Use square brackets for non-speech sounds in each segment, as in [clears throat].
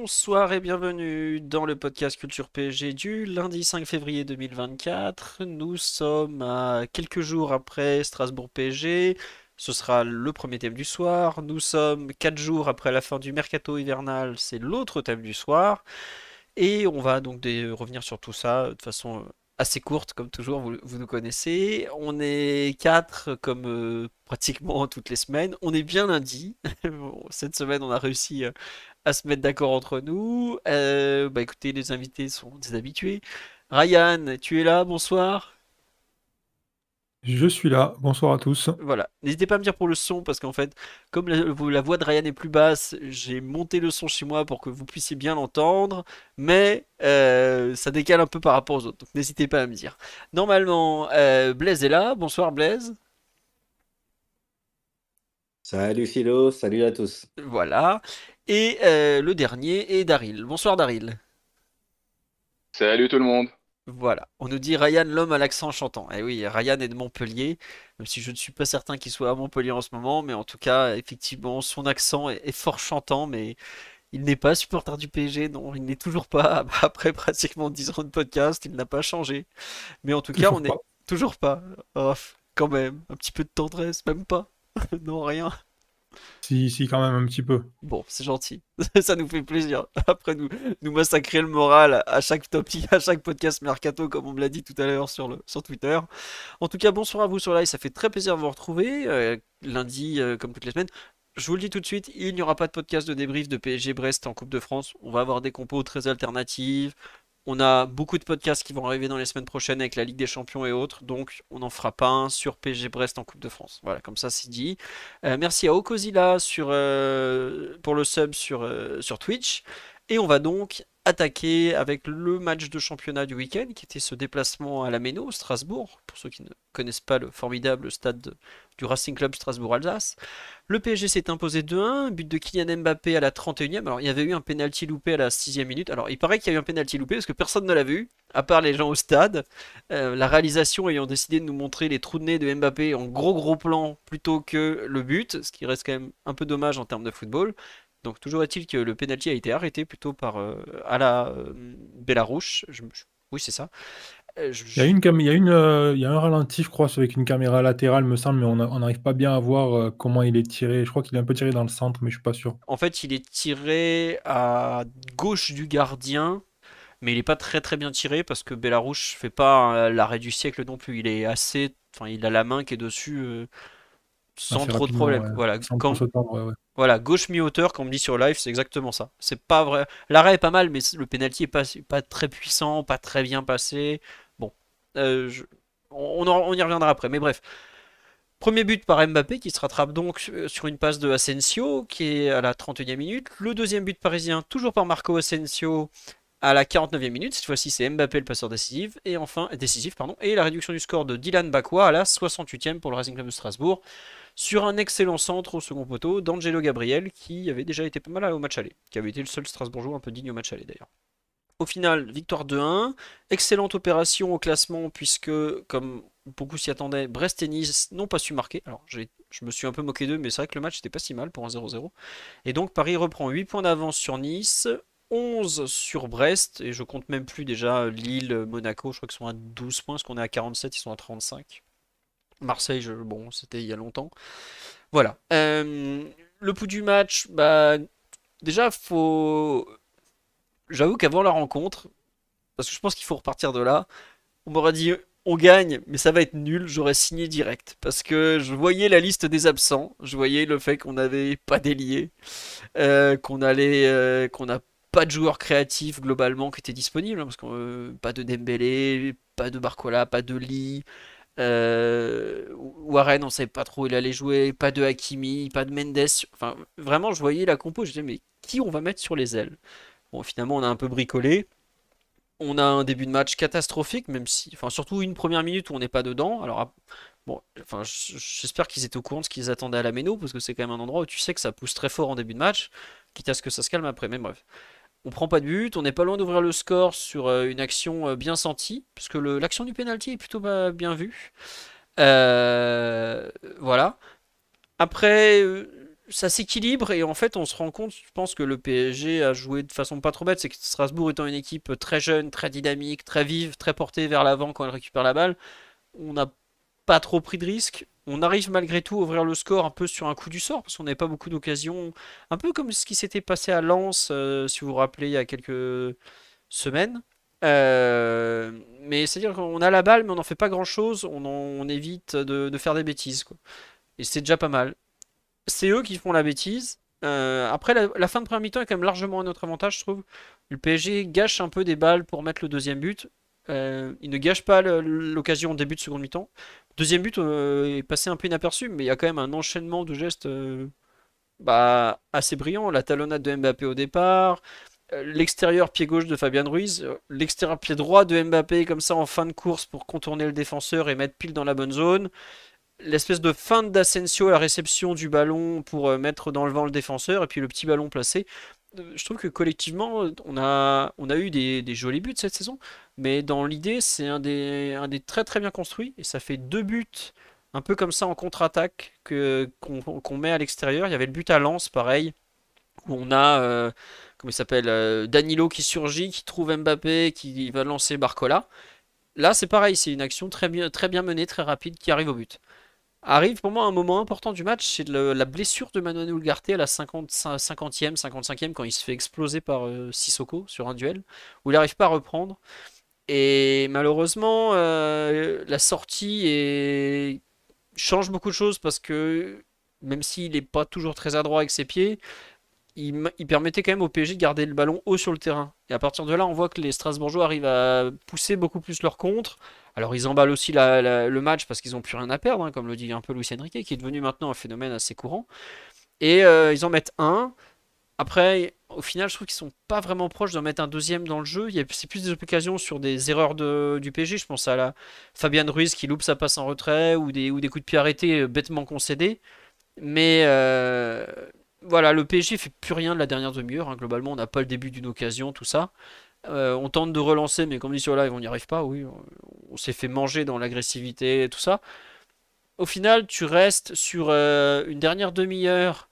Bonsoir et bienvenue dans le podcast Culture PSG du lundi 5 février 2024. Nous sommes à quelques jours après Strasbourg PSG. Ce sera le premier thème du soir. Nous sommes 4 jours après la fin du mercato hivernal. C'est l'autre thème du soir. Et on va donc revenir sur tout ça de façon assez courte, comme toujours, vous, nous connaissez. On est quatre, comme euh, pratiquement [laughs] toutes les semaines. On est bien lundi. [laughs] cette semaine, on a réussi euh, à se mettre d'accord entre nous. Euh, bah écoutez, les invités sont des habitués. Ryan, tu es là, bonsoir. Je suis là, bonsoir à tous. Voilà, n'hésitez pas à me dire pour le son, parce qu'en fait, comme la, voix de Ryan est plus basse, j'ai monté le son chez moi pour que vous puissiez bien l'entendre, mais euh, ça décale un peu par rapport aux autres, donc n'hésitez pas à me dire. Normalement, euh, Blaise est là, bonsoir Blaise. Salut Philo, salut à tous. Voilà, et euh, le dernier est Daryl. Bonsoir Daryl. Salut tout le monde. Voilà. On nous dit Ryan l'homme à l'accent chantant. Eh oui, Ryan est de Montpellier, même si je ne suis pas certain qu'il soit à Montpellier en ce moment, mais en tout cas, effectivement, son accent est, fort chantant, mais il n'est pas supporter du PSG, non, il n'est toujours pas. [laughs] Après pratiquement 10 ans de podcast, il n'a pas changé. Mais en tout cas, on n'est est toujours pas. Oh, quand même, un petit peu de tendresse, même pas. [laughs] non, rien. Si, quand même un petit peu. Bon, c'est gentil. [laughs] ça nous fait plaisir. Après, nous, nous massacrer le moral à chaque à chaque podcast mercato, comme on me l'a dit tout à l'heure sur, le, sur Twitter. En tout cas, bonsoir à vous sur live. Ça fait très plaisir de vous retrouver. Euh, lundi, euh, comme toutes les semaines. Je vous le dis tout de suite, il n'y aura pas de podcast de débrief de PSG Brest en Coupe de France. On va avoir des compos très alternatives. On a beaucoup de podcasts qui vont arriver dans les semaines prochaines avec la Ligue des Champions et autres, donc on n'en fera pas un sur PG Brest en Coupe de France. Voilà, comme ça c'est dit. Euh, merci à Okozila sur, euh, pour le sub sur, euh, sur Twitch. Et on va donc attaquer avec le match de championnat du week-end, qui était ce déplacement à la Méno, Strasbourg, pour ceux qui ne connaissent pas le formidable stade du Racing Club Strasbourg-Alsace. Le PSG s'est imposé 2-1, but de Kylian Mbappé à la 31e. Alors il y avait eu un penalty loupé à la 6e minute. Alors il paraît qu'il y a eu un pénalty loupé parce que personne ne l'a vu, à part les gens au stade. Euh, la réalisation ayant décidé de nous montrer les trous de nez de Mbappé en gros gros plan plutôt que le but, ce qui reste quand même un peu dommage en termes de football. Donc toujours est-il que le penalty a été arrêté plutôt par à euh, la euh, oui, c'est ça. il y a un ralenti, je crois, avec une caméra latérale, me semble, mais on n'arrive pas bien à voir euh, comment il est tiré. Je crois qu'il est un peu tiré dans le centre, mais je suis pas sûr. En fait, il est tiré à gauche du gardien. Mais il n'est pas très très bien tiré parce que Bellarouche fait pas l'arrêt du siècle non plus. Il est assez, enfin il a la main qui est dessus sans trop de problème. Voilà, voilà, gauche mi-hauteur, quand on me dit sur live, c'est exactement ça. C'est pas vrai. L'arrêt est pas mal, mais le penalty est pas, pas très puissant, pas très bien passé. Bon, euh, on, on, y reviendra après. Mais bref, premier but par Mbappé qui se rattrape donc euh, sur une passe de Asensio qui est à la 31e minute. Le deuxième but parisien, toujours par Marco Asensio à la 49e minute. Cette fois-ci, c'est Mbappé le passeur décisif. Et enfin, décisif, pardon. Et la réduction du score de Dylan Bakwa à la 68e pour le Racing Club de Strasbourg sur un excellent centre au second poteau d'Angelo Gabriel, qui avait déjà été pas mal au match aller, qui avait été le seul Strasbourgeois un peu digne au match aller d'ailleurs. Au final, victoire 2-1, excellente opération au classement puisque, comme beaucoup s'y attendaient, Brest et Nice n'ont pas su marquer. Alors, je me suis un peu moqué d'eux, mais c'est vrai que le match n'était pas si mal pour un 0-0. Et donc, Paris reprend 8 points d'avance sur Nice, 11 sur Brest, et je compte même plus déjà Lille, Monaco, je crois qu'ils sont à 12 points, Est-ce qu'on est à 47, ils sont à 35. Marseille, bon, c'était il y a longtemps. Voilà. Euh, le pouls du match, bah, déjà, faut. J'avoue qu'avant la rencontre, parce que je pense qu'il faut repartir de là, on m'aurait dit euh, on gagne, mais ça va être nul, j'aurais signé direct. Parce que je voyais la liste des absents, je voyais le fait qu'on n'avait pas délié, euh, qu'on allait, qu'on n'a pas de joueurs créatifs globalement qui étaient disponibles, hein, parce qu'on pas de Dembélé, pas de Barcola, pas de Lee, euh, Warren, on savait pas trop où il allait jouer, pas de Hakimi, pas de Mendes. Enfin, vraiment, je voyais la compo, je disais, mais qui on va mettre sur les ailes Bon, finalement, on a un peu bricolé. On a un début de match catastrophique, même si, enfin, surtout une première minute où on n'est pas dedans. Alors, bon, enfin, j'espère qu'ils étaient au courant de ce qu'ils attendaient à la méno, parce que c'est quand même un endroit où tu sais que ça pousse très fort en début de match, quitte à ce que ça se calme après. Mais bref. On prend pas de but, on n'est pas loin d'ouvrir le score sur euh, une action euh, bien sentie, puisque l'action du penalty est plutôt bah, bien vue. Euh, voilà. Après, ça s'équilibre et en fait on se rend compte, je pense que le PSG a joué de façon pas trop bête, c'est que Strasbourg étant une équipe très jeune, très dynamique, très vive, très portée vers l'avant quand elle récupère la balle, on n'a pas trop pris de risques on arrive malgré tout à ouvrir le score un peu sur un coup du sort, parce qu'on n'avait pas beaucoup d'occasions. Un peu comme ce qui s'était passé à Lens, euh, si vous vous rappelez, il y a quelques semaines. Euh, mais c'est-à-dire qu'on a la balle, mais on n'en fait pas grand-chose, on, évite de, faire des bêtises. Quoi. Et c'est déjà pas mal. C'est eux qui font la bêtise. Euh, après, la, la, fin de première mi-temps est quand même largement à notre avantage, je trouve. Le PSG gâche un peu des balles pour mettre le deuxième but. Euh, il ne gâche pas l'occasion au début de seconde mi-temps. Deuxième but euh, est passé un peu inaperçu, mais il y a quand même un enchaînement de gestes euh, bah, assez brillant. La talonnade de Mbappé au départ, l'extérieur pied gauche de Fabian Ruiz, l'extérieur pied droit de Mbappé comme ça en fin de course pour contourner le défenseur et mettre pile dans la bonne zone. L'espèce de fin d'ascension à la réception du ballon pour mettre dans le vent le défenseur et puis le petit ballon placé je trouve que collectivement, on a, on a eu des, jolis buts cette saison, mais dans l'idée, c'est un des, des très très bien construits, et ça fait deux buts un peu comme ça en contre-attaque que, qu'on, met à l'extérieur. Il y avait le but à Lens, pareil, où on a, euh, comment il s'appelle, euh, Danilo qui surgit, qui trouve Mbappé, qui va lancer Barcola. Là, c'est pareil, c'est une action très bien, très bien menée, très rapide, qui arrive au but. Arrive pour moi un moment important du match, c'est la blessure de Manuel Ugarte à la 50, 50e, 55e, quand il se fait exploser par euh, Sissoko sur un duel, où il n'arrive pas à reprendre. Et malheureusement, euh, la sortie change beaucoup de choses parce que même s'il n'est pas toujours très adroit avec ses pieds, il, permettait quand même au PSG de garder le ballon haut sur le terrain. Et à partir de là, on voit que les Strasbourgeois arrivent à pousser beaucoup plus leur contre. Alors ils emballent aussi le match parce qu'ils n'ont plus rien à perdre, hein, comme le dit un peu Luis Enrique, qui est devenu maintenant un phénomène assez courant. Et euh, ils en mettent un. Après, au final, je trouve qu'ils sont pas vraiment proches d'en mettre un deuxième dans le jeu. C'est plus des occasions sur des erreurs du PSG. Je pense à la Fabian Ruiz qui loupe sa passe en retrait ou des, coups de pied arrêtés euh, bêtement concédés. Mais euh, voilà, le PSG fait plus rien de la dernière demi-heure. Hein. Globalement, on n'a pas le début d'une occasion, tout ça. Euh, on tente de relancer, mais comme dit sur live, on n'y arrive pas. Oui, on, s'est fait manger dans l'agressivité et tout ça. Au final, tu restes sur euh, une dernière demi-heure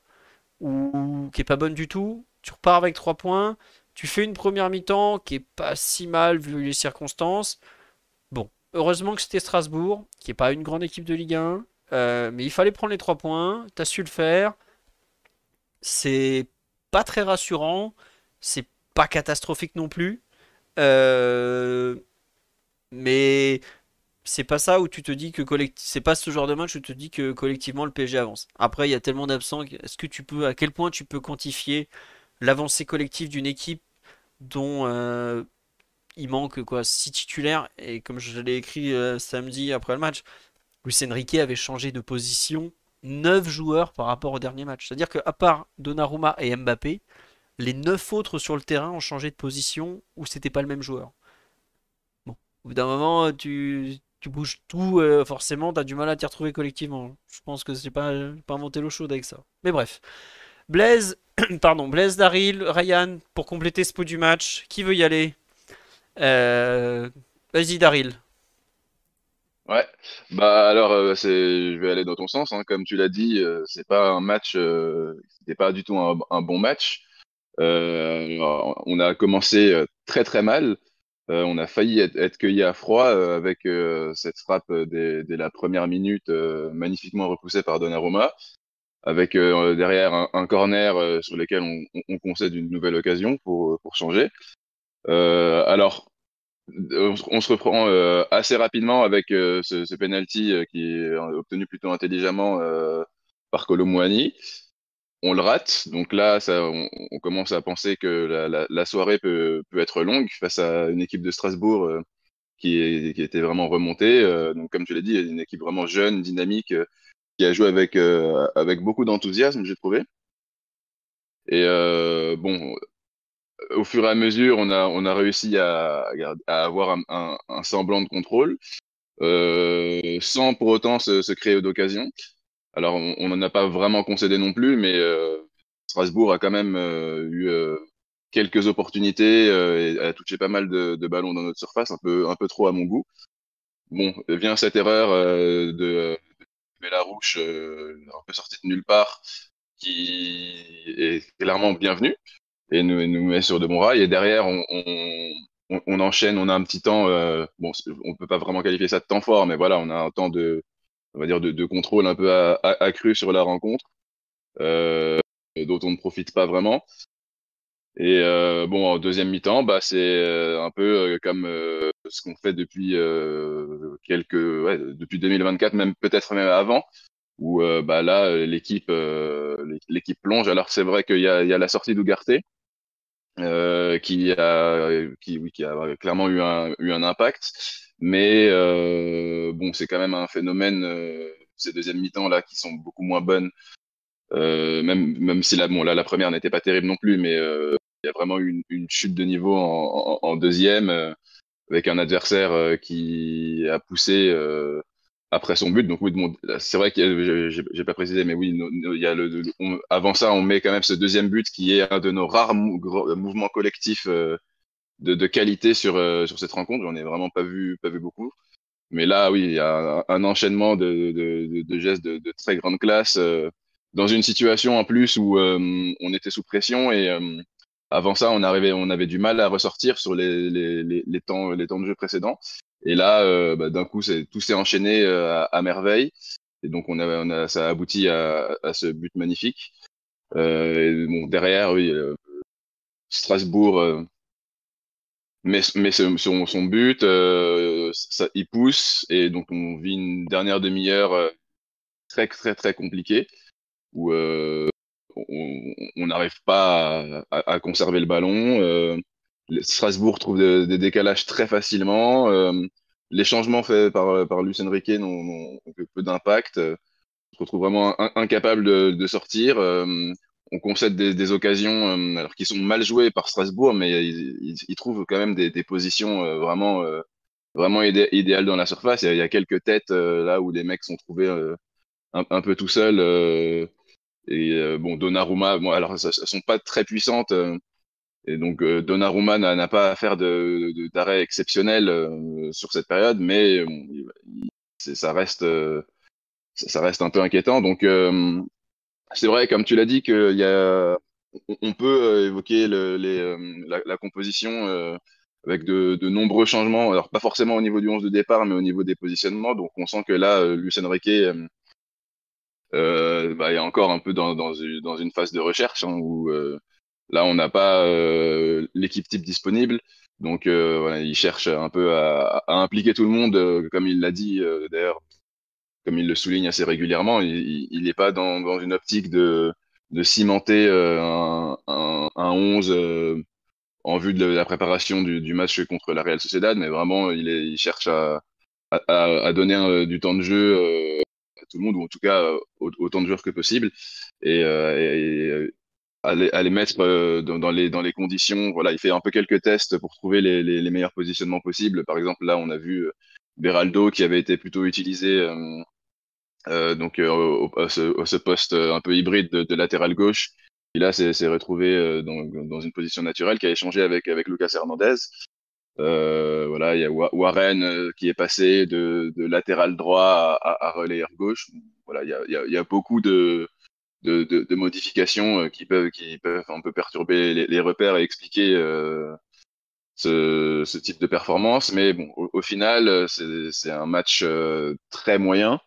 où... qui est pas bonne du tout. Tu repars avec 3 points. Tu fais une première mi-temps qui est pas si mal vu les circonstances. Bon, heureusement que c'était Strasbourg, qui n'est pas une grande équipe de Ligue 1. Euh, mais il fallait prendre les 3 points. Tu as su le faire. C'est pas très rassurant, c'est pas catastrophique non plus. Euh, mais c'est pas ça où tu te dis que c'est pas ce genre de match où tu te dis que collectivement le PSG avance. Après, il y a tellement d'absents. Est-ce que tu peux, à quel point tu peux quantifier l'avancée collective d'une équipe dont euh, il manque quoi six titulaires et comme je l'ai écrit euh, samedi après le match, Luis Enrique avait changé de position 9 joueurs par rapport au dernier match. C'est-à-dire qu'à part Donnarumma et Mbappé, les 9 autres sur le terrain ont changé de position ou c'était pas le même joueur. Bon, au bout d'un moment, euh, tu, bouges tout, euh, forcément, tu as du mal à t'y retrouver collectivement. Je pense que c'est pas, pas inventé l'eau chaude avec ça. Mais bref. Blaise, [clears throat] pardon, Blaise Daryl, Ryan, pour compléter ce pot du match, qui veut y aller euh, Vas-y Daryl Ouais, bah alors euh, je vais aller dans ton sens, hein. comme tu l'as dit, euh, c'est pas un match, euh, c'était pas du tout un, bon match. Euh, on a commencé très très mal, on a failli être, être cueilli à froid avec cette frappe dès, la première minute, magnifiquement repoussée par Donnarumma, avec derrière un, corner sur lequel on, on, concède une nouvelle occasion pour, pour changer. alors euh, on se reprend euh, assez rapidement avec euh, ce, ce, penalty qui est obtenu plutôt intelligemment par Colomouani. On le rate, donc là, ça, on, commence à penser que la, soirée peut, être longue face à une équipe de Strasbourg qui, était vraiment remontée. donc, comme tu l'as dit, une équipe vraiment jeune, dynamique, qui a joué avec, avec beaucoup d'enthousiasme, j'ai trouvé. Et euh, bon, au fur et à mesure, on a, réussi à, avoir un, semblant de contrôle, euh, sans pour autant se, créer d'occasion. Alors, on n'en a pas vraiment concédé non plus, mais euh, Strasbourg a quand même euh, eu quelques opportunités et a touché pas mal de, ballons dans notre surface, un peu, un peu trop à mon goût. Bon, vient cette erreur de, la rouche un peu sortie de nulle part, qui est clairement bienvenue et nous, nous met sur de bons rails. Et derrière, on, on, on, enchaîne, on a un petit temps. on euh, bon, on peut pas vraiment qualifier ça de temps fort, mais voilà, on a un temps de, on va dire, de, de contrôle un peu accru sur la rencontre, euh, dont on ne profite pas vraiment. Et euh, bon, en deuxième mi-temps, bah, c'est un peu comme ce qu'on fait depuis quelques, depuis 2024, même peut-être même avant, où bah, là l'équipe l'équipe plonge. Alors c'est vrai qu'il y, y a, la sortie d'Ougarté euh, qui, a, qui, oui, qui a clairement eu un, eu un impact. Mais euh, bon, c'est quand même un phénomène, euh, ces deuxièmes mi-temps là qui sont beaucoup moins bonnes. Euh, même, même si la, bon, là, la première n'était pas terrible non plus, mais euh, il y a vraiment eu une, une chute de niveau en, en, en deuxième, avec un adversaire qui a poussé après son but. Donc oui, c'est vrai que euh, j'ai pas précisé, mais oui, il y a le, avant ça, on met quand même ce deuxième but qui est un de nos rares euh, mouvements collectifs euh, de, qualité sur, sur cette rencontre. J'en ai vraiment pas vu, pas vu beaucoup. Mais là, oui, il y a un, enchaînement de, de, gestes de, très grande classe dans une situation en plus où on était sous pression et avant ça, on, arrivait, on avait du mal à ressortir sur les, les, les temps, les temps de jeu précédents. Et là, euh, bah, d'un coup, tout s'est enchaîné euh, à, à, merveille. Et donc, on a, on a ça a abouti à, à, ce but magnifique. Euh, bon, derrière, oui, Strasbourg met, met son, son, but, ça, il pousse. Et donc, on vit une dernière demi-heure très, très, très compliquée où on n'arrive pas à, à, conserver le ballon. Strasbourg trouve des décalages très facilement. Euh, les changements faits par, Lucien Riquet n'ont que peu d'impact. On se retrouve vraiment incapable de, sortir euh, on concède des, occasions euh, qui sont mal jouées par Strasbourg, mais ils, trouvent quand même des, positions vraiment, vraiment idéales dans la surface. Il y a, quelques têtes là où les mecs sont trouvés un, peu tout seuls. et bon, Donnarumma, bon, alors sont pas très puissantes, et donc euh, Donnarumma n'a pas à faire d'arrêt de, d'arrêt exceptionnel euh, sur cette période, mais euh, ça, reste, un peu inquiétant. Donc c'est vrai, comme tu l'as dit, qu'on on peut évoquer la, composition avec de, nombreux changements, alors pas forcément au niveau du 11 de départ, mais au niveau des positionnements. Donc on sent que là, Lucien Riquet bah, est encore un peu dans, une phase de recherche hein, où Là, on n'a pas euh, l'équipe type disponible. Donc euh, il cherche un peu à, impliquer tout le monde, euh, comme il l'a dit d'ailleurs, comme il le souligne assez régulièrement. Il n'est pas dans, une optique de, cimenter un, un, 11 en vue de la préparation du, match contre la Real Sociedad, mais vraiment il, il cherche à, donner du temps de jeu à tout le monde, ou en tout cas autant de joueurs que possible. Et, et à les, mettre euh, dans, dans, les, dans les conditions. Voilà, il fait un peu quelques tests pour trouver les, les, les meilleurs positionnements possibles. Par exemple, là, on a vu euh, Beraldo qui avait été plutôt utilisé euh, euh donc, au, à ce, ce, poste un peu hybride de, latéral gauche. Et là, s'est retrouvé dans, dans, une position naturelle qui a échangé avec, avec Lucas Hernandez. voilà, il y a Warren qui est passé de, de latéral droit à, à, gauche. Voilà, il y a, y, y a beaucoup de, de, modifications euh, qui peuvent, qui peuvent un peu perturber les, repères et expliquer euh, ce, type de performance. Mais bon, au, final, euh, c'est un match très moyen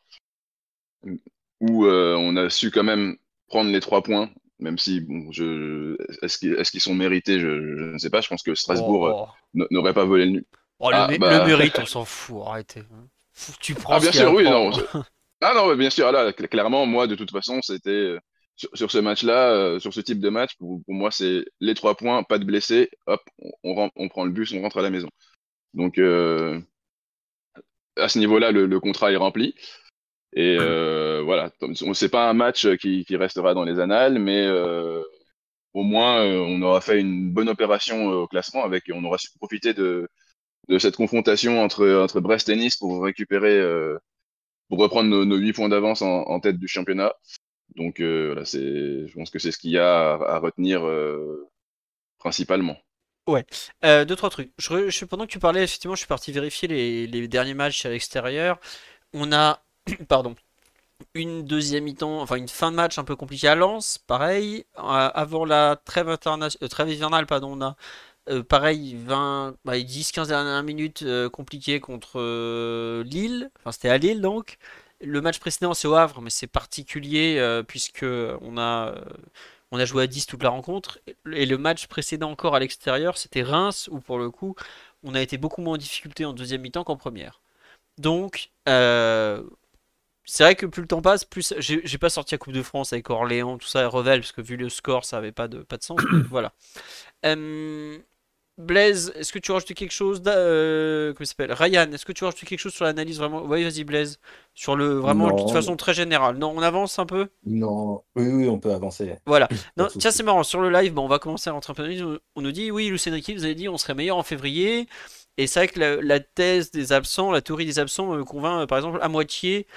où on a su quand même prendre les trois points. Même si, bon, je, est-ce qu'ils sont mérités je, ne sais pas. Je pense que Strasbourg oh, oh. n'aurait pas volé le nu. Oh, ah, bah. le, mérite, on s'en fout, arrêtez. Tu ah, prends bien sûr, [laughs] Ah non, bien sûr, là, clairement, moi, de toute façon, c'était euh, sur, ce match-là, euh, sur ce type de match, pour, moi, c'est les trois points, pas de blessés, hop, on, on prend le bus, on rentre à la maison. Donc, euh, à ce niveau-là, le, contrat est rempli. Et voilà, on sait pas un match qui, restera dans les annales, mais au moins, on aura fait une bonne opération au classement avec, on aura su profiter de, de cette confrontation entre, entre Brest et Nice pour récupérer pour reprendre nos, 8 points d'avance en, tête du championnat. Donc euh, voilà, c'est, je pense que c'est ce qu'il y a à, retenir euh, principalement. Ouais, euh, deux trois trucs. Je, pendant que tu parlais, effectivement, je suis parti vérifier les, derniers matchs à l'extérieur. On a, [clears throat] pardon, une deuxième mi-temps, enfin une fin de match un peu compliquée à Lens, pareil. avant la trêve, interna... trêve hivernale, pardon, on a euh, pareil, 20, 10-15 bah, dernières minutes euh, compliquées contre euh, Lille. Enfin, c'était à Lille donc. Le match précédent, c'est au Havre, mais c'est particulier puisque on a, on a joué à 10 toute la rencontre. Et le match précédent encore à l'extérieur, c'était Reims, où pour le coup, on a été beaucoup moins en difficulté en deuxième mi-temps qu'en première. Donc, c'est vrai que plus le temps passe, plus j'ai pas sorti la Coupe de France avec Orléans, tout ça, et Revel, parce que vu le score, ça avait pas de, pas de sens. voilà. Blaise, est-ce que tu rajoutes quelque chose euh, Comment s'appelle Ryan, est-ce que tu rajoutes quelque chose sur l'analyse vraiment Oui, vas-y Blaise. Sur le vraiment de toute façon très générale. Non, on avance un peu Non, oui, oui, on peut avancer. Voilà. [laughs] non, tiens, c'est marrant. Sur le live, bon, on va commencer à rentrer un peu. On nous dit oui, Lucien Riquet, vous avez dit on serait meilleur en février. Et c'est vrai que la, thèse des absents, la théorie des absents me convainc euh, par exemple à moitié.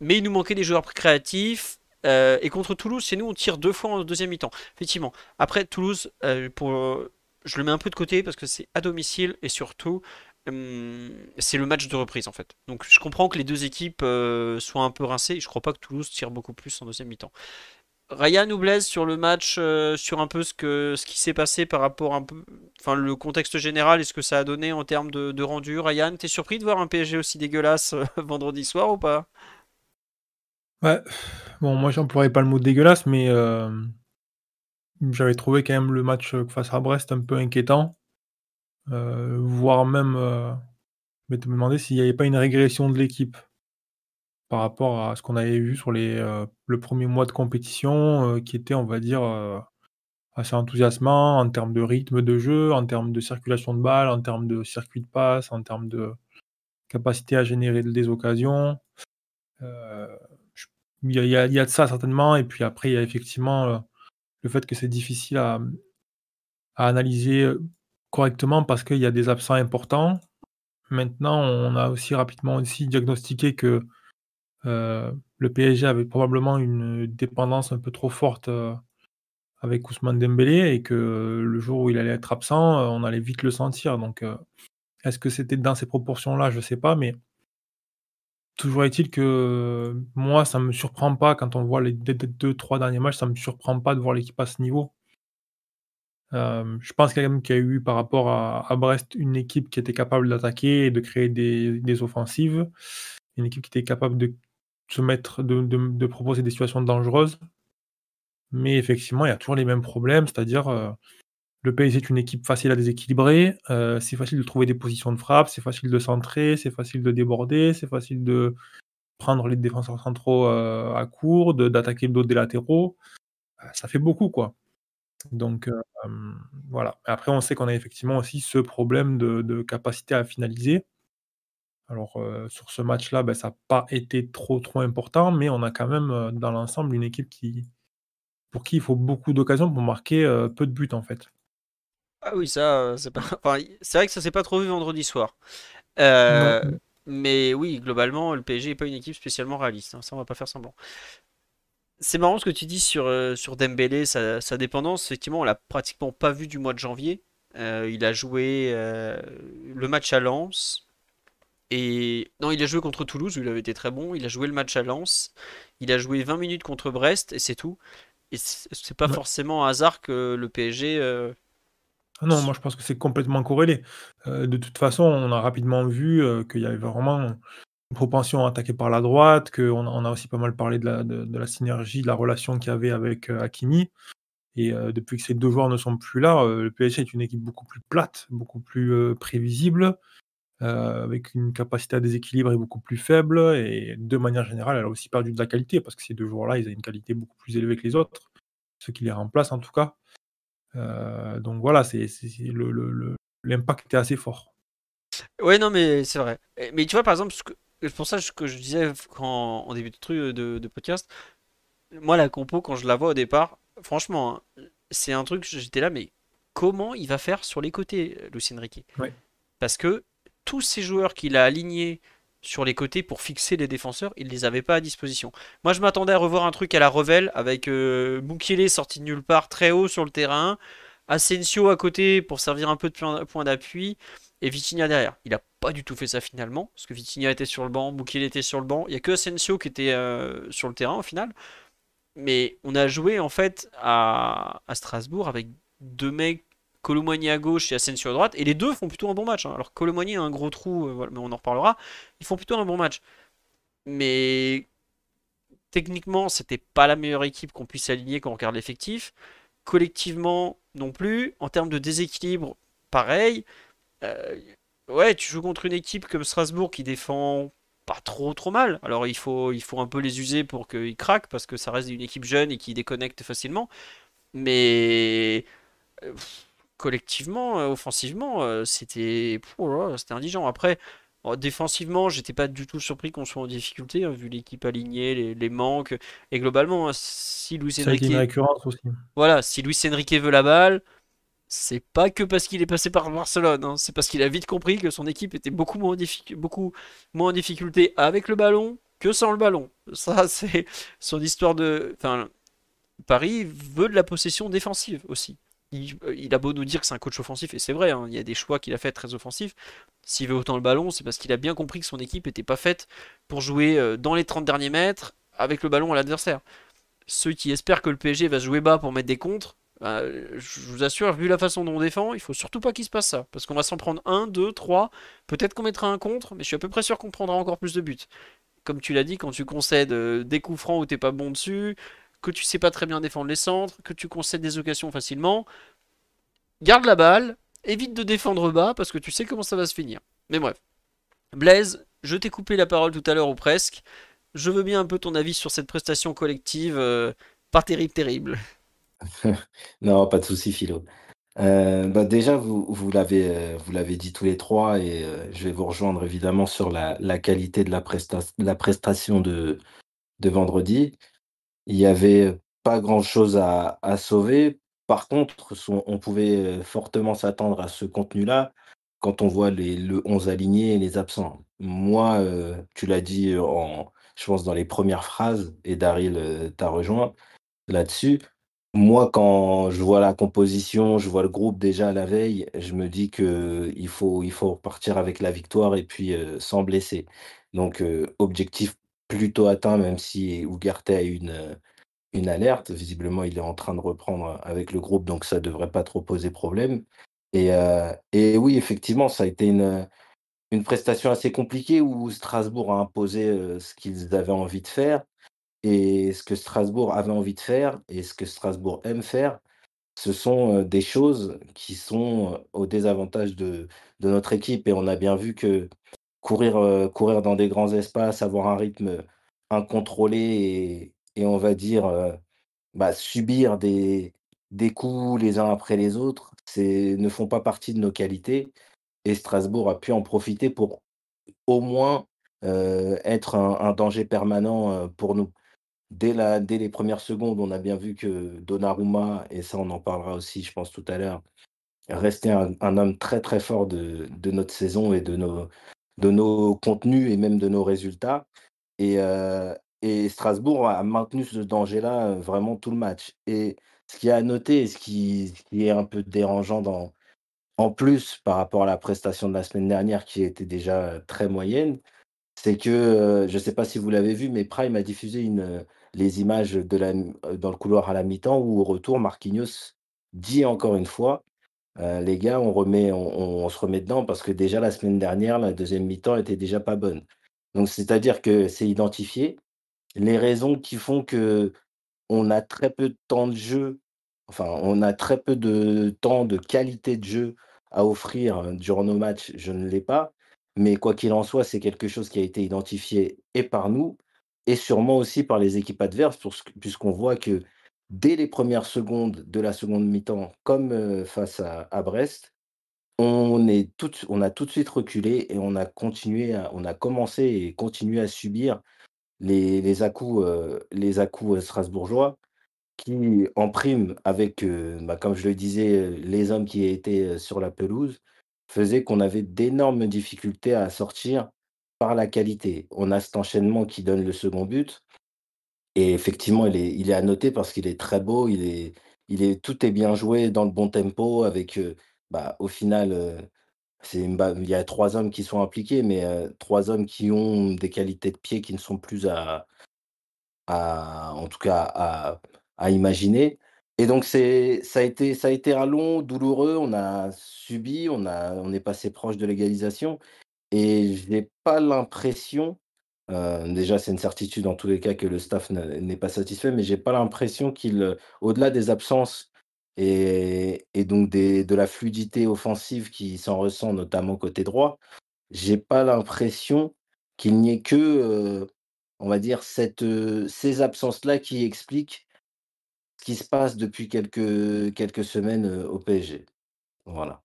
Mais il nous manquait des joueurs créatifs. Euh, et contre Toulouse, chez nous, on tire deux fois en deuxième mi-temps. Effectivement. Après, Toulouse, pour je le mets un peu de côté parce que c'est à domicile et surtout, hum, c'est le match de reprise en fait. Donc je comprends que les deux équipes euh, soient un peu rincées et je crois pas que Toulouse tire beaucoup plus en deuxième mi-temps. Ryan nous Blaise, sur le match, euh, sur un peu ce, que, qui s'est passé par rapport un peu, enfin le contexte général et ce que ça a donné en termes de, rendu. Ryan, t'es surpris de voir un PSG aussi dégueulasse euh, [laughs] vendredi soir ou pas Ouais, bon moi j'emploierais pas le mot dégueulasse, mais j'avais trouvé quand même le match euh, face à Brest un peu inquiétant, euh, voire même, euh, me demander s'il n'y avait pas une régression de l'équipe par rapport à ce qu'on avait vu sur les, le premier mois de compétition, qui était, on va dire, assez enthousiasmant en termes de rythme de jeu, en termes de circulation de balles, en termes de circuit de passe, en termes de capacité à générer des occasions. Il y, y, a de ça certainement, et puis après, il y a effectivement le fait que c'est difficile à, analyser euh, correctement parce qu'il y a des absents importants. Maintenant, on a aussi rapidement aussi diagnostiqué que euh, le PSG avait probablement une dépendance un peu trop forte euh, avec Ousmane Dembélé et que le jour où il allait être absent, on allait vite le sentir. Donc, est-ce que c'était dans ces proportions-là Je ne sais pas, mais Toujours est-il que euh, moi, ça ne me surprend pas quand on voit les deux, trois derniers matchs, ça ne me surprend pas de voir l'équipe à ce niveau. Euh, je pense quand même qu'il y a eu par rapport à, Brest une équipe qui était capable d'attaquer et de créer des, offensives, une équipe qui était capable de se mettre, de, proposer des situations dangereuses. Mais effectivement, il y a toujours les mêmes problèmes, c'est-à-dire euh, le PSG est une équipe facile à déséquilibrer. Euh, c'est facile de trouver des positions de frappe, c'est facile de centrer, c'est facile de déborder, c'est facile de prendre les défenseurs centraux euh, à court, d'attaquer d'autres dos des latéraux. Euh, ça fait beaucoup, quoi. Donc voilà. Après, on sait qu'on a effectivement aussi ce problème de, capacité à finaliser. Alors sur ce match-là, ben, ça n'a pas été trop trop important, mais on a quand même dans l'ensemble une équipe qui, pour qui il faut beaucoup d'occasions pour marquer peu de buts en fait. Ah oui, ça, euh, c'est pas... c'est vrai que ça s'est pas trop vu vendredi soir. Euh, mais oui, globalement, le PSG est pas une équipe spécialement réaliste. Hein, ça, on va pas faire semblant. C'est marrant ce que tu dis sur, euh, sur Dembélé, sa, dépendance. Effectivement, on l'a pratiquement pas vu du mois de janvier. il a joué le match à Lens. Et non, il a joué contre Toulouse, où il avait été très bon. Il a joué le match à Lens. Il a joué 20 minutes contre Brest, et c'est tout. Et c'est pas forcément un hasard que le PSG ah non, moi je pense que c'est complètement corrélé. Euh, de toute façon, on a rapidement vu euh, qu'il y avait vraiment une propension à attaquer par la droite, qu'on a aussi pas mal parlé de la, synergie, de la relation qu'il y avait avec euh, Hakimi. Et depuis que ces deux joueurs ne sont plus là, le PSG est une équipe beaucoup plus plate, beaucoup plus prévisible, avec une capacité à déséquilibre beaucoup plus faible. Et de manière générale, elle a aussi perdu de la qualité, parce que ces deux joueurs-là, ils ont une qualité beaucoup plus élevée que les autres, ce qui les remplace en tout cas. Euh, donc voilà, c'est l'impact était assez fort. Ouais, non, mais c'est vrai. Mais tu vois, par exemple, c'est pour ça que je disais quand, en début de, truc, euh, de, podcast, moi, la compo, quand je la vois au départ, franchement, hein, c'est un truc, j'étais là, mais comment il va faire sur les côtés, Lucien Riquet Parce que tous ces joueurs qu'il a alignés sur les côtés pour fixer les défenseurs, il les avait pas à disposition. Moi je m'attendais à revoir un truc à la Revelle avec euh, sorti de nulle part très haut sur le terrain, Asensio à côté pour servir un peu de point d'appui et Vitinha derrière. Il a pas du tout fait ça finalement parce que Vitinha était sur le banc, Mukele était sur le banc, il y a que Asensio qui était euh, sur le terrain au final. Mais on a joué en fait à, à Strasbourg avec deux mecs Colomagny à gauche et Asensio à droite. Et les deux font plutôt un bon match. Hein. Alors Colomagny a un gros trou, euh, mais on en reparlera. Ils font plutôt un bon match. Mais techniquement, c'était pas la meilleure équipe qu'on puisse aligner quand on regarde l'effectif. Collectivement, non plus. En termes de déséquilibre, pareil. Euh, ouais, tu joues contre une équipe comme Strasbourg qui défend pas trop trop mal. Alors il faut, il faut un peu les user pour qu'ils craquent parce que ça reste une équipe jeune et qui déconnecte facilement. Mais. Euh, collectivement, euh, offensivement, euh, c'était oh c'était indigent. Après, défensivement, j'étais pas du tout surpris qu'on soit en difficulté, hein, vu l'équipe alignée, les, manques. Et globalement, hein, si Luis Enrique. Voilà, si Luis Enrique veut la balle, c'est pas que parce qu'il est passé par Barcelone, hein. c'est parce qu'il a vite compris que son équipe était beaucoup moins, beaucoup moins en difficulté avec le ballon que sans le ballon. Ça, [laughs] c'est son histoire de. Enfin, Paris veut de la possession défensive aussi. Euh, il, a beau nous dire que c'est un coach offensif, et c'est vrai, hein, il y a des choix qu'il a fait très offensifs. S'il veut autant le ballon, c'est parce qu'il a bien compris que son équipe n'était pas faite pour jouer euh, dans les 30 derniers mètres avec le ballon à l'adversaire. Ceux qui espèrent que le PSG va jouer bas pour mettre des contres, bah, je vous assure, vu la façon dont on défend, il faut surtout pas qu'il se passe ça. Parce qu'on va s'en prendre un, 2, 3, peut-être qu'on mettra un contre, mais je suis à peu près sûr qu'on prendra encore plus de buts. Comme tu l'as dit, quand tu concèdes euh, des coups francs où t'es pas bon dessus, que tu sais pas très bien défendre les centres, que tu concèdes des occasions facilement. Garde la balle, évite de défendre bas parce que tu sais comment ça va se finir. Mais bref. Blaise, je t'ai coupé la parole tout à l'heure ou presque. Je veux bien un peu ton avis sur cette prestation collective, euh, pas terrible, terrible. [laughs] [laughs] non, pas de souci, Philo. Euh, bah, déjà, vous, euh, vous l'avez dit tous les trois et je vais vous rejoindre évidemment sur la, qualité de la, prestation de vendredi il n'y avait pas grand-chose à, sauver. Par contre, on pouvait euh, fortement s'attendre à ce contenu-là quand on voit les, le 11 aligné et les absents. Moi, euh, tu l'as dit, en, je pense, dans les premières phrases, et Daryl euh, t'a rejoint là-dessus. Moi, quand je vois la composition, je vois le groupe déjà à la veille, je me dis qu'il faut, il faut repartir avec la victoire et puis sans blesser. Donc, objectif plutôt atteint, même si Ugarte a une, euh, une alerte. Visiblement, il est en train de reprendre euh, avec le groupe, donc ça ne devrait pas trop poser problème. Et, euh, et, oui, effectivement, ça a été une, une prestation assez compliquée où Strasbourg a imposé ce qu'ils avaient envie de faire et ce que Strasbourg avait envie de faire et ce que Strasbourg aime faire, ce sont des choses qui sont au désavantage de, de notre équipe. Et on a bien vu que courir, euh, courir dans des grands espaces, avoir un rythme incontrôlé et, on va dire euh, bah, subir des, des coups les uns après les autres, ne font pas partie de nos qualités. Et Strasbourg a pu en profiter pour au moins euh, être un, danger permanent pour nous. Dès, la, dès les premières secondes, on a bien vu que Donnarumma, et ça on en parlera aussi, je pense, tout à l'heure, restait un, homme très très fort de, notre saison et de nos, de nos contenus et même de nos résultats. Et, euh, et Strasbourg a maintenu ce danger-là euh, vraiment tout le match. Et ce qui a à noter, et ce qui, qui est un peu dérangeant dans, en plus par rapport à la prestation de la semaine dernière qui était déjà euh, très moyenne, c'est que, je ne sais pas si vous l'avez vu, mais Prime a diffusé une, les images de la, dans le couloir à la mi-temps où au retour, Marquinhos dit encore une fois euh, les gars, on, remet, se remet dedans parce que déjà la semaine dernière, la deuxième mi-temps était déjà pas bonne. Donc, c'est-à-dire que c'est identifié. Les raisons qui font que on a très peu de temps de jeu, enfin, on a très peu de temps de qualité de jeu à offrir hein, durant nos matchs, je ne l'ai pas. Mais quoi qu'il en soit, c'est quelque chose qui a été identifié et par nous, et sûrement aussi par les équipes adverses, puisqu'on voit que dès les premières secondes de la seconde mi-temps, comme euh, face à, Brest, on, est tout, on a tout de suite reculé et on a continué, on a commencé et continué à subir les, les euh, euh, strasbourgeois qui, en prime, avec, bah, comme je le disais, les hommes qui étaient sur la pelouse, faisaient qu'on avait d'énormes difficultés à sortir par la qualité. On a cet enchaînement qui donne le second but. Et effectivement, il est il est à noter parce qu'il est très beau, il est il est tout est bien joué dans le bon tempo avec, euh, bah, au final, euh, c'est il y a trois hommes qui sont impliqués, mais euh, trois hommes qui ont des qualités de pied qui ne sont plus à à en tout cas à imaginer. Et donc c'est ça a été ça a été un long, douloureux, on a subi, on a on est passé proche de l'égalisation et je n'ai pas l'impression euh, déjà, c'est une certitude en tous les cas que le staff n'est pas satisfait, mais j'ai pas l'impression qu'il, euh, au-delà des absences et, donc des, de la fluidité offensive qui s'en ressent notamment côté droit, j'ai pas l'impression qu'il n'y ait que, euh, on va dire, ces absences-là qui expliquent ce qui se passe depuis quelques, semaines au PSG. Voilà.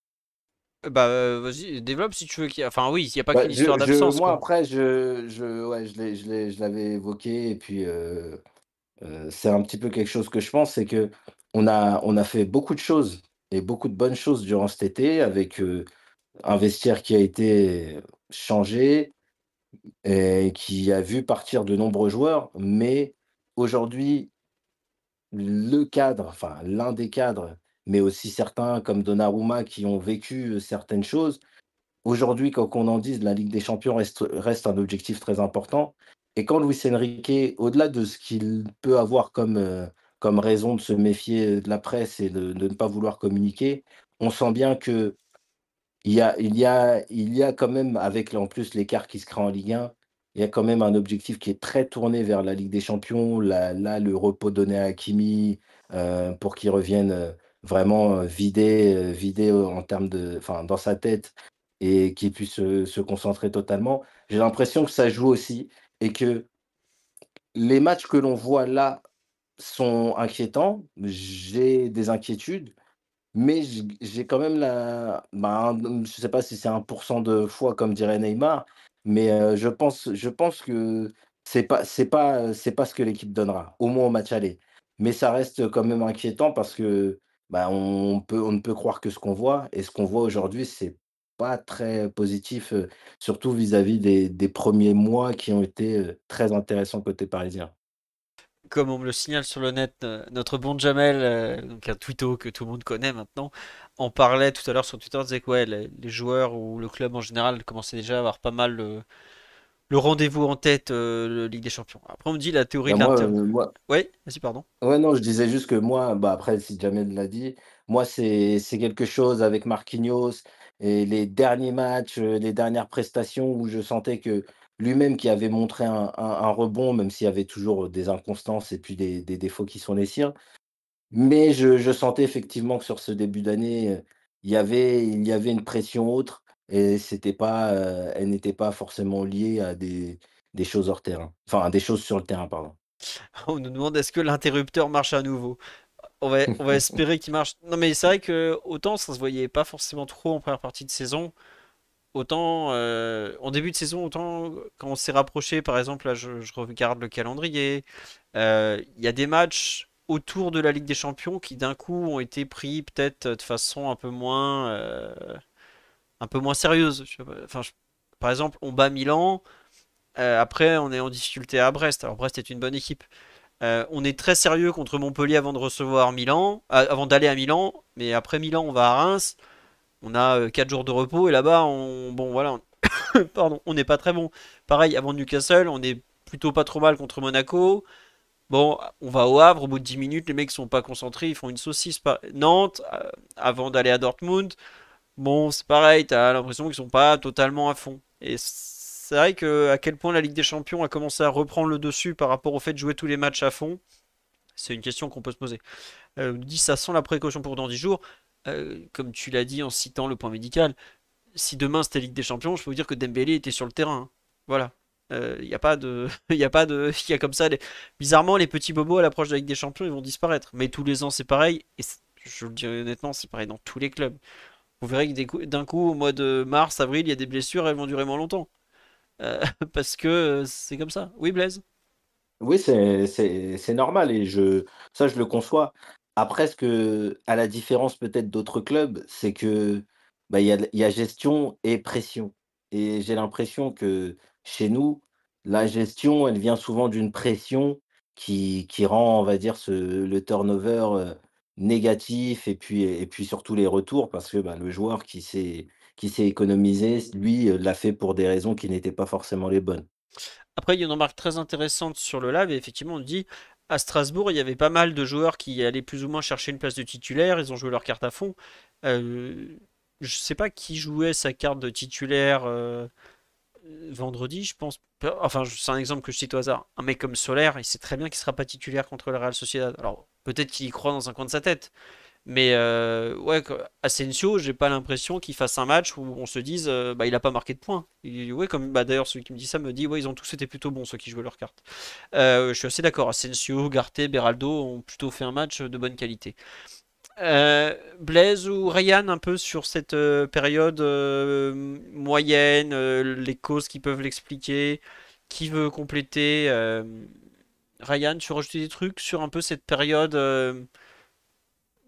Bah, euh, vas-y, développe si tu veux. Enfin, oui, il n'y a pas bah, qu'une histoire d'absence. moi, après, je, je, ouais, je, l'ai, je, l'ai, je l'avais évoqué, et puis euh, euh, c'est un petit peu quelque chose que je pense c'est que on a, on a fait beaucoup de choses et beaucoup de bonnes choses durant cet été avec un vestiaire qui a été changé et qui a vu partir de nombreux joueurs, mais aujourd'hui, le cadre, enfin, l'un des cadres mais aussi certains comme Donnarumma qui ont vécu certaines choses. Aujourd'hui, quand on en dise, la Ligue des Champions reste, un objectif très important. Et quand Luis Enrique, au-delà de ce qu'il peut avoir comme, comme raison de se méfier de la presse et de, ne pas vouloir communiquer, on sent bien que il y a, il y a, il y a quand même, avec en plus l'écart qui se crée en Ligue 1, il y a quand même un objectif qui est très tourné vers la Ligue des Champions. Là, le repos donné à Hakimi pour qu'il revienne vraiment euh, vidé, euh, vidé euh, en termes de, enfin, dans sa tête et qu'il puisse se, concentrer totalement. J'ai l'impression que ça joue aussi et que les matchs que l'on voit là sont inquiétants. J'ai des inquiétudes, mais j'ai quand même la. Bah, je ne sais pas si c'est 1% de fois comme dirait Neymar, mais je, pense, je pense que ce n'est pas, c'est pas, c'est pas ce que l'équipe donnera, au moins au match aller. Mais ça reste quand même inquiétant parce que bah, on peut, on ne peut croire que ce qu'on voit. Et ce qu'on voit aujourd'hui, c'est pas très positif, surtout vis-à-vis des, des premiers mois qui ont été très intéressants côté parisien comme on me le signale sur le net, notre bon Jamel, donc un twitto que tout le monde connaît maintenant, en parlait tout à l'heure sur Twitter, disait que les, joueurs ou le club en général commençaient déjà à avoir pas mal le rendez-vous en tête, euh, le Ligue des Champions. Après, on me dit la théorie bah, de l'Inter. Oui, vas-y, pardon. Ouais, non, je disais juste que moi, bah, après, si Jamel l'a dit, moi, c'est quelque chose avec Marquinhos et les derniers matchs, euh, les dernières prestations où je sentais que lui-même qui avait montré un, rebond, même s'il y avait toujours euh, des inconstances et puis des, défauts qui sont les siens. Mais je, je sentais effectivement que sur ce début d'année, il y avait, il y avait une pression autre et c'était pas, euh, elle n'était pas forcément liée à des, choses hors terrain. Enfin, des choses sur le terrain, pardon. [laughs] On nous demande est-ce que l'interrupteur marche à nouveau on va, on va espérer qu'il marche. Non, mais c'est vrai que autant ça se voyait pas forcément trop en première partie de saison, autant euh, en début de saison, autant quand on s'est rapproché, par exemple, là je, regarde le calendrier, euh, il y a des matchs autour de la Ligue des Champions qui d'un coup ont été pris peut-être de façon un peu moins un peu moins sérieuse. enfin, par exemple, on bat Milan, euh, après on est en difficulté à Brest. Alors Brest est une bonne équipe. Euh, on est très sérieux contre Montpellier avant de recevoir Milan, euh, avant d'aller à Milan, mais après Milan on va à Reims. On a 4 jours de repos et là-bas on bon voilà, [coughs] pardon, on n'est pas très bon. Pareil avant Newcastle, on est plutôt pas trop mal contre Monaco. Bon, on va au Havre, au bout de 10 minutes, les mecs sont pas concentrés, ils font une saucisse. Nantes, avant d'aller à Dortmund, bon, c'est pareil, t'as l'impression qu'ils sont pas totalement à fond. Et c'est vrai que à quel point la Ligue des Champions a commencé à reprendre le dessus par rapport au fait de jouer tous les matchs à fond, c'est une question qu'on peut se poser. Euh, dit ça sans la précaution pour dans 10 jours, euh, comme tu l'as dit en citant le point médical, si demain c'était Ligue des Champions, je peux vous dire que Dembélé était sur le terrain. Hein. Voilà. Il n'y a pas de. Il y a pas de. Il [laughs] [laughs] a comme ça. Bizarrement, les petits bobos à l'approche de la Ligue des Champions, ils vont disparaître. Mais tous les ans, c'est pareil. Et je le dirais honnêtement, c'est pareil dans tous les clubs. Vous verrez que d'un coup, au mois de mars, avril, il y a des blessures, elles vont durer moins longtemps. Euh, [laughs] parce que euh, c'est comme ça. Oui, Blaise Oui, c'est normal et je, ça, je le conçois. Après, ce que, à la différence peut-être d'autres clubs, c'est que bah, il y, a, gestion et pression. Et j'ai l'impression que chez nous, la gestion, elle vient souvent d'une pression qui, qui, rend, on va dire, ce, le turnover euh, négatif et puis, et puis surtout les retours parce que ben, le joueur qui s'est qui s'est économisé, lui, euh, l'a fait pour des raisons qui n'étaient pas forcément les bonnes. Après, il y a une remarque très intéressante sur le live et effectivement, on dit à Strasbourg, il y avait pas mal de joueurs qui allaient plus ou moins chercher une place de titulaire, ils ont joué leur carte à fond. Euh, je sais pas qui jouait sa carte de titulaire euh, vendredi, je pense. Enfin, c'est un exemple que je cite au hasard. Un mec comme Solaire, il sait très bien qu'il sera pas titulaire contre le Real Sociedad. Alors, Peut-être qu'il y croit dans un coin de sa tête. Mais euh, ouais, n'ai j'ai pas l'impression qu'il fasse un match où on se dise euh, bah il a pas marqué de points. Il, comme bah, d'ailleurs celui qui me dit ça me dit ouais ils ont tous été plutôt bons ceux qui jouaient leurs cartes. Euh, je suis assez d'accord. Asensio, Garté, Beraldo ont plutôt fait un match de bonne qualité. Euh, Blaise ou Ryan un peu sur cette période moyenne, les causes qui peuvent l'expliquer, qui veut compléter. Ryan, tu rajoutais des trucs sur un peu cette période euh,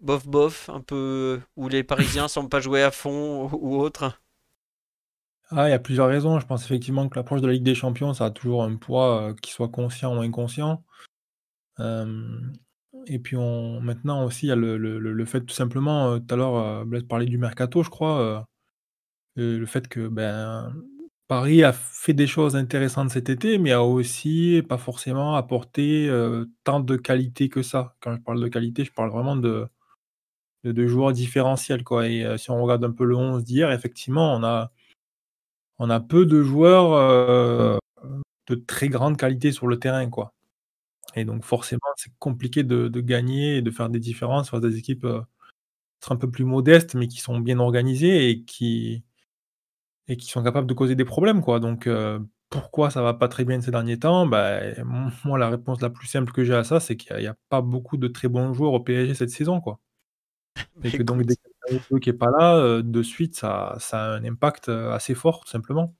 bof bof, un peu euh, où les Parisiens [laughs] semblent pas jouer à fond ou, autre ah, il y a plusieurs raisons. Je pense effectivement que l'approche de la Ligue des Champions, ça a toujours un poids, euh, qu'il soit conscient ou inconscient. et puis on, maintenant aussi, il y a le, fait tout simplement, tout à l'heure, Blaise parlait du mercato, je crois, le fait que ben, Paris a fait des choses intéressantes cet été, mais a aussi pas forcément apporté euh, tant de qualité que ça. Quand je parle de qualité, je parle vraiment de, joueurs différentiels. Quoi. Et euh, si on regarde un peu le 11 d'hier, effectivement, on a, on a peu de joueurs euh, de très grande qualité sur le terrain. Quoi. Et donc forcément, c'est compliqué de, de, gagner et de faire des différences face à des équipes un peu plus modestes, mais qui sont bien organisées et qui, et qui sont capables de causer des problèmes, quoi. Donc, euh, pourquoi ça va pas très bien ces derniers temps bah, [laughs] Moi, la réponse la plus simple que j'ai à ça, c'est qu'il n'y a, pas beaucoup de très bons joueurs au PSG cette saison, quoi. Et que donc, dès qu'il qui n'est pas là, euh, de suite, ça, ça, a un impact euh, assez fort, tout simplement.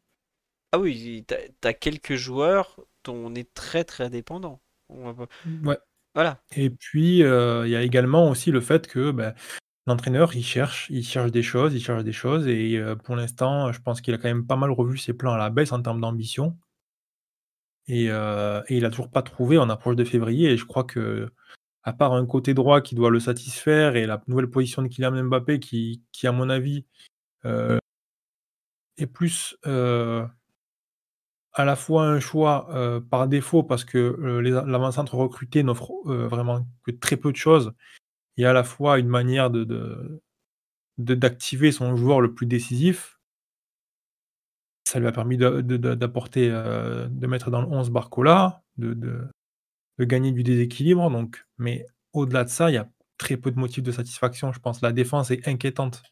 Ah oui, tu as, quelques joueurs dont on est très très dépendant. Ouais. Voilà. Et puis, il y a également aussi le fait que bah, l'entraîneur, il cherche, il cherche des choses, il cherche des choses. Et euh, pour l'instant, euh, je pense qu'il a quand même pas mal revu ses plans à la baisse en termes d'ambition. Et, euh, il n'a toujours pas trouvé en approche de février. Et je crois que, à part un côté droit qui doit le satisfaire et la nouvelle position de Kylian Mbappé, qui, à mon avis, est plus à la fois un choix par défaut parce que l'avant-centre recruté n'offre vraiment que très peu de choses il y a à la fois une manière de, d'activer son joueur le plus décisif. Ça lui a permis de, d'apporter, euh, de mettre dans le 11 Barcola, de, gagner du déséquilibre. Donc, mais au-delà de ça, il y a très peu de motifs de satisfaction. Je pense la défense est inquiétante.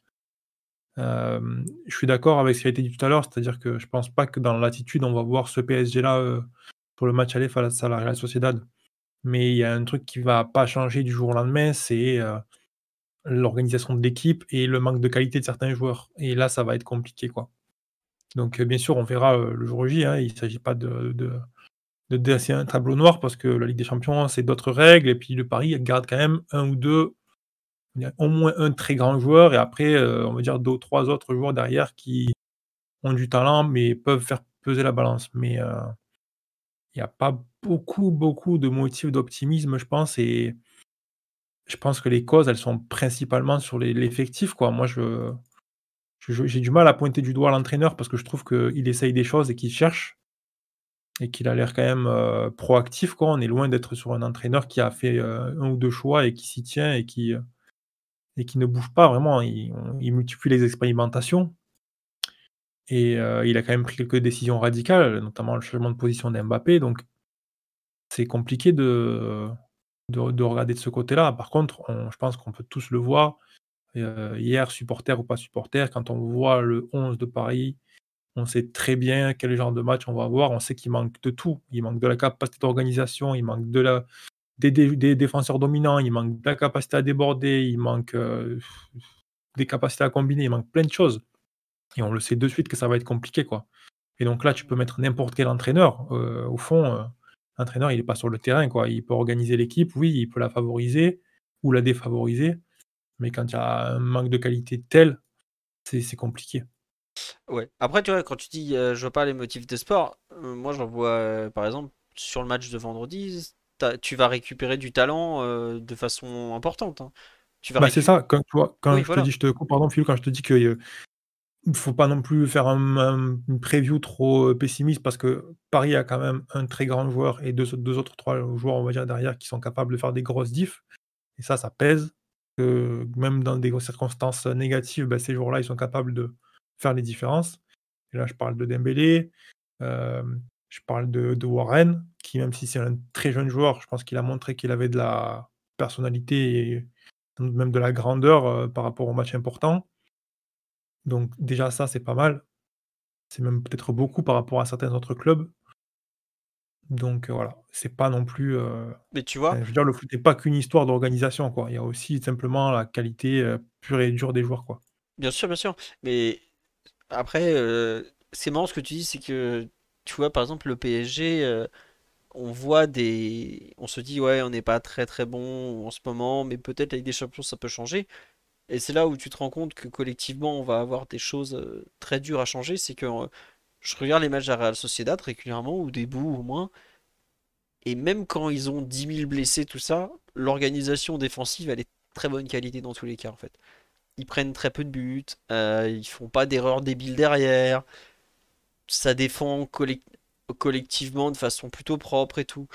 Euh, je suis d'accord avec ce qui a été dit tout à l'heure, c'est-à-dire que je pense pas que dans l'attitude, on va voir ce PSG-là euh, pour le match aller face à la Real Sociedad mais il y a un truc qui va pas changer du jour au lendemain, c'est euh, l'organisation de l'équipe et le manque de qualité de certains joueurs. Et là, ça va être compliqué, quoi. Donc, euh, bien sûr, on verra euh, le jour J. Hein, il ne s'agit pas de, de, un tableau noir parce que la Ligue des Champions, c'est d'autres règles. Et puis, le Paris garde quand même un ou deux, au moins un très grand joueur. Et après, on va dire deux ou trois autres joueurs derrière qui ont du talent, mais peuvent faire peser la balance. Mais il n'y a pas beaucoup, beaucoup de motifs d'optimisme, je pense, et je pense que les causes, elles sont principalement sur l'effectif. Moi, j'ai du mal à pointer du doigt l'entraîneur parce que je trouve qu'il essaye des choses et qu'il cherche et qu'il a l'air quand même euh, proactif. Quoi. On est loin d'être sur un entraîneur qui a fait euh, un ou deux choix et qui s'y tient et qui, et qui ne bouge pas vraiment. il multiplie les expérimentations. Et euh, il a quand même pris quelques décisions radicales, notamment le changement de position d'Mbappé. Donc, c'est compliqué de, de, regarder de ce côté-là. Par contre, je pense qu'on peut tous le voir. Euh, hier, supporter ou pas supporter, quand on voit le 11 de Paris, on sait très bien quel genre de match on va avoir. On sait qu'il manque de tout. Il manque de la capacité d'organisation, il manque de la, des, défenseurs dominants, il manque de la capacité à déborder, il manque euh, des capacités à combiner, il manque plein de choses. Et on le sait de suite que ça va être compliqué, quoi. Et donc là, tu peux mettre n'importe quel entraîneur. Euh, au fond, euh, l'entraîneur, il n'est pas sur le terrain, quoi. Il peut organiser l'équipe, oui, il peut la favoriser ou la défavoriser. Mais quand il y a un manque de qualité tel, c'est compliqué. Ouais. Après, tu vois, quand tu dis euh, je vois pas les motifs de sport, moi je vois par exemple sur le match de vendredi, tu vas récupérer du talent de façon importante. Hein. Bah, c'est ça, quand, tu quand je te dis, pardon, Phil, quand je te dis que il faut pas non plus faire une preview trop euh, pessimiste parce que Paris a quand même un très grand joueur et deux, autres trois joueurs on va dire derrière qui sont capables de faire des grosses diffs et ça ça pèse même dans des circonstances négatives bah, ces joueurs-là ils sont capables de faire les différences et là je parle de Dembélé euh, je parle de, Warren qui même si c'est un très jeune joueur je pense qu'il a montré qu'il avait de la personnalité et même de la grandeur euh, par rapport aux matchs importants donc déjà ça, c'est pas mal. C'est même peut-être beaucoup par rapport à certains autres clubs. Donc euh, voilà, c'est pas non plus. Euh, mais tu vois. je veux dire, le foot n'est pas qu'une histoire d'organisation, quoi. Il y a aussi simplement la qualité euh, pure et dure des joueurs, quoi. Bien sûr, bien sûr. Mais après, c'est marrant ce que tu dis, c'est que tu vois, par exemple, le PSG, on voit des. On se dit, ouais, on n'est pas très très bon en ce moment, mais peut-être avec des champions, ça peut changer. Et c'est là où tu te rends compte que collectivement, on va avoir des choses très dures à changer. C'est que je regarde les matchs à Real Sociedad régulièrement, ou des bouts au moins. Et même quand ils ont 10 000 blessés, tout ça, l'organisation défensive, elle est très bonne qualité dans tous les cas, en fait. Ils prennent très peu de buts, euh, ils font pas d'erreurs débiles derrière. Ça défend collectivement de façon plutôt propre et tout.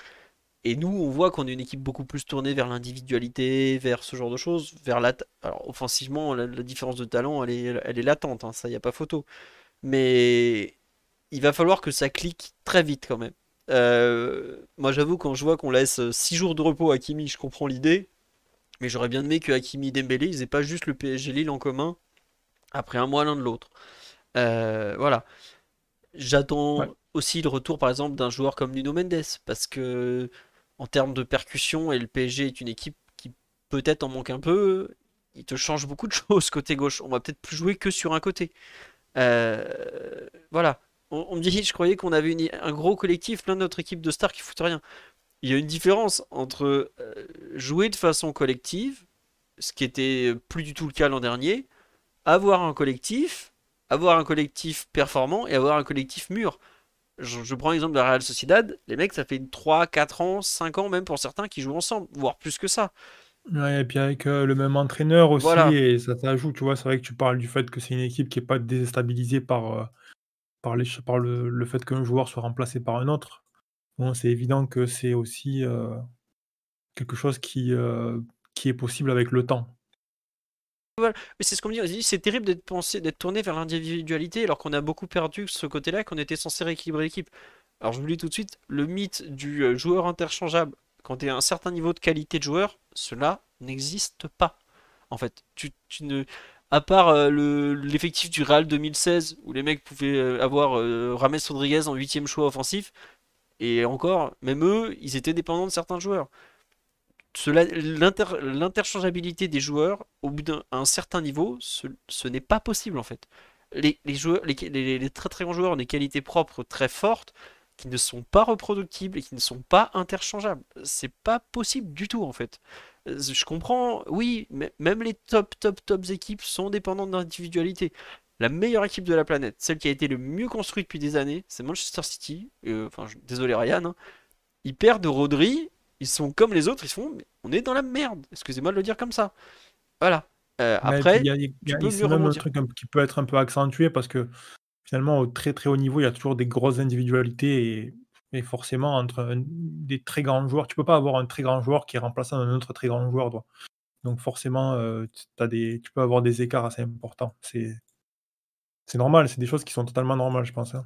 Et nous, on voit qu'on est une équipe beaucoup plus tournée vers l'individualité, vers ce genre de choses, vers la. Alors, offensivement, la, différence de talent, elle est, latente, hein, ça, il n'y a pas photo. Mais il va falloir que ça clique très vite quand même. Euh, moi, j'avoue, quand je vois qu'on laisse 6 euh, jours de repos à Kimi, je comprends l'idée. Mais j'aurais bien aimé que Hakimi et Dembélé, ils n'aient pas juste le PSG Lille en commun après un mois l'un de l'autre. Euh, voilà. J'attends aussi le retour, par exemple, d'un joueur comme Nuno Mendes. Parce que en termes de percussion, et le PSG est une équipe qui peut-être en manque un peu, il te change beaucoup de [laughs] choses côté gauche. On va peut-être plus jouer que sur un côté. Euh, voilà. On, me dit, je croyais qu'on avait un gros collectif, plein notre équipe de stars qui foutent rien. Il y a une différence entre euh, jouer de façon collective, ce qui était plus du tout le cas l'an dernier, avoir un collectif, avoir un collectif performant et avoir un collectif mûr je, prends l'exemple de la Real Sociedad, les mecs, ça fait 3, 4 ans, 5 ans même pour certains qui jouent ensemble, voire plus que ça. et puis avec euh, le même entraîneur aussi, et ça t'ajoute, tu vois, c'est vrai que tu parles du fait que c'est une équipe qui n'est pas déstabilisée par, euh, le, fait qu'un joueur soit remplacé par un autre. Bon, c'est évident que c'est aussi euh, quelque chose qui, qui est possible avec le temps. Mais c'est ce qu'on me dit, c'est terrible d'être tourné vers l'individualité alors qu'on a beaucoup perdu ce côté-là, qu'on était censé rééquilibrer l'équipe. Alors je vous dis tout de suite, le mythe du euh, joueur interchangeable, quand tu as un certain niveau de qualité de joueur, cela n'existe pas. En fait, tu, ne à part euh, l'effectif du Real 2016 où les mecs pouvaient euh, avoir euh, Rames Rodriguez en huitième choix offensif et encore même eux ils étaient dépendants de certains joueurs L'interchangeabilité des joueurs, au bout d'un certain niveau, ce, n'est pas possible en fait. Les, les, très très grands joueurs ont des qualités propres très fortes qui ne sont pas reproductibles et qui ne sont pas interchangeables. C'est pas possible du tout en fait. Euh, je comprends, oui, mais même les top top top équipes sont dépendantes d'individualité. La meilleure équipe de la planète, celle qui a été le mieux construite depuis des années, c'est Manchester City. Euh, enfin, désolé Ryan. Hein, ils perdent Rodri ils sont comme les autres, ils font, on est dans la merde. Excusez-moi de le dire comme ça. Voilà. Euh, après, il y a, un truc qui peut être un peu accentué parce que finalement, au très très haut niveau, il y a toujours des grosses individualités et, forcément, entre des très grands joueurs, tu peux pas avoir un très grand joueur qui est remplacé d'un autre très grand joueur. Donc forcément, euh, as des, tu peux avoir des écarts assez importants. C'est normal, c'est des choses qui sont totalement normales, je pense. Hein.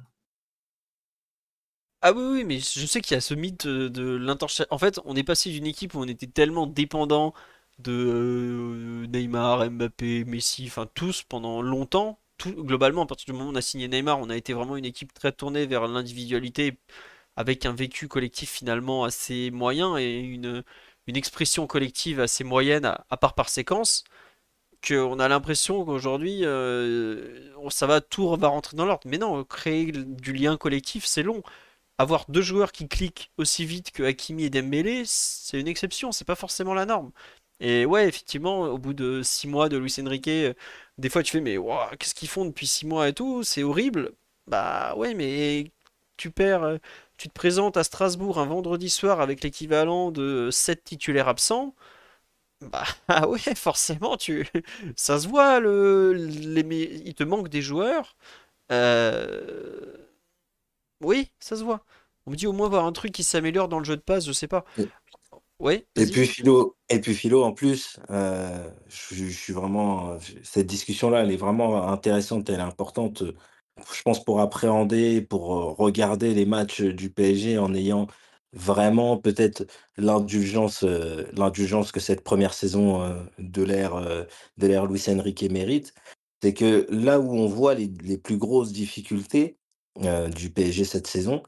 Ah oui, oui, mais je sais qu'il y a ce mythe de, l'interchange. En fait, on est passé d'une équipe où on était tellement dépendant de euh, Neymar, Mbappé, Messi, enfin tous pendant longtemps. globalement, à partir du moment où on a signé Neymar, on a été vraiment une équipe très tournée vers l'individualité, avec un vécu collectif finalement assez moyen et une, une expression collective assez moyenne, à, part par séquence qu'on a l'impression qu'aujourd'hui, euh, ça va, tout va rentrer dans l'ordre. Mais non, créer du lien collectif, c'est long avoir deux joueurs qui cliquent aussi vite que Hakimi et Dembélé, c'est une exception, c'est pas forcément la norme. Et ouais, effectivement, au bout de six mois de Luis Enrique, euh, des fois tu fais mais wow, qu'est-ce qu'ils font depuis six mois et tout, c'est horrible. Bah ouais, mais tu perds, euh, tu te présentes à Strasbourg un vendredi soir avec l'équivalent de sept titulaires absents. Bah [laughs] ah ouais, forcément, tu [laughs] ça se voit, le, il te manque des joueurs. Euh, oui, ça se voit. On me dit au moins voir un truc qui s'améliore dans le jeu de passe, je sais pas. Oui. et puis philo, et puis philo en plus, euh, je, suis vraiment cette discussion là, elle est vraiment intéressante, elle est importante. Je pense pour appréhender, pour euh, regarder les matchs du PSG en ayant vraiment peut-être l'indulgence, euh, l'indulgence que cette première saison de l'ère de l'ère Luis Enrique mérite, c'est que là où on voit les, les plus grosses difficultés, euh, du PSG cette saison,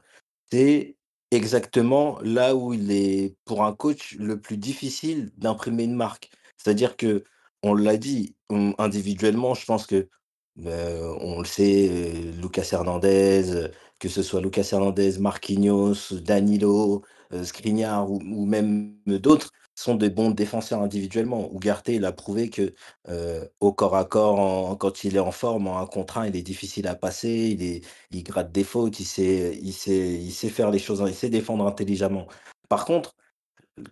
c'est exactement là où il est, pour un coach, le plus difficile d'imprimer une marque. C'est-à-dire que on l'a dit, individuellement, je pense que, euh, on le sait, Lucas Hernandez, que ce soit Lucas Hernandez, Marquinhos, Danilo, scrignard euh, Skriniar ou même d'autres, sont des bons défenseurs individuellement. Ougarté, il a prouvé que euh, au corps à corps, quand il est en forme, en un contre il est difficile à passer, il, est, il gratte des fautes, il sait, il, il sait faire les choses, il sait défendre intelligemment. Par contre,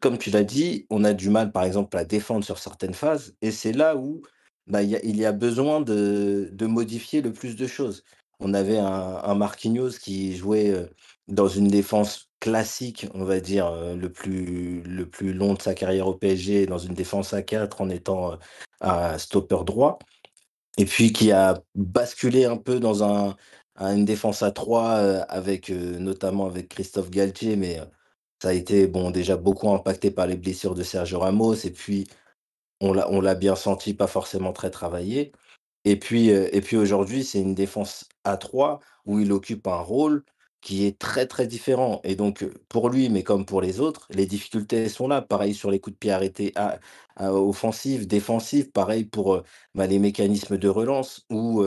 comme tu l'as dit, on a du mal, par exemple, à défendre sur certaines phases, et c'est là où bah, il y a besoin de, modifier le plus de choses. On avait un, un Marquinhos qui jouait euh, dans une défense classique, on va dire, euh, le plus, le plus long de sa carrière au PSG dans une défense à 4 en étant euh, un stopper droit. Et puis qui a basculé un peu dans un, une défense à 3 euh, avec notamment avec Christophe Galtier, mais ça a été bon déjà beaucoup impacté par les blessures de Sergio Ramos et puis on l'a bien senti, pas forcément très travaillé. Et puis, et puis aujourd'hui, c'est une défense à 3 où il occupe un rôle qui est très très différent. Et donc, pour lui, mais comme pour les autres, les difficultés sont là. Pareil sur les coups de pied arrêtés à, ah, ah, offensifs, défensifs, pareil pour bah, les mécanismes de relance, où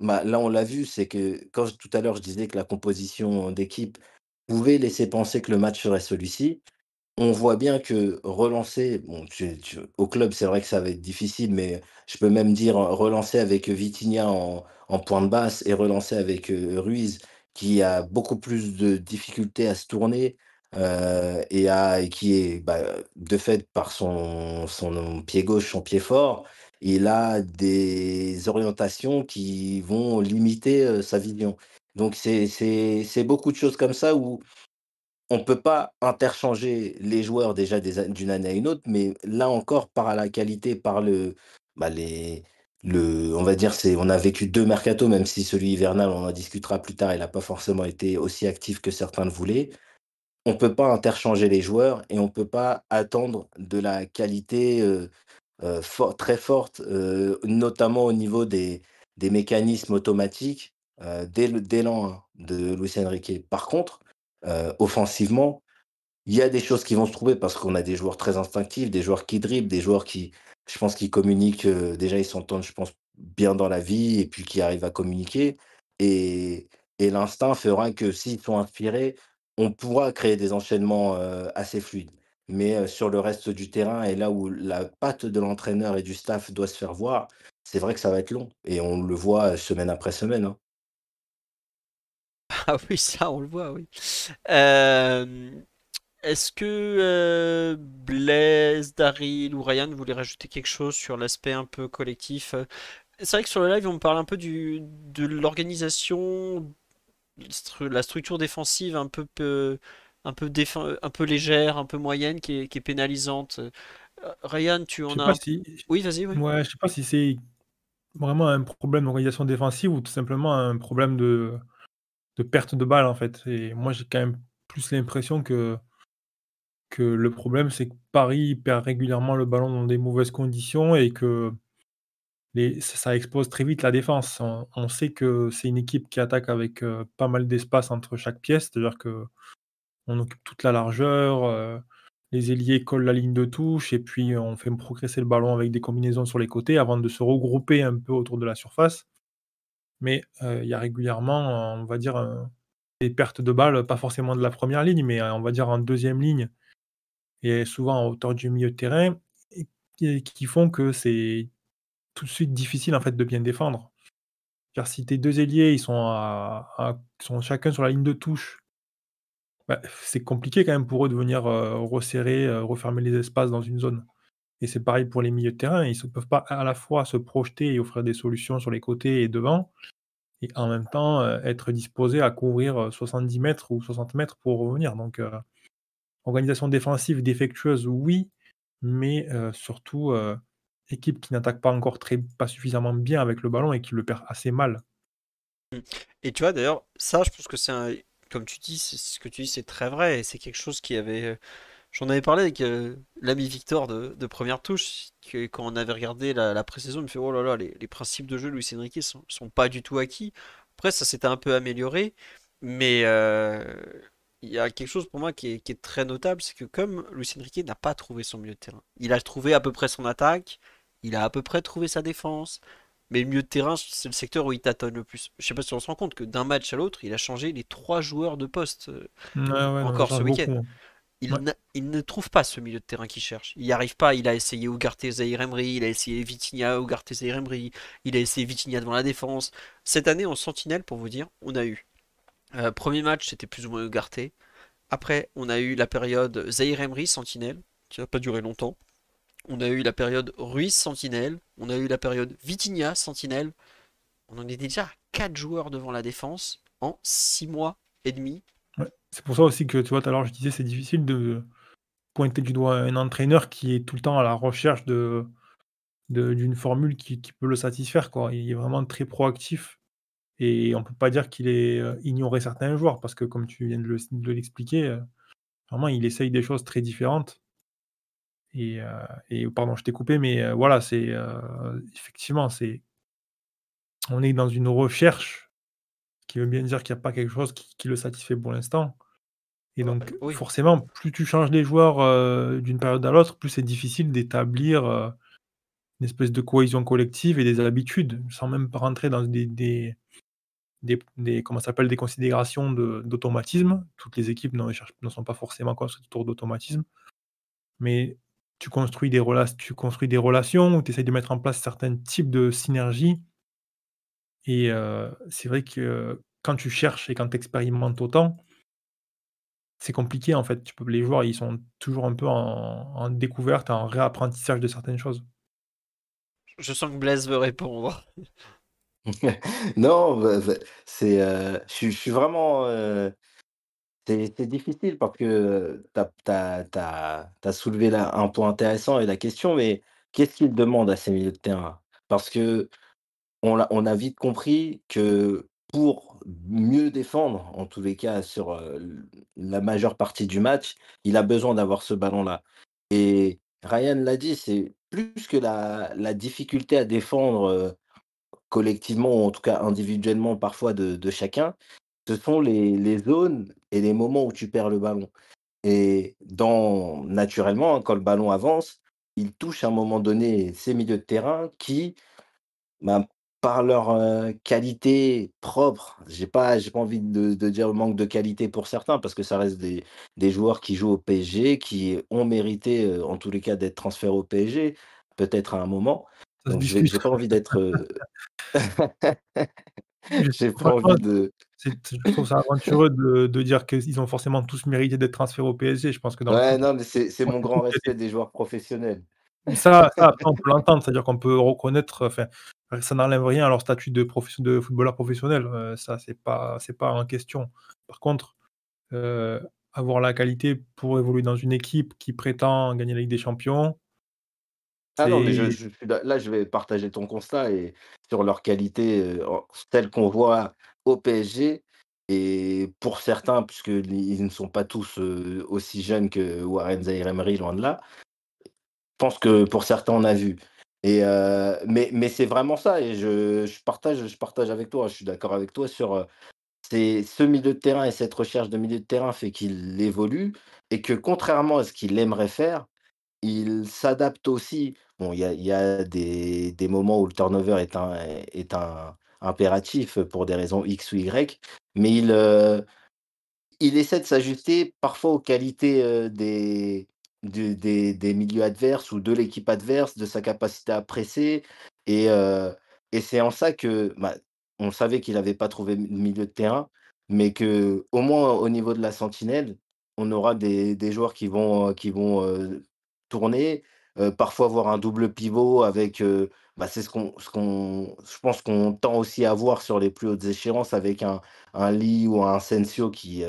bah, là, on l'a vu, c'est que quand tout à l'heure je disais que la composition d'équipe pouvait laisser penser que le match serait celui-ci, on voit bien que relancer, bon, au club, c'est vrai que ça va être difficile, mais je peux même dire relancer avec Vitinha en, point de basse et relancer avec Ruiz qui a beaucoup plus de difficultés à se tourner euh, et, qui est, bah, de fait, par son, pied gauche, son pied fort, il a des orientations qui vont limiter euh, sa vision. Donc, c'est beaucoup de choses comme ça où on ne peut pas interchanger les joueurs déjà d'une année à une autre, mais là encore, par la qualité, par le, bah, les, on va dire, c'est, on a vécu deux Mercato, même si celui hivernal, on en discutera plus tard, il n'a pas forcément été aussi actif que certains le voulaient. On ne peut pas interchanger les joueurs et on ne peut pas attendre de la qualité euh, euh, très forte, euh, notamment au niveau des, mécanismes automatiques dès, l'an hein, de Luis Enrique. Par contre, offensivement, il y a des choses qui vont se trouver parce qu'on a des joueurs très instinctifs, des joueurs qui dribblent, des joueurs qui, je pense qu'ils communiquent, déjà ils s'entendent, je pense, bien dans la vie et puis qu'ils arrivent à communiquer et l'instinct fera que s'ils sont inspirés, on pourra créer des enchaînements, assez fluides. Mais, sur le reste du terrain et là où la patte de l'entraîneur et du staff doit se faire voir, c'est vrai que ça va être long et on le voit, semaine après semaine, hein. Ah oui, ça on le voit, oui. Est-ce que euh, Blaise, Daryl ou Ryan voulaient rajouter quelque chose sur l'aspect un peu collectif euh? C'est vrai que sur le live, on parle un peu de l'organisation, la structure défensive un peu, un, peu un peu légère, un peu moyenne, qui est, pénalisante. Euh, Ryan, tu en as. Oui, vas-y. Oui. Ouais, je sais pas si c'est vraiment un problème d'organisation défensive ou tout simplement un problème de, de perte de balles en fait. Et moi, j'ai quand même plus l'impression que le problème, c'est que Paris perd régulièrement le ballon dans des mauvaises conditions et que ça expose très vite la défense. On, sait que c'est une équipe qui attaque avec euh, pas mal d'espace entre chaque pièce, c'est-à-dire qu'on occupe toute la largeur, euh, les ailiers collent la ligne de touche et puis on fait progresser le ballon avec des combinaisons sur les côtés avant de se regrouper un peu autour de la surface. Mais euh, il y a régulièrement, on va dire, des pertes de balles, pas forcément de la première ligne, mais on va dire en deuxième ligne souvent en hauteur du milieu de terrain, et qui font que c'est tout de suite difficile en fait de bien défendre. Car si tes deux ailiers ils sont, à, sont chacun sur la ligne de touche, bah, c'est compliqué quand même pour eux de venir euh, resserrer, euh, refermer les espaces dans une zone. Et c'est pareil pour les milieux de terrain, ils ne peuvent pas à la fois se projeter et offrir des solutions sur les côtés et devant, et en même temps euh, être disposés à couvrir 70 mètres ou 60 mètres pour revenir. Donc Organisation défensive défectueuse, oui, mais euh, surtout euh, équipe qui n'attaque pas encore très, pas suffisamment bien avec le ballon et qui le perd assez mal. Mmh. Et tu vois d'ailleurs, ça, je pense que c'est un, comme tu dis, ce que tu dis, c'est très vrai et c'est quelque chose qui avait, euh, j'en avais parlé avec l'ami Victor de, Première Touche, que, quand on avait regardé la, la pré-saison, il me fait oh là là, les, principes de jeu louis Enrique sont, sont pas du tout acquis. Après, ça s'était un peu amélioré, mais il y a quelque chose pour moi qui est, très notable, c'est que comme Lucien Riquet n'a pas trouvé son milieu de terrain, il a trouvé à peu près son attaque, il a à peu près trouvé sa défense, mais le milieu de terrain, c'est le secteur où il tâtonne le plus. Je ne sais pas si on se rend compte que d'un match à l'autre, il a changé les trois joueurs de poste euh, encore ce week-end. Hein. Il, ne trouve pas ce milieu de terrain qu'il cherche. Il n'y arrive pas. Il a essayé Ougarté Zairemri, il a essayé Vitinha, Ougarté Zairemri, il a essayé Vitinha devant la défense. Cette année, en sentinelle, pour vous dire, on a eu euh, premier match, c'était plus ou moins garté Après, on a eu la période Zahir Sentinelle, qui n'a pas duré longtemps. On a eu la période Ruiz, Sentinelle. On a eu la période vitigna Sentinelle. On en est déjà à 4 joueurs devant la défense en 6 mois et demi. C'est pour ça aussi que, tu vois, tout à l'heure, je disais, c'est difficile de pointer du doigt un entraîneur qui est tout le temps à la recherche de d'une formule qui, peut le satisfaire. Quoi. Il est vraiment très proactif et on ne peut pas dire qu'il est ignoré certains joueurs, parce que comme tu viens de l'expliquer, vraiment, il essaye des choses très différentes. Et, et oh, pardon, je t'ai coupé, mais voilà, c'est effectivement, c'est on est dans une recherche, qui veut bien dire qu'il n'y a pas quelque chose qui, le satisfait pour l'instant. Et donc, forcément, plus tu changes les joueurs d'une période à l'autre, plus c'est difficile d'établir une espèce de cohésion collective et des habitudes, sans même pas rentrer dans des, des, comment s'appelle des considérations d'automatisme. Toutes les équipes ne sont pas forcément construites autour d'automatisme, mais tu construis des, relations tu construis des relations, tu essayes de mettre en place certains types de synergies. Et euh, c'est vrai que quand tu cherches et quand tu expérimentes autant, c'est compliqué en fait. Tu peux, les joueurs, ils sont toujours un peu en, en découverte, en réapprentissage de certaines choses. Je sens que Blaise veut répondre. [laughs] [laughs] Non, bah, bah, c'est, euh, je suis vraiment, euh, c'est difficile parce que, tu as soulevé un point intéressant et la question, mais qu'est-ce qu'il demande à ces milieux de terrain? Parce qu'on on a vite compris que pour mieux défendre, en tous les cas sur, la majeure partie du match, il a besoin d'avoir ce ballon-là et Ryan l'a dit, c'est plus que la difficulté à défendre, collectivement ou en tout cas individuellement parfois de, chacun, ce sont les, zones et les moments où tu perds le ballon. Et dans, naturellement, hein, quand le ballon avance, il touche à un moment donné ces milieux de terrain qui, bah, par leur euh, qualité propre, j'ai pas, pas envie de, dire le manque de qualité pour certains, parce que ça reste des, des joueurs qui jouent au PSG, qui ont mérité, euh, en tous les cas, d'être transférés au PSG, peut-être à un moment j'ai, pas envie d'être. Euh, [laughs] j'ai pas envie [laughs] de. je trouve ça aventureux de, dire qu'ils ont forcément tous mérité d'être transférés au PSG. Je pense que non, c'est, mon grand respect des joueurs professionnels. Ça, ça on peut l'entendre, c'est-à-dire qu'on peut reconnaître, ça n'enlève rien à leur statut de, footballeur professionnel. Euh, ça, c'est pas, pas en question. Par contre, euh, avoir la qualité pour évoluer dans une équipe qui prétend gagner la Ligue des Champions, ah non, mais là, je vais partager ton constat et sur leur qualité, telle qu'on voit au PSG. Et pour certains, puisqu'ils ne sont pas tous aussi jeunes que Warren Zaire loin de là, je pense que pour certains, on a vu. Et, mais, c'est vraiment ça. Et je, partage, je partage avec toi, hein, je suis d'accord avec toi sur ce milieu de terrain et cette recherche de milieu de terrain fait qu'il évolue et que contrairement à ce qu'il aimerait faire, il s'adapte aussi. Bon, il y a, des, moments où le turnover est un, est un impératif pour des raisons X ou Y, mais il, euh, il essaie de s'ajuster parfois aux qualités euh, des, des, milieux adverses ou de l'équipe adverse, de sa capacité à presser. Et, euh, et c'est en ça que bah, on savait qu'il n'avait pas trouvé de milieu de terrain, mais que au moins au niveau de la sentinelle, on aura des, joueurs qui vont, qui vont tourner, parfois avoir un double pivot avec. Bah, c'est ce qu'on, ce qu'on, je pense qu'on tend aussi à voir sur les plus hautes échéances avec un, un Lee ou un Sensio qui,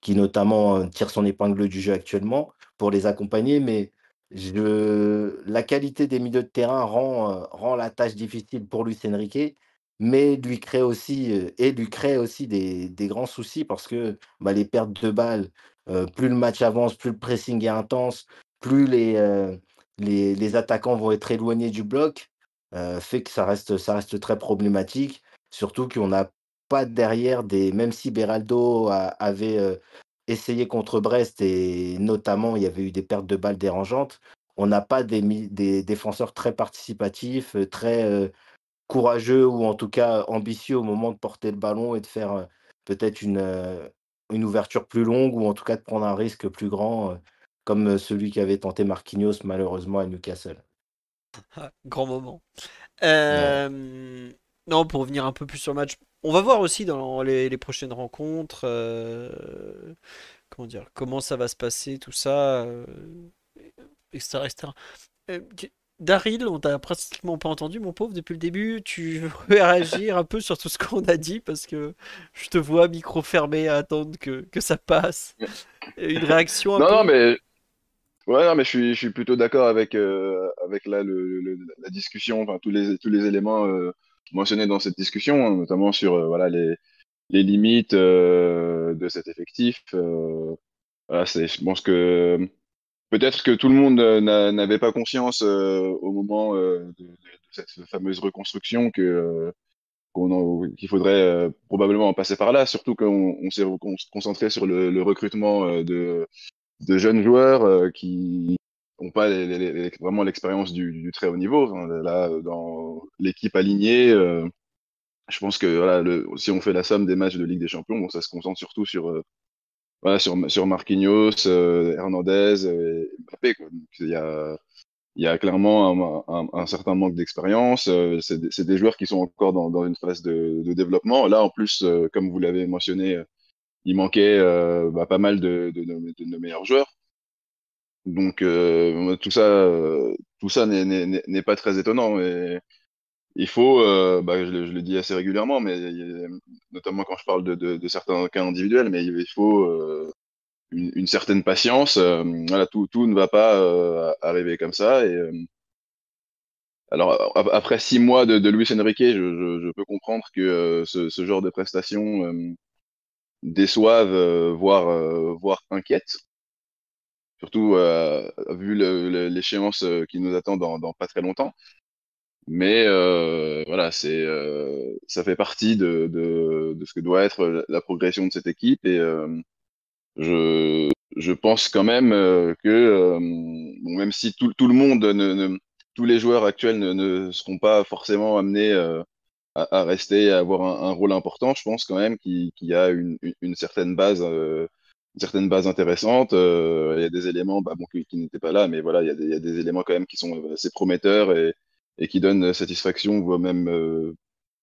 qui notamment tire son épingle du jeu actuellement pour les accompagner. Mais la qualité des milieux de terrain rend, rend la tâche difficile pour Luis Enrique, mais lui crée aussi, et lui crée aussi des, grands soucis parce que bah, les pertes de balles, plus le match avance, plus le pressing est intense, plus euh, les, les, attaquants vont être éloignés du bloc, euh, fait que ça reste, ça reste très problématique. Surtout qu'on n'a pas derrière des. Même si Beraldo avait euh, essayé contre Brest et notamment il y avait eu des pertes de balles dérangeantes, on n'a pas des, défenseurs très participatifs, très courageux ou en tout cas ambitieux au moment de porter le ballon et de faire peut-être une, une ouverture plus longue ou en tout cas de prendre un risque plus grand comme celui qui avait tenté Marquinhos malheureusement à Newcastle. Ah, grand moment. Non, pour revenir un peu plus sur le match, on va voir aussi dans les, prochaines rencontres comment, dire, comment ça va se passer, tout ça, etc. etc. Euh, Daryl, on t'a pratiquement pas entendu, mon pauvre, depuis le début. Tu veux [laughs] réagir un peu sur tout ce qu'on a dit parce que je te vois micro fermé à attendre que, ça passe. Une réaction Non, peu... non, mais Ouais, non, mais je suis, je suis plutôt d'accord avec, euh, avec la discussion, enfin, tous les, tous les éléments euh, mentionnés dans cette discussion, hein, notamment sur euh, voilà, les, les limites de cet effectif. je pense que peut-être que tout le monde n'avait pas conscience au moment de, cette fameuse reconstruction que qu'il faudrait probablement passer par là, surtout qu'on on, s'est concentré sur le recrutement de de jeunes joueurs euh, qui n'ont pas vraiment l'expérience du, très haut niveau. là, dans l'équipe alignée, euh, je pense que si on fait la somme des matchs de Ligue des Champions, bon, ça se concentre surtout sur euh, sur, Marquinhos, Hernandez et Mbappé. Il y a, clairement un, certain manque d'expérience. c'est des, joueurs qui sont encore dans, une phase de, développement. Là, en plus, comme vous l'avez mentionné, il manquait euh, bah, pas mal de, nos meilleurs joueurs. Donc euh, tout ça, euh, tout ça n'est pas très étonnant. Et il faut, bah, je, le dis assez régulièrement, mais notamment quand je parle de, certains cas individuels, mais il faut une, certaine patience. voilà, tout, tout, ne va pas arriver comme ça. Et, alors, après six mois de, Luis Enrique, je, je, peux comprendre que ce, ce, genre de prestation déçoivent, euh, voire, euh, voire inquiètent. Surtout euh, vu l'échéance qui nous attend dans, pas très longtemps. Mais voilà, c'est ça fait partie de, ce que doit être la progression de cette équipe et je, pense quand même que même si tout, le monde, ne, tous les joueurs actuels ne, seront pas forcément amenés à, rester à avoir un, rôle important, je pense quand même qu'il y a une, certaine base. Euh, intéressante, euh, il y a des éléments bah, bon, qui, n'étaient pas là, mais voilà, il y, a des, éléments quand même qui sont assez prometteurs et, et qui donnent satisfaction, voire même euh,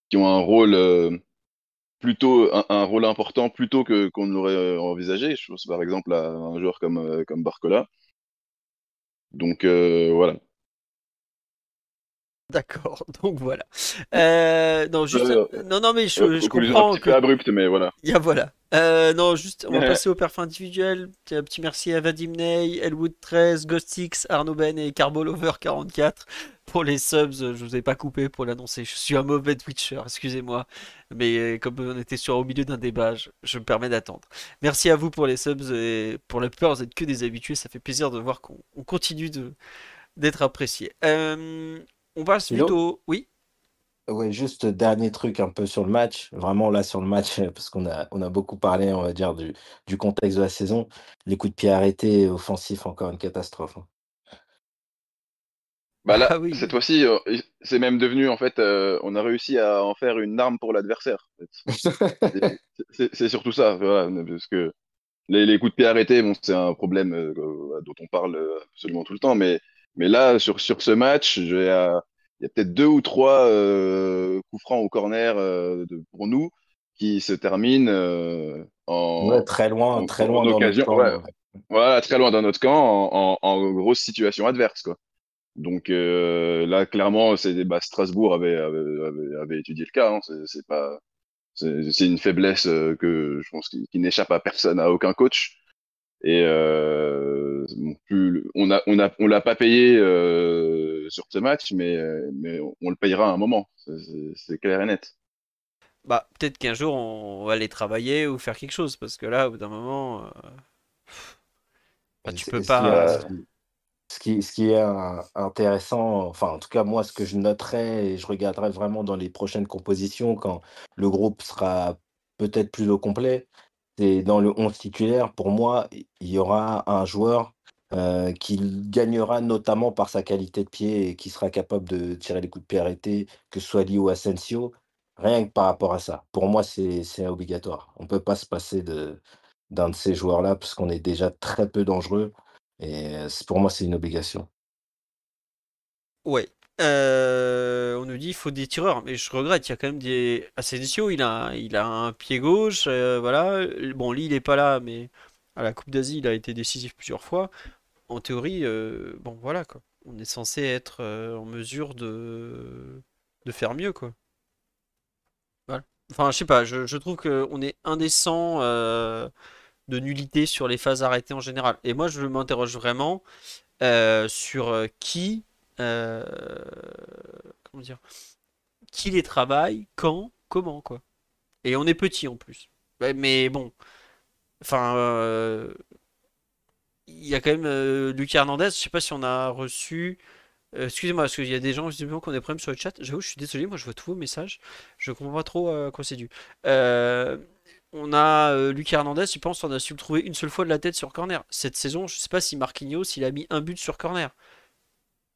qui ont un rôle euh, plutôt un, rôle important plutôt que qu'on l'aurait envisagé. Je pense par exemple à un joueur comme, comme Barcola. Donc voilà, D'accord, [laughs] donc voilà. Euh, non, juste... Euh, non, non, mais je, euh, comprends. Un peu mais voilà. [laughs] voilà. non, juste, on va passer au perf individuel. Un petit merci à Vadim Ney, Elwood 13, Ghostix, Arnaud Ben et Carbolover 44 pour les subs. Je vous ai pas coupé pour l'annoncer. Je suis un mauvais Twitcher, excusez-moi. Mais comme on était sur, au milieu d'un débat, je, me permets d'attendre. Merci à vous pour les subs et pour la peur vous êtes que des habitués. Ça fait plaisir de voir qu'on continue d'être apprécié. Euh, on passe plutôt. Oui. Ouais, juste dernier truc un peu sur le match, vraiment là sur le match, [laughs] parce qu'on a, on a beaucoup parlé, on va dire, du, contexte de la saison. Les coups de pied arrêtés, offensifs, encore une catastrophe. Hein. Bah là, ah cette fois-ci, euh, c'est même devenu, en fait, euh, on a réussi à en faire une arme pour l'adversaire. [laughs] c'est surtout ça, parce que les, coups de pied arrêtés, bon, c'est un problème euh, dont on parle absolument tout le temps, mais mais là, sur, sur ce match, euh, il y a peut-être deux ou trois euh, coups francs au corner euh, pour nous qui se terminent en très loin, très loin dans notre camp. voilà, très loin dans notre camp, en, grosse situation adverse, quoi. Donc là, clairement, bah, Strasbourg avait, avait, étudié le cas. Hein. C'est une faiblesse que je pense qui n'échappe à personne, à aucun coach. Et euh, on a, on a, on l'a pas payé euh, sur ce match, mais, mais on, le payera à un moment. C'est clair et net. Bah, peut-être qu'un jour on va aller travailler ou faire quelque chose, parce que là, au bout d'un moment, euh... bah, tu peux pas. Euh, ce qui, ce qui, est intéressant, enfin en tout cas moi ce que je noterai et je regarderai vraiment dans les prochaines compositions quand le groupe sera peut-être plus au complet, c'est dans le 11 titulaire, pour moi, il y aura un joueur euh, qui gagnera notamment par sa qualité de pied et qui sera capable de tirer les coups de pied arrêtés, que ce soit Lee ou Asensio, rien que par rapport à ça. Pour moi, c'est obligatoire. On ne peut pas se passer d'un de, de ces joueurs-là parce qu'on est déjà très peu dangereux. Et euh, pour moi, c'est une obligation. Oui, euh, on nous dit il faut des tireurs, mais je regrette, il y a quand même des. Asensio, il a, il a un pied gauche, euh, voilà. Bon, lui il n'est pas là, mais à la Coupe d'Asie, il a été décisif plusieurs fois. En théorie, euh, bon, voilà, quoi. On est censé être en mesure de... de faire mieux, quoi. Enfin, je sais pas, je, je trouve qu'on est indécent de nullité sur les phases arrêtées en général. Et moi, je m'interroge vraiment sur qui euh, comment dire Qui les travaille Quand Comment quoi Et on est petit en plus. Mais bon. Enfin euh, il y a quand même euh, Lucas Hernandez. Je sais pas si on a reçu. Excusez-moi, parce qu'il y a des gens justement qui ont des problèmes sur le chat. J'avoue, je suis désolé, moi je vois tous vos messages. Je comprends pas trop quoi c'est dû. on a Lucas Hernandez, je pense, on a su trouver une seule fois de la tête sur corner. Cette saison, je sais pas si Marquinhos, il a mis un but sur corner.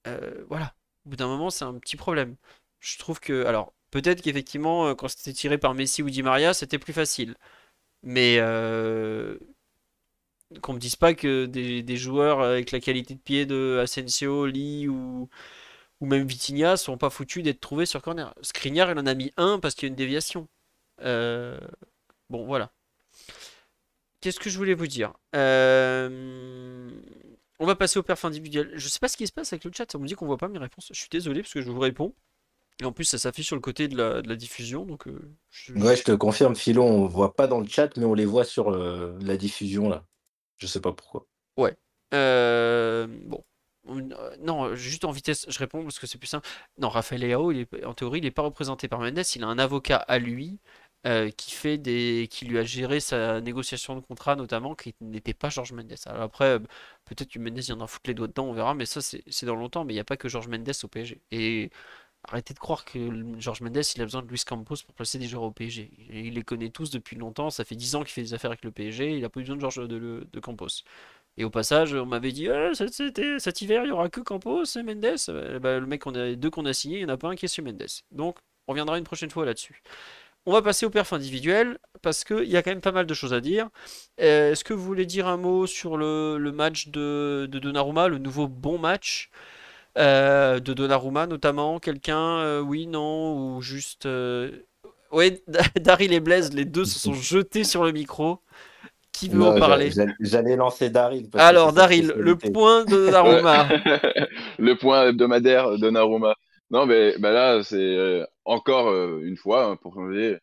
Euh, voilà, au bout d'un moment, c'est un petit problème. Je trouve que, alors, peut-être qu'effectivement, euh, quand c'était tiré par Messi ou Di Maria, c'était plus facile. Mais euh, qu'on me dise pas que des, joueurs avec la qualité de pied de Asensio, Lee ou, ou même Vitinha sont pas foutus d'être trouvés sur corner. Skriniar, il en a mis un parce qu'il y a une déviation. bon, voilà. Qu'est-ce que je voulais vous dire on va passer au perf individuel. Je sais pas ce qui se passe avec le chat, ça me dit qu'on voit pas mes réponses. Je suis désolé parce que je vous réponds. Et en plus, ça s'affiche sur le côté de la, diffusion. Donc, euh, je... Ouais, je te confirme, Philo, on voit pas dans le chat, mais on les voit sur euh, la diffusion là. Je sais pas pourquoi. Ouais. Euh, bon. Non, juste en vitesse, je réponds parce que c'est plus simple. Non, Raphaël en théorie, il n'est pas représenté par Mendes. Il a un avocat à lui euh, qui fait des, qui lui a géré sa négociation de contrat notamment, qui n'était pas Georges Mendes. Alors après, euh, peut-être que Mendes a foutre les doigts dedans, on verra, mais ça c'est dans longtemps. Mais il n'y a pas que Georges Mendes au PSG. Et arrêtez de croire que George Mendes il a besoin de Luis Campos pour placer des joueurs au PSG. Il les connaît tous depuis longtemps. Ça fait 10 ans qu'il fait des affaires avec le PSG. Il a pas besoin de George de, de, Campos. Et au passage, on m'avait dit ah, cet hiver, il n'y aura que Campos et Mendes. Bah, le mec, on a deux qu'on a signé il n'y en a pas un qui est sur Mendes. Donc, on reviendra une prochaine fois là-dessus. On va passer aux perfs individuel, parce qu'il y a quand même pas mal de choses à dire. Euh, est-ce que vous voulez dire un mot sur le, match de, de, Donnarumma, le nouveau bon match euh, de Donnarumma notamment Quelqu'un, euh, oui, non, ou juste... Oui, Daryl et Blaise, les deux se sont [laughs] jetés sur le micro. Qui veut en parler J'allais lancer Daryl. Alors Daryl, le point de Donnarumma. [laughs] le point hebdomadaire de Donnarumma. Non, mais bah là, c'est euh, encore euh, une fois, hein, pour changer,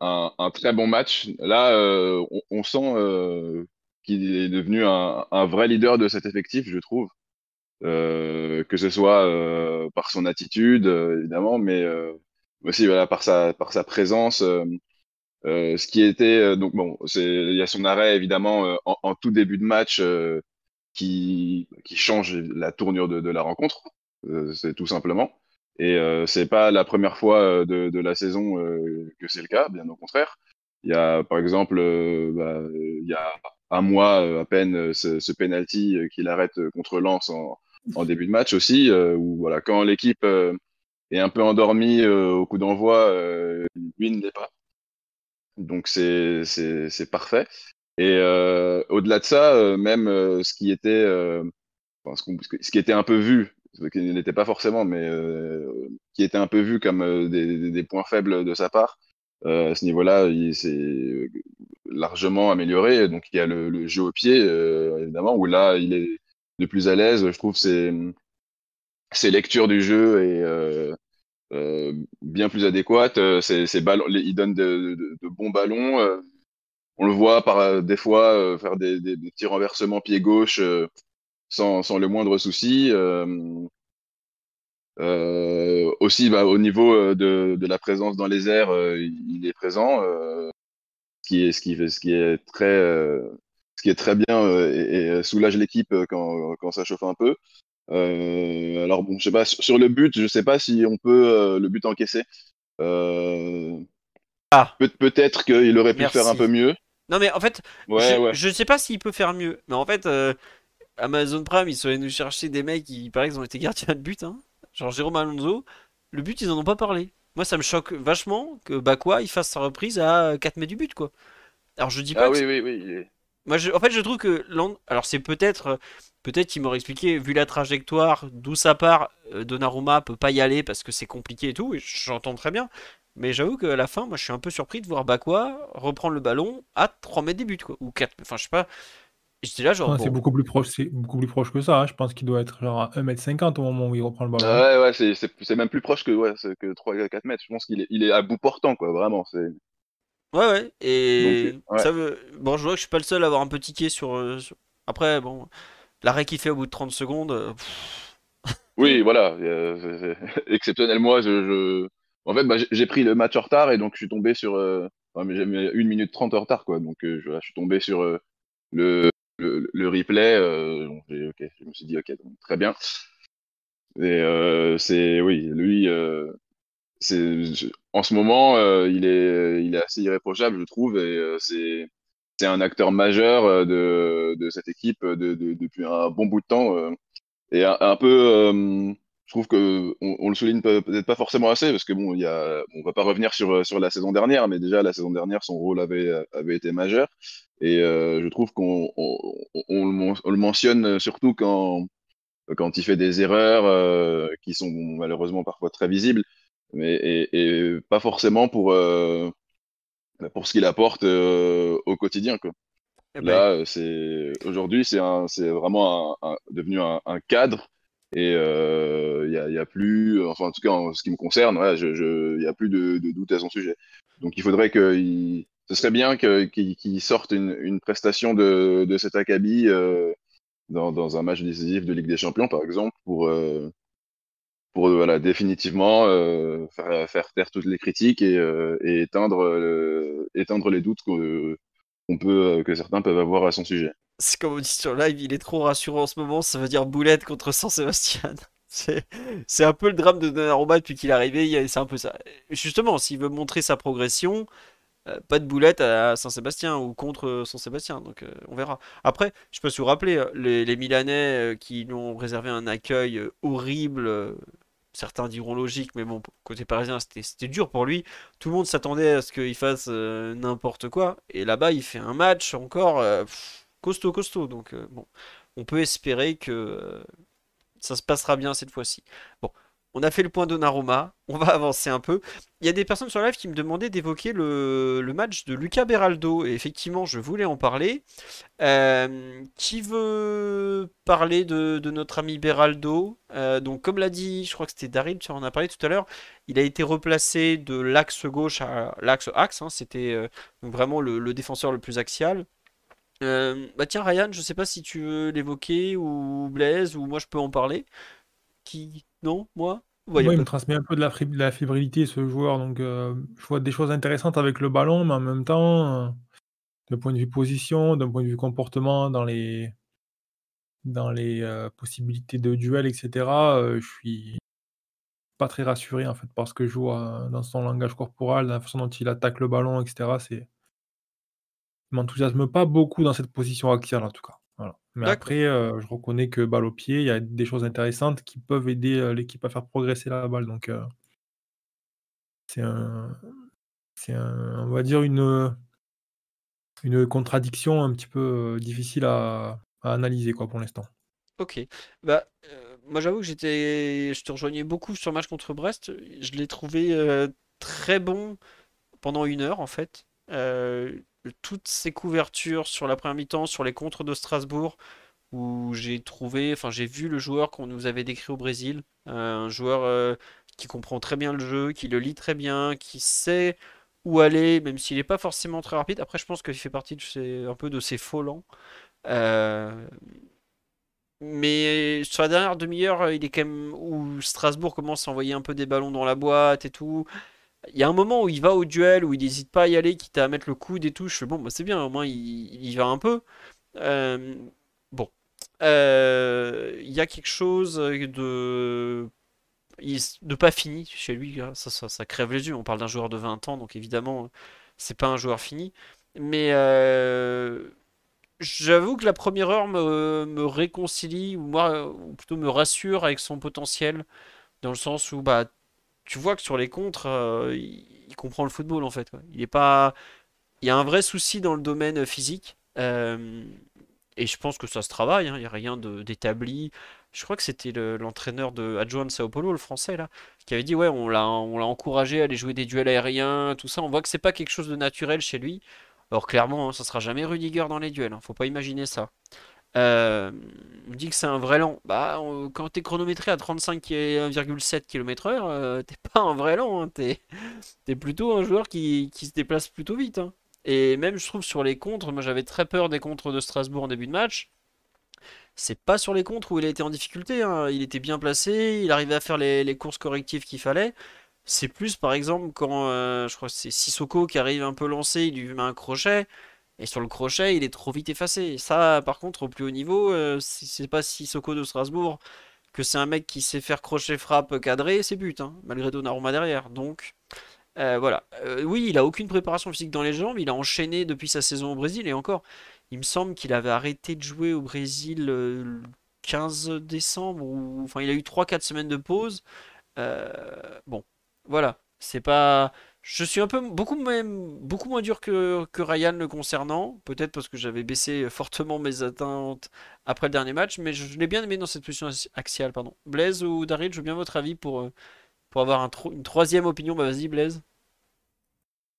un, très bon match. Là, euh, on, sent qu'il est devenu un, vrai leader de cet effectif, je trouve. que ce soit par son attitude, évidemment, mais aussi voilà, par, sa, par sa présence. ce qui était, donc bon, c'est il y a son arrêt, évidemment, en, tout début de match qui, qui change la tournure de, de la rencontre, c'est tout simplement. Et ce euh, c'est pas la première fois euh, de, la saison euh, que c'est le cas, bien au contraire. Il y a, par exemple, bah, il y a un mois à peine, ce, ce penalty qu'il arrête contre Lens en, début de match aussi, où voilà, quand l'équipe est un peu endormie au coup d'envoi, lui ne l'est pas. Donc c'est, parfait. Et au-delà de ça, même ce qui était, ce, qui était un peu vu qui n'était pas forcément, mais euh, qui était un peu vu comme euh, des, points faibles de sa part. Euh, à ce niveau-là, il s'est largement amélioré. Donc il y a le, jeu au pied, évidemment, où là, il est le plus à l'aise. Je trouve ses, ses lectures du jeu est bien plus adéquate. il donne de, bons ballons. on le voit par des fois faire des, des, petits renversements pied gauche sans, le moindre souci. Euh, euh, aussi, bah, au niveau euh, de, de, la présence dans les airs, il est présent, ce, qui est, ce, qui, ce, qui est très, ce qui est très bien et, soulage l'équipe quand, quand, ça chauffe un peu. alors, bon, je sais pas, sur le but, je ne sais pas si on peut le but encaisser. Ah. peut Peut-être qu'il aurait pu faire un peu mieux. Non, mais en fait, je ne sais pas s'il peut faire mieux. Mais en fait, Amazon Prime, ils sont allés nous chercher des mecs qui, par exemple, ont été gardiens de but. Hein. Genre Jérôme Alonso, le but, ils en ont pas parlé. Moi, ça me choque vachement que Bakwa, il fasse sa reprise à 4 mètres du but, quoi. Alors, je dis pas. Ah oui, oui, oui. Moi, en fait, je trouve que. Alors, c'est peut-être. Euh, peut-être qu'il m'aurait expliqué, vu la trajectoire, d'où ça part, euh, Donnarumma peut pas y aller parce que c'est compliqué et tout, j'entends très bien. Mais j'avoue qu'à la fin, moi, je suis un peu surpris de voir Bakwa reprendre le ballon à 3 mètres du but, quoi. Ou 4, enfin, je sais pas là, C'est beaucoup, plus proche, beaucoup plus proche que ça. Hein. Je pense qu'il doit être genre à 1m50 au moment où il reprend le ballon. ouais, ouais, c'est même plus proche que, ouais, que 3-4 mètres. Je pense qu'il est, il est à bout portant, quoi, vraiment. Ouais, ouais. Et euh, ça veut... Bon, je vois que je suis pas le seul à avoir un petit quai euh, sur, Après, bon. L'arrêt qu'il fait au bout de 30 secondes. Euh, oui, voilà. [laughs] exceptionnel, moi, je, En fait, bah, j'ai pris le match en retard et donc je suis tombé sur. 1 minute 30 en retard, quoi. Donc je, suis tombé sur le, le, replay, euh, je me suis dit, ok, très bien. Et euh, c'est, oui, lui, euh, c'est en ce moment, il, est, il assez irréprochable, je trouve, et c'est c'est un acteur majeur de, cette équipe depuis un bon bout de temps et un, peu je trouve que on, le souligne peut-être pas forcément assez parce que bon, il on va pas revenir sur euh, sur la saison dernière, mais déjà la saison dernière, son rôle avait euh, avait été majeur et euh, je trouve qu'on on, le mentionne surtout quand quand il fait des erreurs qui sont malheureusement parfois très visibles, mais et, pas forcément pour bah, pour ce qu'il apporte au quotidien eh ben, Là, c'est aujourd'hui, c'est c'est vraiment devenu un, un cadre et il euh, n'y a, a, plus, enfin en tout cas en ce qui me concerne, il n'y a plus de, de, doute à son sujet. Donc il faudrait que, ce serait bien qu'il qu sorte une, une, prestation de, de cet acabit euh, dans, dans, un match décisif de Ligue des Champions par exemple pour, euh, pour voilà, définitivement faire, faire, taire toutes les critiques et, éteindre, éteindre les doutes peut, euh, que certains peuvent avoir à son sujet. C'est comme on dit sur live, il est trop rassurant en ce moment, ça veut dire boulette contre saint sébastien [laughs] C'est un peu le drame de Donnarumma depuis qu'il est arrivé, c'est un peu ça. Justement, s'il veut montrer sa progression, euh, pas de boulette à Saint-Sébastien ou contre Saint-Sébastien, donc euh, on verra. Après, je peux vous rappeler, les, Milanais qui nous ont réservé un accueil horrible Certains diront logique, mais bon, côté parisien, c'était dur pour lui. Tout le monde s'attendait à ce qu'il fasse euh, n'importe quoi. Et là-bas, il fait un match encore euh, costaud, costaud. Donc, euh, bon, on peut espérer que ça se passera bien cette fois-ci. Bon, on a fait le point Naroma. on va avancer un peu. Il y a des personnes sur live qui me demandaient d'évoquer le, match de Luca Beraldo, et effectivement, je voulais en parler. Euh, qui veut parler de, notre ami Beraldo euh, Donc, comme l'a dit, je crois que c'était Daryl, tu en as parlé tout à l'heure, il a été replacé de l'axe gauche à l'axe axe, hein. c'était euh, vraiment le, défenseur le plus axial. Bah tiens, Ryan, je ne sais pas si tu veux l'évoquer, ou Blaise, ou moi je peux en parler. Qui, non, moi ouais, il me transmet un peu de la, fébrilité ce joueur. Donc, euh, je vois des choses intéressantes avec le ballon, mais en même temps, euh, d'un point de vue position, d'un point de vue comportement, dans les, dans les euh, possibilités de duel, etc., je suis pas très rassuré en fait parce que je vois dans son langage corporal, dans la façon dont il attaque le ballon, etc. C'est m'enthousiasme pas beaucoup dans cette position axiale en tout cas. Mais après, euh, je reconnais que balle au pied, il y a des choses intéressantes qui peuvent aider euh, l'équipe à faire progresser la balle. Donc, euh, c'est un, on va dire une, une contradiction un petit peu difficile à, analyser quoi, pour l'instant. Ok. Bah, moi, j'avoue que je te rejoignais beaucoup sur match contre Brest. Je l'ai trouvé très bon pendant une heure, en fait toutes ces couvertures sur la première mi-temps, sur les contres de Strasbourg, où j'ai trouvé, enfin j'ai vu le joueur qu'on nous avait décrit au Brésil, euh, un joueur euh, qui comprend très bien le jeu, qui le lit très bien, qui sait où aller, même s'il n'est pas forcément très rapide. Après, je pense qu'il fait partie de un peu de ces faux lents. Euh, mais sur la dernière demi-heure, il est quand même où Strasbourg commence à envoyer un peu des ballons dans la boîte et tout. Il y a un moment où il va au duel, où il n'hésite pas à y aller, quitte à mettre le coude et tout. bon, bah, c'est bien, au moins il, va un peu. Euh, bon. Euh, il y a quelque chose de. de pas fini chez lui. Ça, crève les yeux. On parle d'un joueur de 20 ans, donc évidemment, c'est pas un joueur fini. Mais. Euh, j'avoue que la première heure me, réconcilie, ou, moi, ou plutôt me rassure avec son potentiel, dans le sens où bah, tu vois que sur les contres, euh, il, comprend le football en fait. Il est pas, il y a un vrai souci dans le domaine euh, physique. Euh, et je pense que ça se travaille. Hein. Il n'y a rien d'établi. Je crois que c'était l'entraîneur de adjoint Sao Paulo, le français là, qui avait dit ouais, on l'a, on l'a encouragé à aller jouer des duels aériens, tout ça. On voit que c'est pas quelque chose de naturel chez lui. Or clairement, hein, ça sera jamais Rudiger dans les duels. Hein. Faut pas imaginer ça. Euh, on dit que c'est un vrai lent. Bah, tu quand chronométré à 35,7 km/h, euh, t'es [laughs] pas un vrai lent. Hein. t'es es plutôt un joueur qui, se déplace plutôt vite. Hein. Et même, je trouve, sur les contres, moi j'avais très peur des contres de Strasbourg en début de match. C'est pas sur les contres où il a été en difficulté. Hein. Il était bien placé, il arrivait à faire les, courses correctives qu'il fallait. C'est plus, par exemple, quand euh, je crois c'est Sissoko qui arrive un peu lancé, il lui met un crochet. Et sur le crochet, il est trop vite effacé. Ça, par contre, au plus haut niveau, euh, c'est pas si Soko de Strasbourg que c'est un mec qui sait faire crochet, frappe, cadré, c'est but, hein, malgré Donnarumma derrière. Donc, euh, voilà. Euh, oui, il a aucune préparation physique dans les jambes. Il a enchaîné depuis sa saison au Brésil et encore. Il me semble qu'il avait arrêté de jouer au Brésil le 15 décembre. Ou... Enfin, il a eu 3-4 semaines de pause. bon, voilà. C'est pas. Je suis un peu beaucoup, beaucoup moins dur que, que Ryan le concernant, peut-être parce que j'avais baissé fortement mes attentes après le dernier match, mais je, l'ai bien aimé dans cette position axiale. Pardon. Blaise ou Daryl, je veux bien votre avis pour, euh, pour avoir une troisième opinion. Bah, vas-y, Blaise.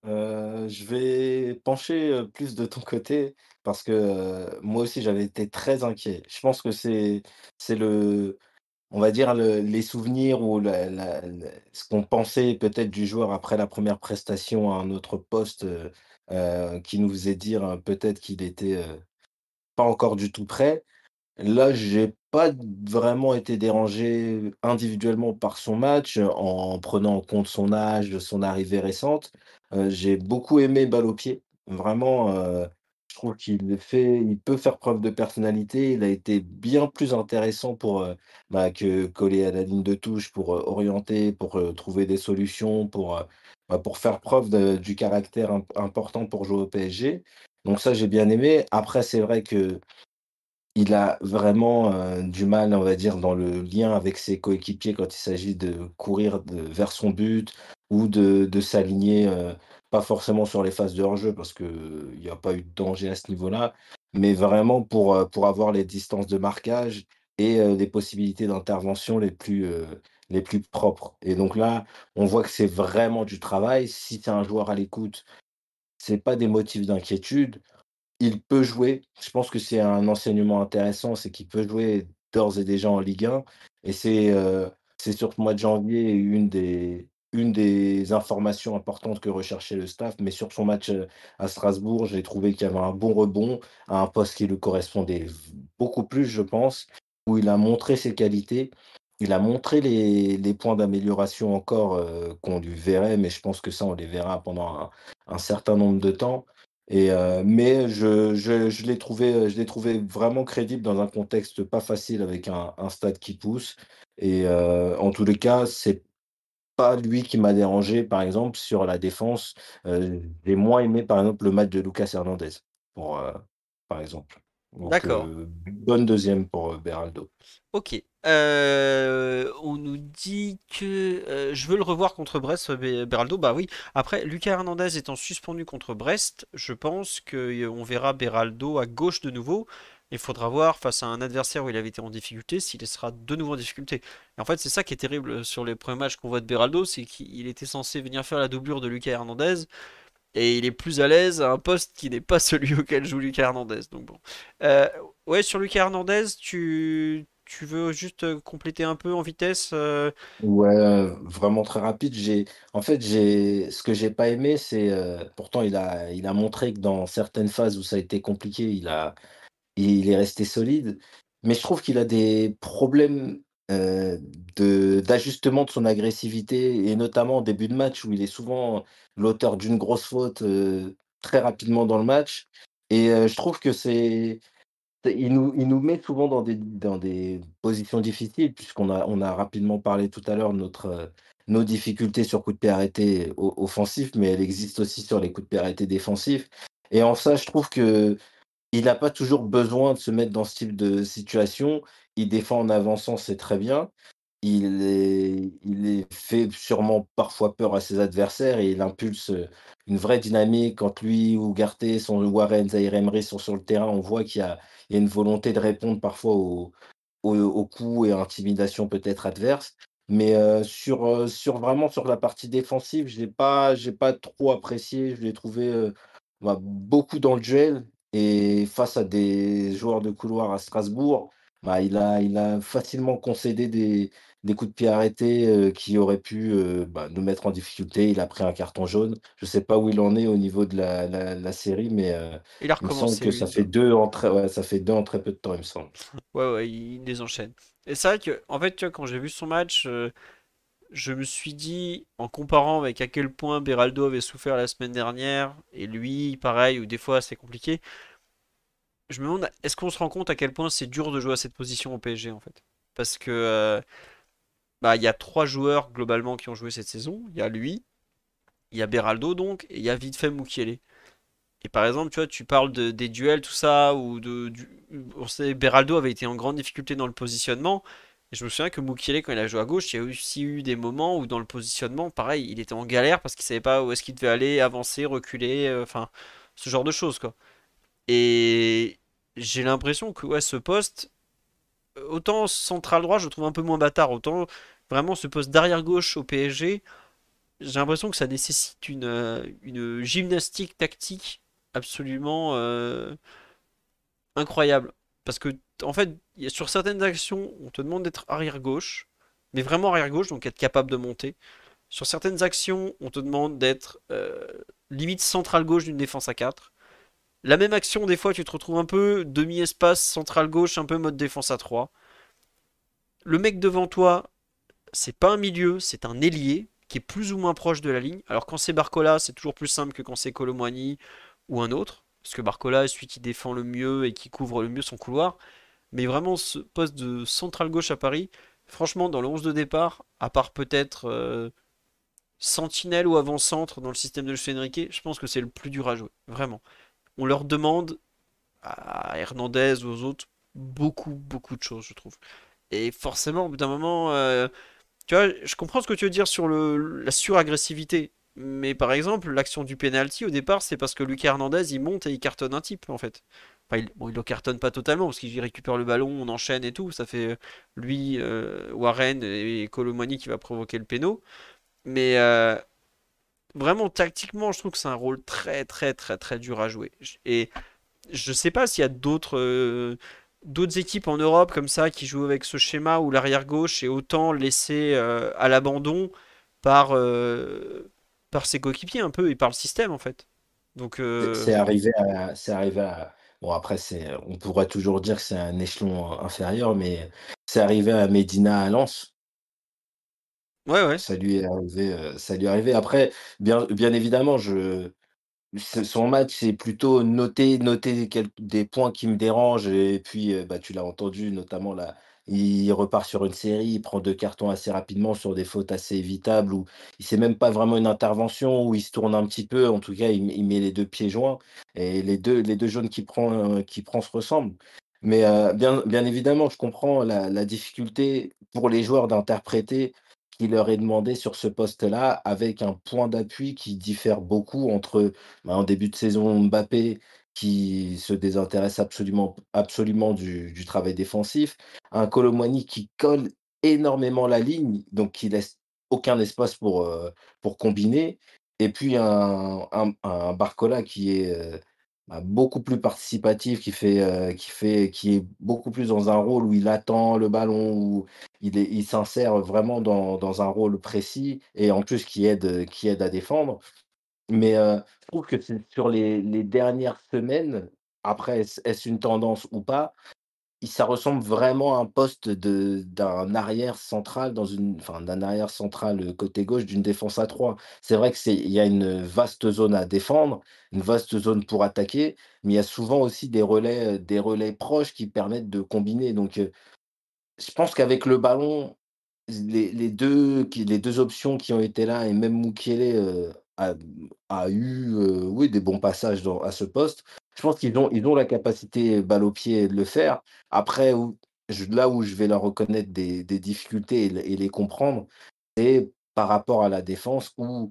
Euh, je vais pencher euh, plus de ton côté parce que moi aussi j'avais été très inquiet. Je pense que c'est le, on va dire, les souvenirs ou ce qu'on pensait peut-être du joueur après la première prestation à un autre poste euh, euh, qui nous faisait dire euh, peut-être qu'il était pas encore du tout prêt. Là, j'ai pas vraiment été dérangé individuellement par son match en prenant en compte son âge, son arrivée récente. j'ai beaucoup aimé balle au pied. Vraiment, trouve qu'il fait, il peut faire preuve de personnalité. Il a été bien plus intéressant pour euh, bah, que coller à la ligne de touche, pour euh, orienter, pour euh, trouver des solutions, pour, bah, pour faire preuve du caractère important pour jouer au PSG. Donc ça, j'ai bien aimé. Après, c'est vrai que il a vraiment du mal, on va dire, dans le lien avec ses coéquipiers quand il s'agit de courir vers son but ou de, s'aligner pas forcément sur les phases de hors-jeu parce qu'il euh, n'y a pas eu de danger à ce niveau-là, mais vraiment pour, euh, pour avoir les distances de marquage et euh, les possibilités d'intervention les plus, les plus propres. Et donc là, on voit que c'est vraiment du travail. Si tu es un joueur à l'écoute, ce n'est pas des motifs d'inquiétude. Il peut jouer. Je pense que c'est un enseignement intéressant, c'est qu'il peut jouer d'ores et déjà en Ligue 1. Et c'est c'est sur le mois de janvier une des, une des informations importantes que recherchait le staff, mais sur son match euh, à Strasbourg, j'ai trouvé qu'il y avait un bon rebond à un poste qui lui correspondait beaucoup plus, je pense, où il a montré ses qualités, il a montré les, points d'amélioration encore euh, qu'on lui verrait, mais je pense que ça, on les verra pendant un, certain nombre de temps. Et, euh, mais je, l'ai trouvé, je trouvé vraiment crédible dans un contexte pas facile avec un, stade qui pousse. Et en tous les cas, c'est lui qui m'a dérangé, par exemple, sur la défense. Euh, j'ai moins aimé, par exemple, le match de Lucas Hernandez, pour, euh, par exemple. Euh, D'accord. bonne deuxième pour Beraldo. Ok. on nous dit que je veux le revoir contre Brest, Beraldo. Bah oui. Après, Lucas Hernandez étant suspendu contre Brest, je pense que on verra Beraldo à gauche de nouveau il faudra voir face à un adversaire où il avait été en difficulté s'il sera de nouveau en difficulté. Et en fait, c'est ça qui est terrible euh, sur les premiers matchs qu'on voit de Beraldo, c'est qu'il était censé venir faire la doublure de Lucas Hernandez et il est plus à l'aise à un poste qui n'est pas [laughs] celui auquel joue Lucas Hernandez. Donc bon. Euh, ouais, sur Lucas Hernandez, tu, veux juste euh, compléter un peu en vitesse Ouais, vraiment très rapide. J'ai, en fait, ce que j'ai pas aimé, c'est pourtant il a, il a montré que dans certaines phases où ça a été compliqué, il a, il est resté solide. Mais je trouve qu'il a des problèmes euh, d'ajustement de, son agressivité, et notamment au début de match où il est souvent l'auteur d'une grosse faute très rapidement dans le match. Et je trouve que c'est. Il nous, il nous met souvent dans des, dans des positions difficiles, puisqu'on a, on a rapidement parlé tout à l'heure de notre, nos difficultés sur coups de pied arrêtés offensifs, mais elles existent aussi sur les coups de pied arrêtés défensifs. Et en ça, je trouve que il n'a pas toujours besoin de se mettre dans ce type de situation. Il défend en avançant, c'est très bien. Il, est, il est fait sûrement parfois peur à ses adversaires et il impulse euh, une vraie dynamique. Quand lui ou Garté, son Warren, Zaire Emery sont sur le terrain, on voit qu'il y, a, une volonté de répondre parfois aux, coups et intimidations peut-être adverses. Mais euh, sur, euh, sur vraiment sur la partie défensive, je n'ai pas, pas trop apprécié. Je l'ai trouvé bah, beaucoup dans le duel et face à des joueurs de couloir à Strasbourg, bah, il, a, il a facilement concédé des, coups de pied arrêtés euh, qui auraient pu euh, bah, nous mettre en difficulté. Il a pris un carton jaune. Je ne sais pas où il en est au niveau de la, série, mais euh, il, a me semble que ça, fait deux en très, ça fait deux en très peu de temps, il me semble. Ouais, ouais, il les enchaîne. Et c'est vrai que, en fait, quand j'ai vu son match, je me suis dit, en comparant avec à quel point Beraldo avait souffert la semaine dernière, et lui, pareil, ou des fois c'est compliqué, je me demande, est-ce qu'on se rend compte à quel point c'est dur de jouer à cette position au PSG en fait Parce que euh, bah, il y a trois joueurs globalement qui ont joué cette saison. Il y a lui, il y a Beraldo donc, et il y a vite fait Moukielé. Et par exemple, tu vois, tu parles des duels, tout ça, ou de, on Beraldo avait été en grande difficulté dans le positionnement. Et je me souviens que Mukile, quand il a joué à gauche, il y a aussi eu des moments où dans le positionnement, pareil, il était en galère parce qu'il savait pas où est-ce qu'il devait aller, avancer, reculer, euh, enfin, ce genre de choses, quoi. Et j'ai l'impression que, ouais, ce poste, euh, autant central droit, je le trouve un peu moins bâtard, autant vraiment ce poste d'arrière gauche au PSG, j'ai l'impression que ça nécessite une, euh, gymnastique tactique absolument incroyable. Parce que, en fait, sur certaines actions, on te demande d'être arrière-gauche, mais vraiment arrière-gauche, donc être capable de monter. Sur certaines actions, on te demande d'être euh, limite centrale-gauche d'une défense à 4. La même action, des fois, tu te retrouves un peu demi-espace, centrale-gauche, un peu mode défense à 3. Le mec devant toi, c'est pas un milieu, c'est un ailier qui est plus ou moins proche de la ligne. Alors quand c'est Barcola, c'est toujours plus simple que quand c'est Colomwani ou un autre. Parce que Barcola est celui qui défend le mieux et qui couvre le mieux son couloir. Mais vraiment, ce poste de central gauche à Paris, franchement, dans le 11 de départ, à part peut-être euh, sentinelle ou avant-centre dans le système de Luis Enrique, je pense que c'est le plus dur à jouer. Vraiment. On leur demande, à Hernandez ou aux autres, beaucoup, beaucoup de choses, je trouve. Et forcément, au bout d'un moment, euh, tu vois, je comprends ce que tu veux dire sur le, la suragressivité. Mais par exemple, l'action du penalty au départ, c'est parce que Lucas Hernandez il monte et il cartonne un type en fait. Enfin, il, ne le cartonne pas totalement parce qu'il récupère le ballon, on enchaîne et tout. Ça fait euh, lui, euh, Warren et Colomani qui va provoquer le péno. Mais euh, vraiment tactiquement, je trouve que c'est un rôle très très très très dur à jouer. Et je sais pas s'il y a d'autres d'autres équipes en Europe comme ça qui jouent avec ce schéma où l'arrière gauche est autant laissé à l'abandon par par ses coéquipiers un peu et par le système en fait. Donc euh, c'est arrivé à, c'est arrivé bon après c'est, on pourrait toujours dire que c'est un échelon euh, inférieur, mais c'est arrivé à Medina à Lens. Ouais ouais. Ça lui est arrivé, euh, ça lui est arrivé. Après bien, bien évidemment je son match, c'est plutôt noter, noter des points qui me dérangent. Et puis, bah, tu l'as entendu, notamment la, il repart sur une série, il prend deux cartons assez rapidement sur des fautes assez évitables, ou il sait même pas vraiment une intervention, où il se tourne un petit peu, en tout cas il, met les deux pieds joints, et les deux, les deux jaunes qu'il prend, euh, prend se ressemblent. Mais euh, bien, évidemment, je comprends la, difficulté pour les joueurs d'interpréter qui leur est demandé sur ce poste-là, avec un point d'appui qui diffère beaucoup entre, bah, en début de saison, Mbappé qui se désintéresse absolument, absolument du, travail défensif, un Colomani qui colle énormément la ligne, donc qui laisse aucun espace pour, euh, pour combiner, et puis un, Barcola qui est euh, bah, beaucoup plus participatif, qui, fait, euh, qui, fait, qui est beaucoup plus dans un rôle où il attend le ballon, où il, il s'insère vraiment dans, dans, un rôle précis, et en plus qui aide, qui aide à défendre. Mais je trouve que sur les, dernières semaines, après, est-ce une tendance ou pas ça ressemble vraiment à un poste d'un arrière central dans une, enfin d'un arrière central côté gauche d'une défense à trois. C'est vrai que c'est, il y a une vaste zone à défendre, une vaste zone pour attaquer, mais il y a souvent aussi des relais, des relais proches qui permettent de combiner. Donc, je pense qu'avec le ballon, les, les, deux, les deux options qui ont été là et même Mukele a, eu euh, oui, des bons passages à ce poste. Je pense qu'ils ont, ils ont la capacité balle au pied de le faire. Après, là où je vais leur reconnaître des, difficultés et, les comprendre, c'est par rapport à la défense ou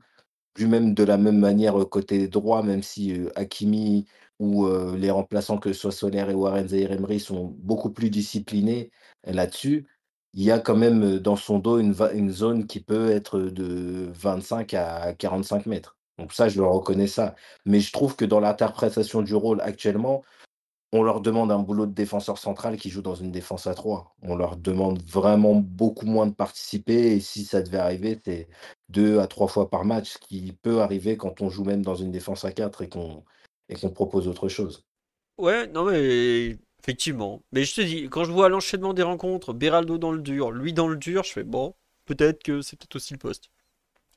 du même, de la même manière euh, côté droit, même si Akimi euh, Hakimi ou les remplaçants que ce soit et Warren Zaire Emery sont beaucoup plus disciplinés là-dessus, il y a quand même dans son dos une, zone qui peut être de 25 à 45 mètres. Donc ça, je le reconnais ça. Mais je trouve que dans l'interprétation du rôle actuellement, on leur demande un boulot de défenseur central qui joue dans une défense à 3. On leur demande vraiment beaucoup moins de participer. Et si ça devait arriver, c'est deux à trois fois par match, ce qui peut arriver quand on joue même dans une défense à 4 et qu'on propose autre chose. Ouais, non mais Effectivement. Mais je te dis, quand je vois l'enchaînement des rencontres, Beraldo dans le dur, lui dans le dur, je fais bon, peut-être que c'est peut-être aussi le poste.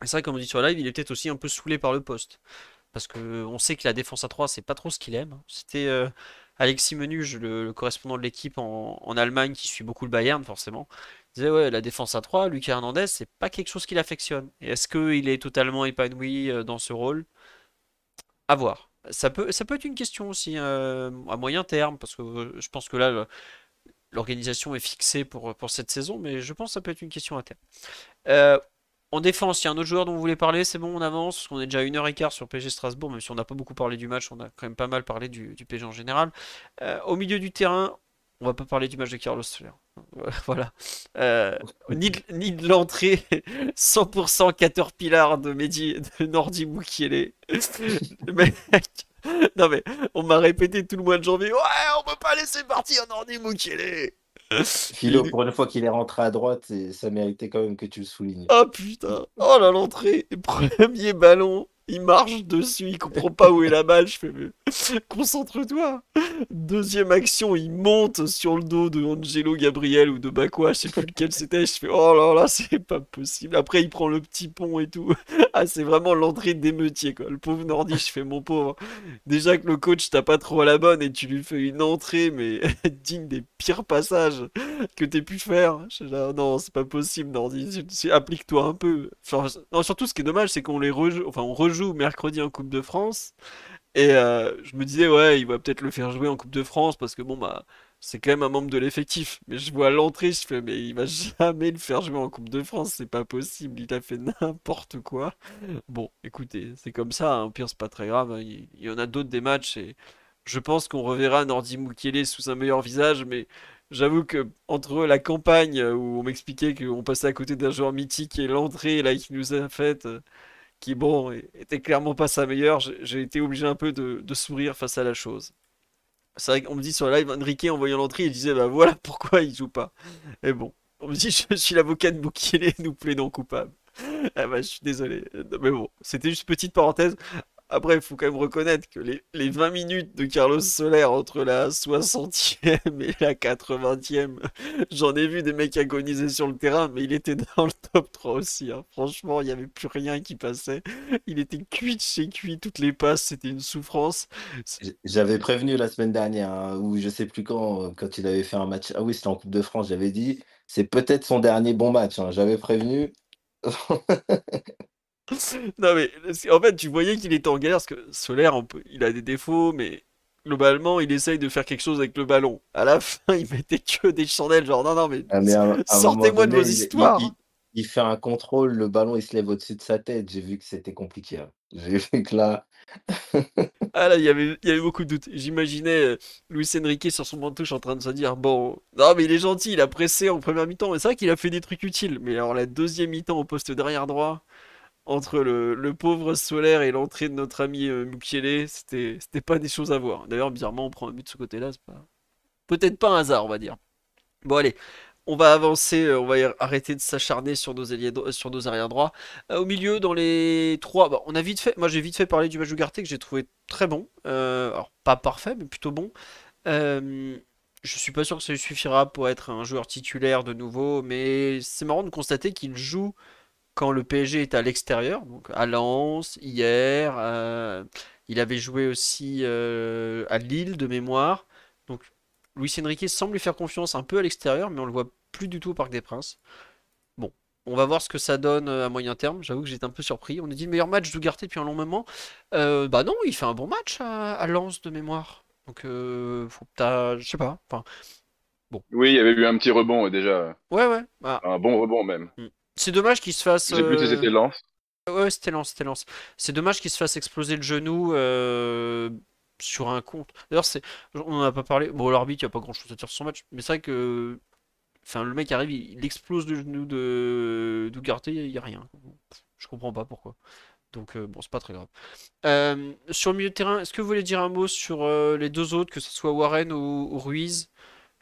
C'est vrai, comme on dit sur live, il était aussi un peu saoulé par le poste. Parce que euh, on sait que la défense à 3, c'est pas trop ce qu'il aime. Hein. C'était euh, Alexis Menuge, le, correspondant de l'équipe en, Allemagne, qui suit beaucoup le Bayern, forcément. Il disait, ouais, la défense à 3, Lucas Hernandez, c'est pas quelque chose qu'il affectionne. Est-ce qu'il est totalement épanoui euh, dans ce rôle À voir. Ça peut, ça peut être une question aussi euh, à moyen terme, parce que euh, je pense que là, l'organisation est fixée pour, pour cette saison, mais je pense que ça peut être une question à terme. Euh, en défense, il y a un autre joueur dont vous voulez parler, c'est bon, on avance, parce qu'on est déjà à une heure et quart sur PG Strasbourg, même si on n'a pas beaucoup parlé du match, on a quand même pas mal parlé du, PG en général. au milieu du terrain, on va pas parler du match de Carlos Soler. [laughs] Voilà. Euh, ni de, l'entrée 100% [laughs] Caterpillar de, de Nordi Moukielé. [laughs] mec, non mais, on m'a répété tout le mois de janvier Ouais, on peut pas laisser partir Nordi Moukielé Philo, pour une fois qu'il est rentré à droite, ça méritait quand même que tu le soulignes. oh, putain Oh là l'entrée Premier ballon il marche dessus, il comprend pas où est la balle. Je fais, mais [laughs] concentre-toi. Deuxième action, il monte sur le dos de Angelo Gabriel ou de Bakoua je sais plus lequel c'était. Je fais, oh là là, c'est pas possible. Après, il prend le petit pont et tout. [laughs] Ah, c'est vraiment l'entrée des meutiers, quoi. Le pauvre Nordi, je fais, mon pauvre. Déjà que le coach t'a pas trop à la bonne et tu lui fais une entrée, mais [laughs] digne des pires passages que t'aies pu faire. Je fais non, c'est pas possible, Nordi. Applique-toi un peu. non, surtout, ce qui est dommage, c'est qu'on les rejoue. Enfin, on joue mercredi en Coupe de France. Et euh, je me disais, ouais, il va peut-être le faire jouer en Coupe de France parce que bon, bah, c'est quand même un membre de l'effectif. Mais je vois l'entrée, je fais, mais il va jamais le faire jouer en Coupe de France, c'est pas possible, il a fait n'importe quoi. Bon, écoutez, c'est comme ça, hein. au pire, c'est pas très grave, hein. il, y en a d'autres des matchs et je pense qu'on reverra Nordi Mukiele sous un meilleur visage, mais j'avoue que entre la campagne où on m'expliquait qu'on passait à côté d'un joueur mythique et l'entrée là qui nous a fait euh, qui bon était clairement pas sa meilleure, j'ai été obligé un peu de, sourire face à la chose. C'est vrai qu'on me dit sur la live, Enrique en voyant l'entrée, il disait bah voilà pourquoi il joue pas. Et bon, on me dit je suis l'avocat de Bukele, [laughs] nous plaidons coupable. Ah bah je suis désolé, mais bon, c'était juste petite parenthèse. Après, il faut quand même reconnaître que les, 20 minutes de Carlos Soler entre la 60e et la 80e, j'en ai vu des mecs agoniser sur le terrain, mais il était dans le top 3 aussi. Hein. Franchement, il n'y avait plus rien qui passait. Il était cuit de chez cuit, toutes les passes, c'était une souffrance. J'avais prévenu la semaine dernière, hein, ou je sais plus quand, euh, quand il avait fait un match. Ah oui, c'était en Coupe de France, j'avais dit, c'est peut-être son dernier bon match. Hein. J'avais prévenu. [laughs] non mais en fait tu voyais qu'il était en galère parce que Solaire il a des défauts mais globalement il essaye de faire quelque chose avec le ballon. À la [laughs] fin il mettait que des chandelles genre non non mais, ah, sortez-moi de vos histoires. Il, fait un contrôle, le ballon il se lève au-dessus de sa tête. J'ai vu que c'était compliqué. Hein. J'ai vu que là. [laughs] ah là il y avait beaucoup de doutes. J'imaginais euh, Luis Enrique sur son touche en train de se dire bon non mais il est gentil il a pressé en première mi-temps mais c'est vrai qu'il a fait des trucs utiles mais alors la deuxième mi-temps au poste derrière droit entre le, pauvre solaire et l'entrée de notre ami euh, Moukielé, c'était c'était pas des choses à voir. D'ailleurs, bizarrement, on prend un but de ce côté-là, c'est pas... Peut-être pas un hasard, on va dire. Bon, allez, on va avancer, euh, on va arrêter de s'acharner sur nos ailiers sur nos arrières droits. Euh, au milieu, dans les trois, on a vite fait, moi j'ai vite fait parler du garté que j'ai trouvé très bon. alors pas parfait, mais plutôt bon. je suis pas sûr que ça lui suffira pour être un joueur titulaire de nouveau, mais c'est marrant de constater qu'il joue quand le PSG est à l'extérieur, donc à Lens, hier, euh, il avait joué aussi euh, à Lille de mémoire. Donc Luis Enrique semble lui faire confiance un peu à l'extérieur, mais on le voit plus du tout au Parc des Princes. Bon, on va voir ce que ça donne euh, à moyen terme. J'avoue que j'étais un peu surpris. On a dit le meilleur match d'Ougarté depuis un long moment. bah non, il fait un bon match à, Lens de mémoire. Donc, euh, faut Je sais pas. Enfin. Bon. Oui, il y avait eu un petit rebond déjà. Ouais, ouais. Bah. Un bon rebond même. Mm. C'est dommage qu'il se fasse. Euh, ouais, c'était Lance, c'était Lance. C'est dommage qu'il se fasse exploser le genou euh, sur un compte. D'ailleurs, c'est, on n'en a pas parlé. Bon, l'arbitre, il n'y a pas grand chose à dire sur son match, mais c'est vrai que. Enfin, le mec arrive, il, explose le genou de Dougarté, il n'y a rien. Je comprends pas pourquoi. Donc, euh, bon, c'est pas très grave. sur le milieu de terrain, est-ce que vous voulez dire un mot sur les deux autres, que ce soit Warren ou, Ruiz,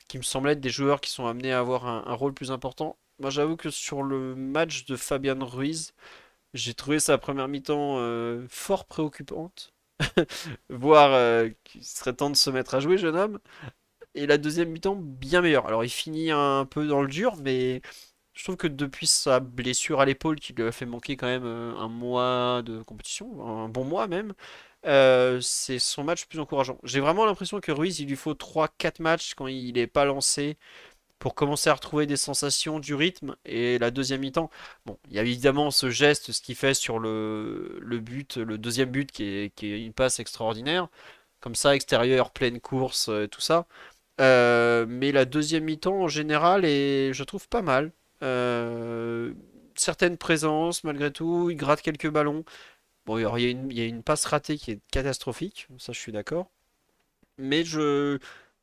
qui me semblent être des joueurs qui sont amenés à avoir un rôle plus important moi, j'avoue que sur le match de Fabian Ruiz, j'ai trouvé sa première mi-temps euh, fort préoccupante. [laughs] voire euh, qu'il serait temps de se mettre à jouer, jeune homme. Et la deuxième mi-temps, bien meilleure. Alors, il finit un peu dans le dur, mais je trouve que depuis sa blessure à l'épaule, qui lui a fait manquer quand même euh, un mois de compétition, un bon mois même, c'est son match plus encourageant. J'ai vraiment l'impression que Ruiz, il lui faut 3-4 matchs quand il n'est pas lancé pour commencer à retrouver des sensations, du rythme. Et la deuxième mi-temps, bon, il y a évidemment ce geste, ce qu'il fait sur le, but, le deuxième but qui est, une passe extraordinaire, comme ça, extérieur, pleine course, euh, tout ça. Euh, mais la deuxième mi-temps en général, est, je trouve pas mal. Euh, certaines présences, malgré tout, il gratte quelques ballons. Bon, il il y a une passe ratée qui est catastrophique, ça je suis d'accord. Mais je,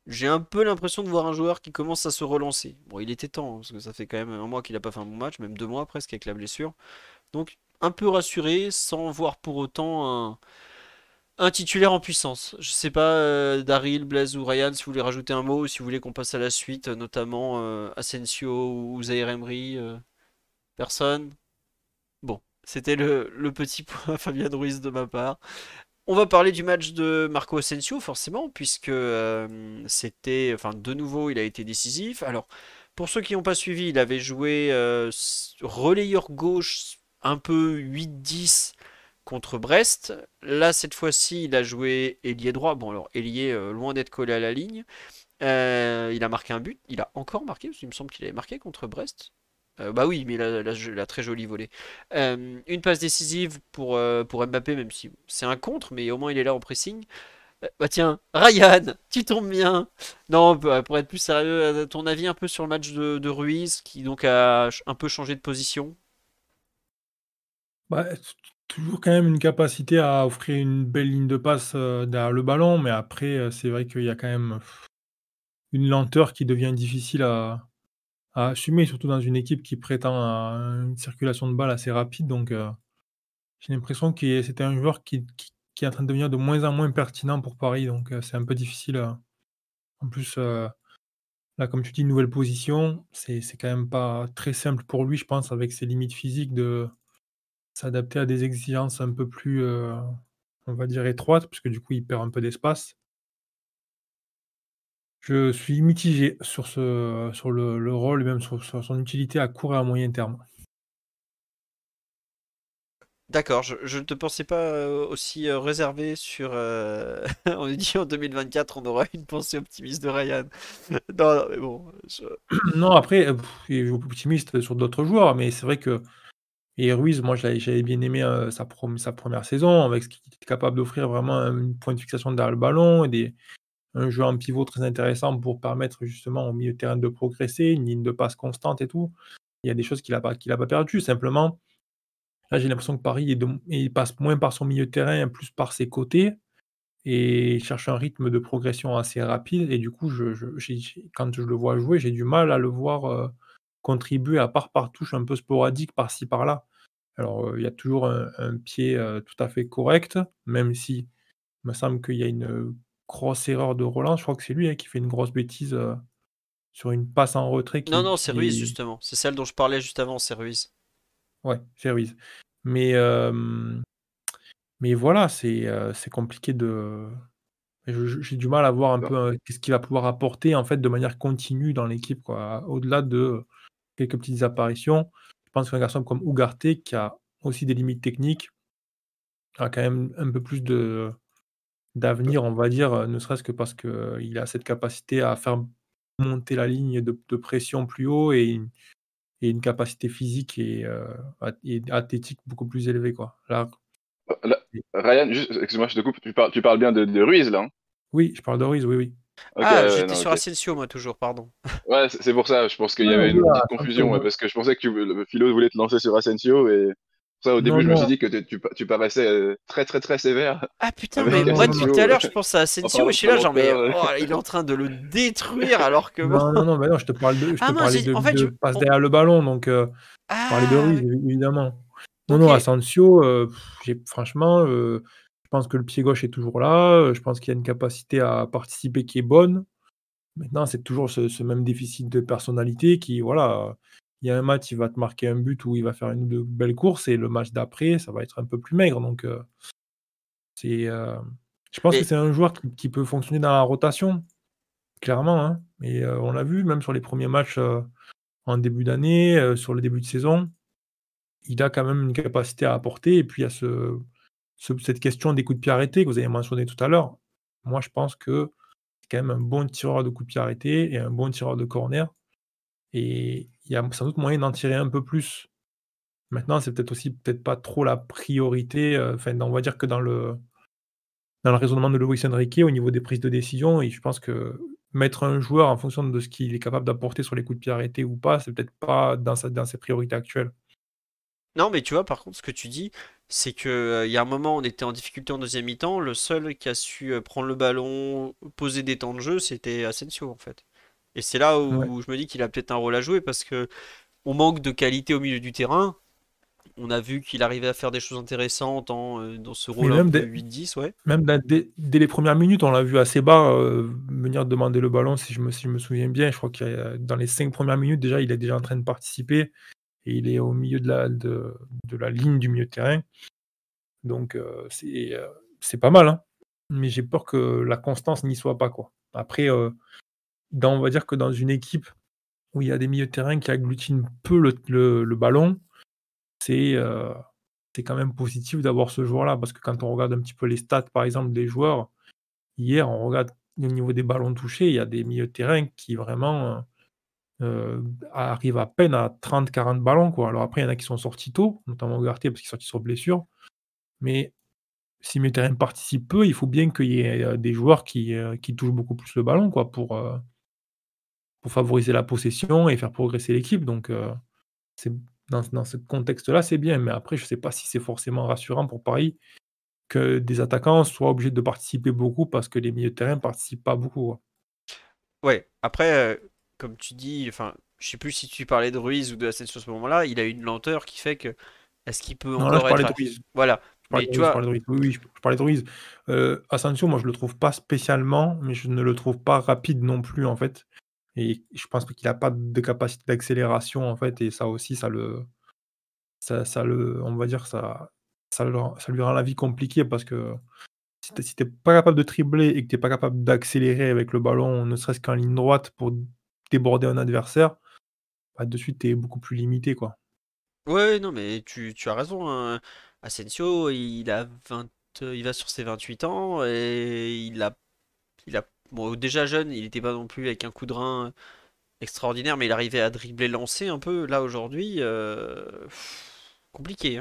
j'ai un peu l'impression de voir un joueur qui commence à se relancer. Bon, il était temps, hein, parce que ça fait quand même un mois qu'il n'a pas fait un bon match, même deux mois presque avec la blessure. Donc, un peu rassuré, sans voir pour autant un, titulaire en puissance. Je ne sais pas, euh, Daryl, Blaise ou Ryan, si vous voulez rajouter un mot, ou si vous voulez qu'on passe à la suite, notamment euh, Asensio ou Zaire Emery. Euh, personne Bon, c'était le, petit point [laughs] Fabien Ruiz de ma part. On va parler du match de Marco Asensio, forcément, puisque euh, c'était, enfin, de nouveau, il a été décisif. Alors, pour ceux qui n'ont pas suivi, il avait joué euh, relayeur gauche un peu 8-10 contre Brest. Là, cette fois-ci, il a joué ailier droit. Bon, alors, ailier, euh, loin d'être collé à la ligne. il a marqué un but. Il a encore marqué, parce qu'il me semble qu'il avait marqué contre Brest. Euh, bah oui, mais la, très jolie volée. Euh, une passe décisive pour, euh, pour Mbappé, même si c'est un contre, mais au moins il est là en pressing. bah tiens, Ryan, [laughs] tu tombes bien. Non, pour être plus sérieux, ton avis un peu sur le match de, Ruiz, qui donc a un peu changé de position bah, Toujours quand même une capacité à offrir une belle ligne de passe derrière le ballon, mais après, c'est vrai qu'il y a quand même une lenteur qui devient difficile à, à assumer, surtout dans une équipe qui prétend à une circulation de balles assez rapide. Donc, euh, j'ai l'impression que c'était un joueur qui, est en train de devenir de moins en moins pertinent pour Paris. Donc, euh, c'est un peu difficile. Euh. En plus, là, comme tu dis, une nouvelle position, c'est quand même pas très simple pour lui, je pense, avec ses limites physiques, de s'adapter à des exigences un peu plus, on va dire, étroites, puisque du coup, il perd un peu d'espace. Je suis mitigé sur, ce, sur le, rôle et même sur, son utilité à court et à moyen terme. D'accord, je ne te pensais pas euh, aussi euh, réservé sur. Euh, [laughs] on dit en 2024, on aura une pensée optimiste de Ryan. [laughs] non, mais bon. [clears throat] non, après, il est optimiste sur d'autres joueurs, mais c'est vrai que. Et Ruiz, moi, j'avais bien aimé sa, sa, première saison, avec ce qu'il était capable d'offrir vraiment un point de fixation derrière le ballon et des, un jeu en pivot très intéressant pour permettre justement au milieu de terrain de progresser, une ligne de passe constante et tout. Il y a des choses qu'il n'a pas, qu'il pas perdu. Simplement, là, j'ai l'impression que Paris il passe moins par son milieu de terrain, plus par ses côtés. Et cherche un rythme de progression assez rapide. Et du coup, quand je le vois jouer, j'ai du mal à le voir euh, contribuer à part par touche un peu sporadique, par-ci, par-là. Alors, euh, il y a toujours un, pied euh, tout à fait correct, même si il me semble qu'il y a une grosse erreur de Roland. Je crois que c'est lui hein, qui fait une grosse bêtise euh, sur une passe en retrait. non, non, c'est Ruiz, justement. C'est celle dont je parlais juste avant, c'est Ruiz. Ouais, c'est Ruiz. Mais, euh, mais voilà, c'est euh, compliqué de. J'ai du mal à voir un peu ce qu'il va pouvoir apporter en fait de manière continue dans l'équipe. Au-delà de quelques petites apparitions, je pense qu'un garçon comme Ugarte, qui a aussi des limites techniques, a quand même un peu plus de, d'avenir, on va dire, euh, ne serait-ce que parce qu'il a cette capacité à faire monter la ligne de, pression plus haut et, une capacité physique et, euh, athétique athlétique beaucoup plus élevée. Quoi. Là, euh, Ryan, excuse-moi, je te coupe, tu parles, bien de, Ruiz là hein? Oui, je parle de Ruiz, oui, oui. ah, j'étais sur Asensio, moi, toujours, pardon. Ouais, c'est pour ça, je pense qu'il y avait une petite confusion, parce que je pensais que le Philo voulait te lancer sur Asensio et au début, je me suis dit que tu, tu, paraissais euh, très, très, très sévère. Ah putain, mais moi, tout à l'heure, je pense à Asensio et je suis là, genre, mais oh, il est en train de le détruire alors que. Non, non, non, mais non, je te parle de. Je ah, te parlais de, en fait, je... passe derrière le ballon, donc. Euh, Je parlais de ah. Ruiz, évidemment. Non, non, Asensio, euh, franchement, euh, je pense que le pied gauche est toujours là. Je pense qu'il y a une capacité à participer qui est bonne. Maintenant, c'est toujours ce, ce, même déficit de personnalité qui, voilà il y a un match, il va te marquer un but ou il va faire une ou deux belles courses, et le match d'après, ça va être un peu plus maigre. Donc, euh, c'est, euh, je pense que c'est un joueur qui, peut fonctionner dans la rotation, clairement. Hein. Euh, on l'a vu, même sur les premiers matchs en début d'année, sur le début de saison, il a quand même une capacité à apporter. Et puis, il y a ce, cette question des coups de pied arrêtés que vous avez mentionné tout à l'heure. Moi, je pense que c'est quand même un bon tireur de coups de pied arrêtés et un bon tireur de corner. Et il y a sans doute moyen d'en tirer un peu plus. Maintenant, c'est peut-être aussi peut-être pas trop la priorité. Euh, enfin, on va dire que dans le dans le raisonnement de louis Enrique au niveau des prises de décision, et je pense que mettre un joueur en fonction de ce qu'il est capable d'apporter sur les coups de pied arrêtés ou pas, c'est peut-être pas dans, dans ses priorités actuelles. Non, mais tu vois, par contre, ce que tu dis, c'est qu'il euh, y a un moment, on était en difficulté en deuxième mi-temps. Le seul qui a su euh, prendre le ballon, poser des temps de jeu, c'était Asensio, en fait. Et c'est là où, je me dis qu'il a peut-être un rôle à jouer parce que on manque de qualité au milieu du terrain. On a vu qu'il arrivait à faire des choses intéressantes en, euh, dans ce rôle de 8-10. Ouais. Même dès, dès, les premières minutes, on l'a vu assez bas euh, venir demander le ballon, si je me, si je me souviens bien. Je crois que dans les cinq premières minutes, déjà, il est déjà en train de participer. Et il est au milieu de la, de, de la ligne du milieu de terrain. Donc, euh, c'est c'est pas mal. Hein. Mais j'ai peur que la constance n'y soit pas. quoi. Après, on va dire que dans une équipe où il y a des milieux de terrain qui agglutinent peu le, ballon, euh, c'est quand même positif d'avoir ce joueur-là. Parce que quand on regarde un petit peu les stats, par exemple, des joueurs, hier, on regarde au niveau des ballons touchés, il y a des milieux de terrain qui vraiment euh, euh, arrivent à peine à 30-40 ballons. Quoi. Alors après, il y en a qui sont sortis tôt, notamment Garté parce qu'il est sorti sur blessure. Mais si milieu terrain participe peu, il faut bien qu'il y ait des joueurs qui, touchent beaucoup plus le ballon quoi, pour pour favoriser la possession et faire progresser l'équipe. Donc, euh, dans, ce contexte-là, c'est bien. Mais après, je ne sais pas si c'est forcément rassurant pour Paris que des attaquants soient obligés de participer beaucoup parce que les milieux de terrain ne participent pas beaucoup. Ouais, après, euh, comme tu dis, je ne sais plus si tu parlais de Ruiz ou de Asensio à ce moment-là, il a une lenteur qui fait que. Est-ce qu'il peut encore être. De Ruiz. Voilà. Je parlais, Oui, je parlais de Ruiz. Euh, moi, je le trouve pas spécialement, mais je ne le trouve pas rapide non plus, en fait. Et je pense qu'il n'a pas de capacité d'accélération, en fait, et ça aussi, ça le. Ça, le on va dire, ça, ça, ça, lui rend la vie compliquée parce que si tu n'es pas capable de tribler et que tu n'es pas capable d'accélérer avec le ballon, ne serait-ce qu'en ligne droite pour déborder un adversaire, bah, de suite, tu es beaucoup plus limité, quoi. Ouais, non, mais tu, tu as raison. Hein. Asensio, il a 20, euh, il va sur ses 28 ans et il a, il a déjà jeune, il n'était pas non plus avec un coup de rein euh, extraordinaire, mais il arrivait à dribbler, lancer un peu. Là, aujourd'hui, euh, compliqué.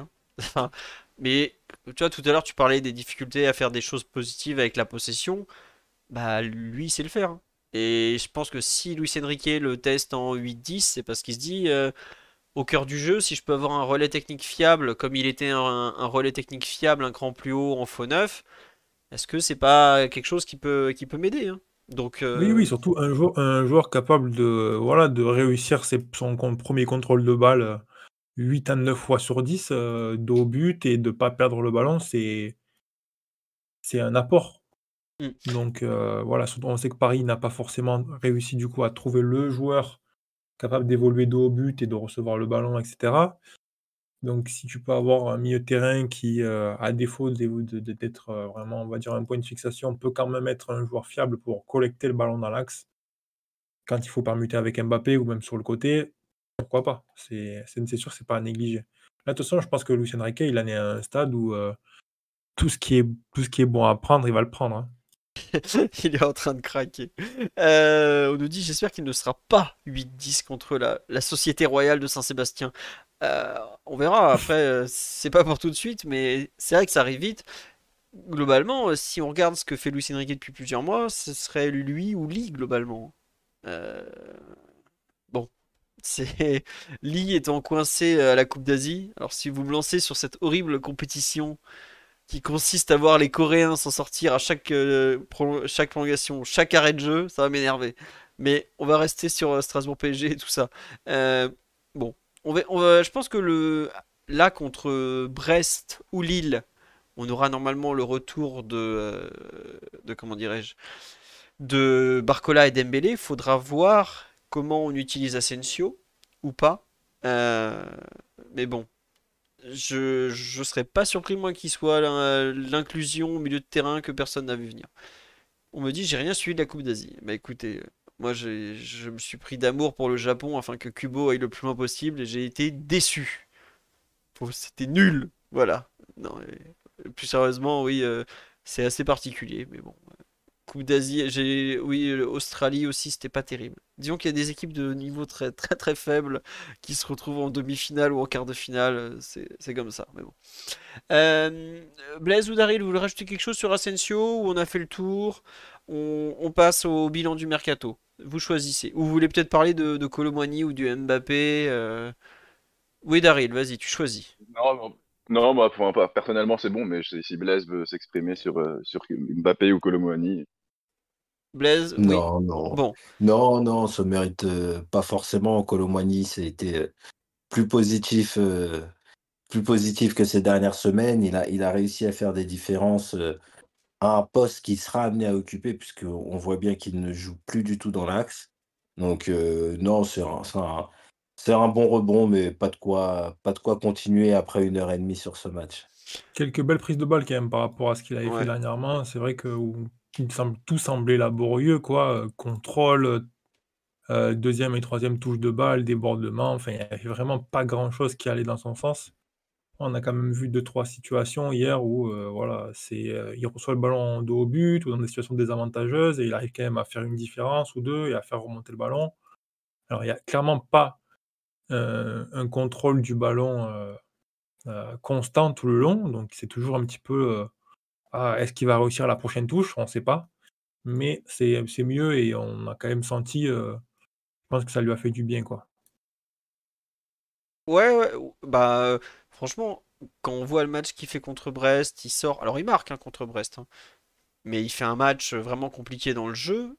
Hein. [laughs] mais tu vois, tout à l'heure, tu parlais des difficultés à faire des choses positives avec la possession. Bah, lui, il sait le faire. Hein. Et je pense que si Luis Enrique le teste en 8-10, c'est parce qu'il se dit euh, au cœur du jeu, si je peux avoir un relais technique fiable, comme il était un, relais technique fiable un cran plus haut en faux 9, est-ce que c'est pas quelque chose qui peut, qui peut m'aider hein donc, euh, Oui, oui, surtout un joueur, capable de, voilà, de réussir son premier contrôle de balle 8 euh, à 9 fois sur 10 euh, d'au but et de ne pas perdre le ballon, c'est un apport. Mm. Donc voilà, on sait que Paris n'a pas forcément réussi du coup à trouver le joueur capable d'évoluer d'au but et de recevoir le ballon, etc. Donc, si tu peux avoir un milieu de terrain qui, euh, à défaut d'être euh, vraiment, on va dire, un point de fixation, peut quand même être un joueur fiable pour collecter le ballon dans l'axe quand il faut permuter avec Mbappé ou même sur le côté, pourquoi pas C'est sûr, c'est pas à négliger. Là, de toute façon, je pense que Lucien Riquet, il en est à un stade où euh, tout, ce qui est, tout ce qui est bon à prendre, il va le prendre. Hein. [laughs] il est en train de craquer. Euh, on nous dit j'espère qu'il ne sera pas 8-10 contre la, Société Royale de Saint-Sébastien. Euh, on verra après, euh, c'est pas pour tout de suite, mais c'est vrai que ça arrive vite. Globalement, si on regarde ce que fait Luis Enrique depuis plusieurs mois, ce serait lui ou Lee globalement. Bon, [laughs] c'est Lee étant coincé à la Coupe d'Asie. Alors si vous me lancez sur cette horrible compétition qui consiste à voir les Coréens s'en sortir à chaque, euh, chaque prolongation, chaque arrêt de jeu, ça va m'énerver. Mais on va rester sur euh, Strasbourg PSG et tout ça. Euh, bon, on on je pense que le, là contre Brest ou Lille, on aura normalement le retour de, de comment dirais-je, de Barcola et Dembélé. Il faudra voir comment on utilise Asensio ou pas. mais bon, je ne serais pas surpris moi qu'il soit l'inclusion au milieu de terrain que personne n'a vu venir. On me dit j'ai rien suivi de la Coupe d'Asie. Bah écoutez, moi je me suis pris d'amour pour le Japon afin que Kubo aille le plus loin possible et j'ai été déçu. C'était nul, voilà. Non, plus sérieusement, oui, euh, c'est assez particulier, mais bon. Coupe d'Asie, j'ai oui, Australie aussi, c'était pas terrible. Disons qu'il y a des équipes de niveau très très très faible qui se retrouvent en demi-finale ou en quart de finale, c'est comme ça. Mais bon. Euh, Blaise ou Daryl, vous voulez rajouter quelque chose sur Asensio ou on a fait le tour on, on, passe au bilan du mercato. Vous choisissez. Ou vous voulez peut-être parler de, de ou du Mbappé. Euh? Oui, Daryl, vas-y, tu choisis. Non, non. Bah, moi, personnellement, c'est bon, mais si Blaise veut s'exprimer sur, euh, sur Mbappé ou Colomboani, Blaise oui. Non, non. Bon. Non, non, ça mérite euh, pas forcément. Colomani, c'était été euh, plus positif. Euh, plus positif que ces dernières semaines, il a, il a réussi à faire des différences à un poste qu'il sera amené à occuper, puisqu'on voit bien qu'il ne joue plus du tout dans l'axe. Donc non, c'est un, bon rebond, mais pas de, quoi, pas de quoi continuer après une heure et demie sur ce match. Quelques belles prises de balles quand même par rapport à ce qu'il avait fait dernièrement. C'est vrai que semble, tout semblait laborieux, quoi. Euh, contrôle, euh, euh, deuxième et troisième touche de balle, débordement. Enfin, il n'y avait vraiment pas grand-chose qui allait dans son sens. On a quand même vu deux, trois situations hier où voilà, c'est, il reçoit le ballon de haut but ou dans des situations désavantageuses et il arrive quand même à faire une différence ou deux et à faire remonter le ballon. Alors, il n'y a clairement pas un contrôle du ballon constant tout le long, donc c'est toujours un petit peu est-ce qu'il va réussir la prochaine touche On ne sait pas. Mais c'est mieux et on a quand même senti, euh, je pense que ça lui a fait du bien. quoi. Ouais, ouais, bah franchement, quand on voit le match qu'il fait contre Brest, il sort. Alors il marque hein, contre Brest, hein, mais il fait un match vraiment compliqué dans le jeu.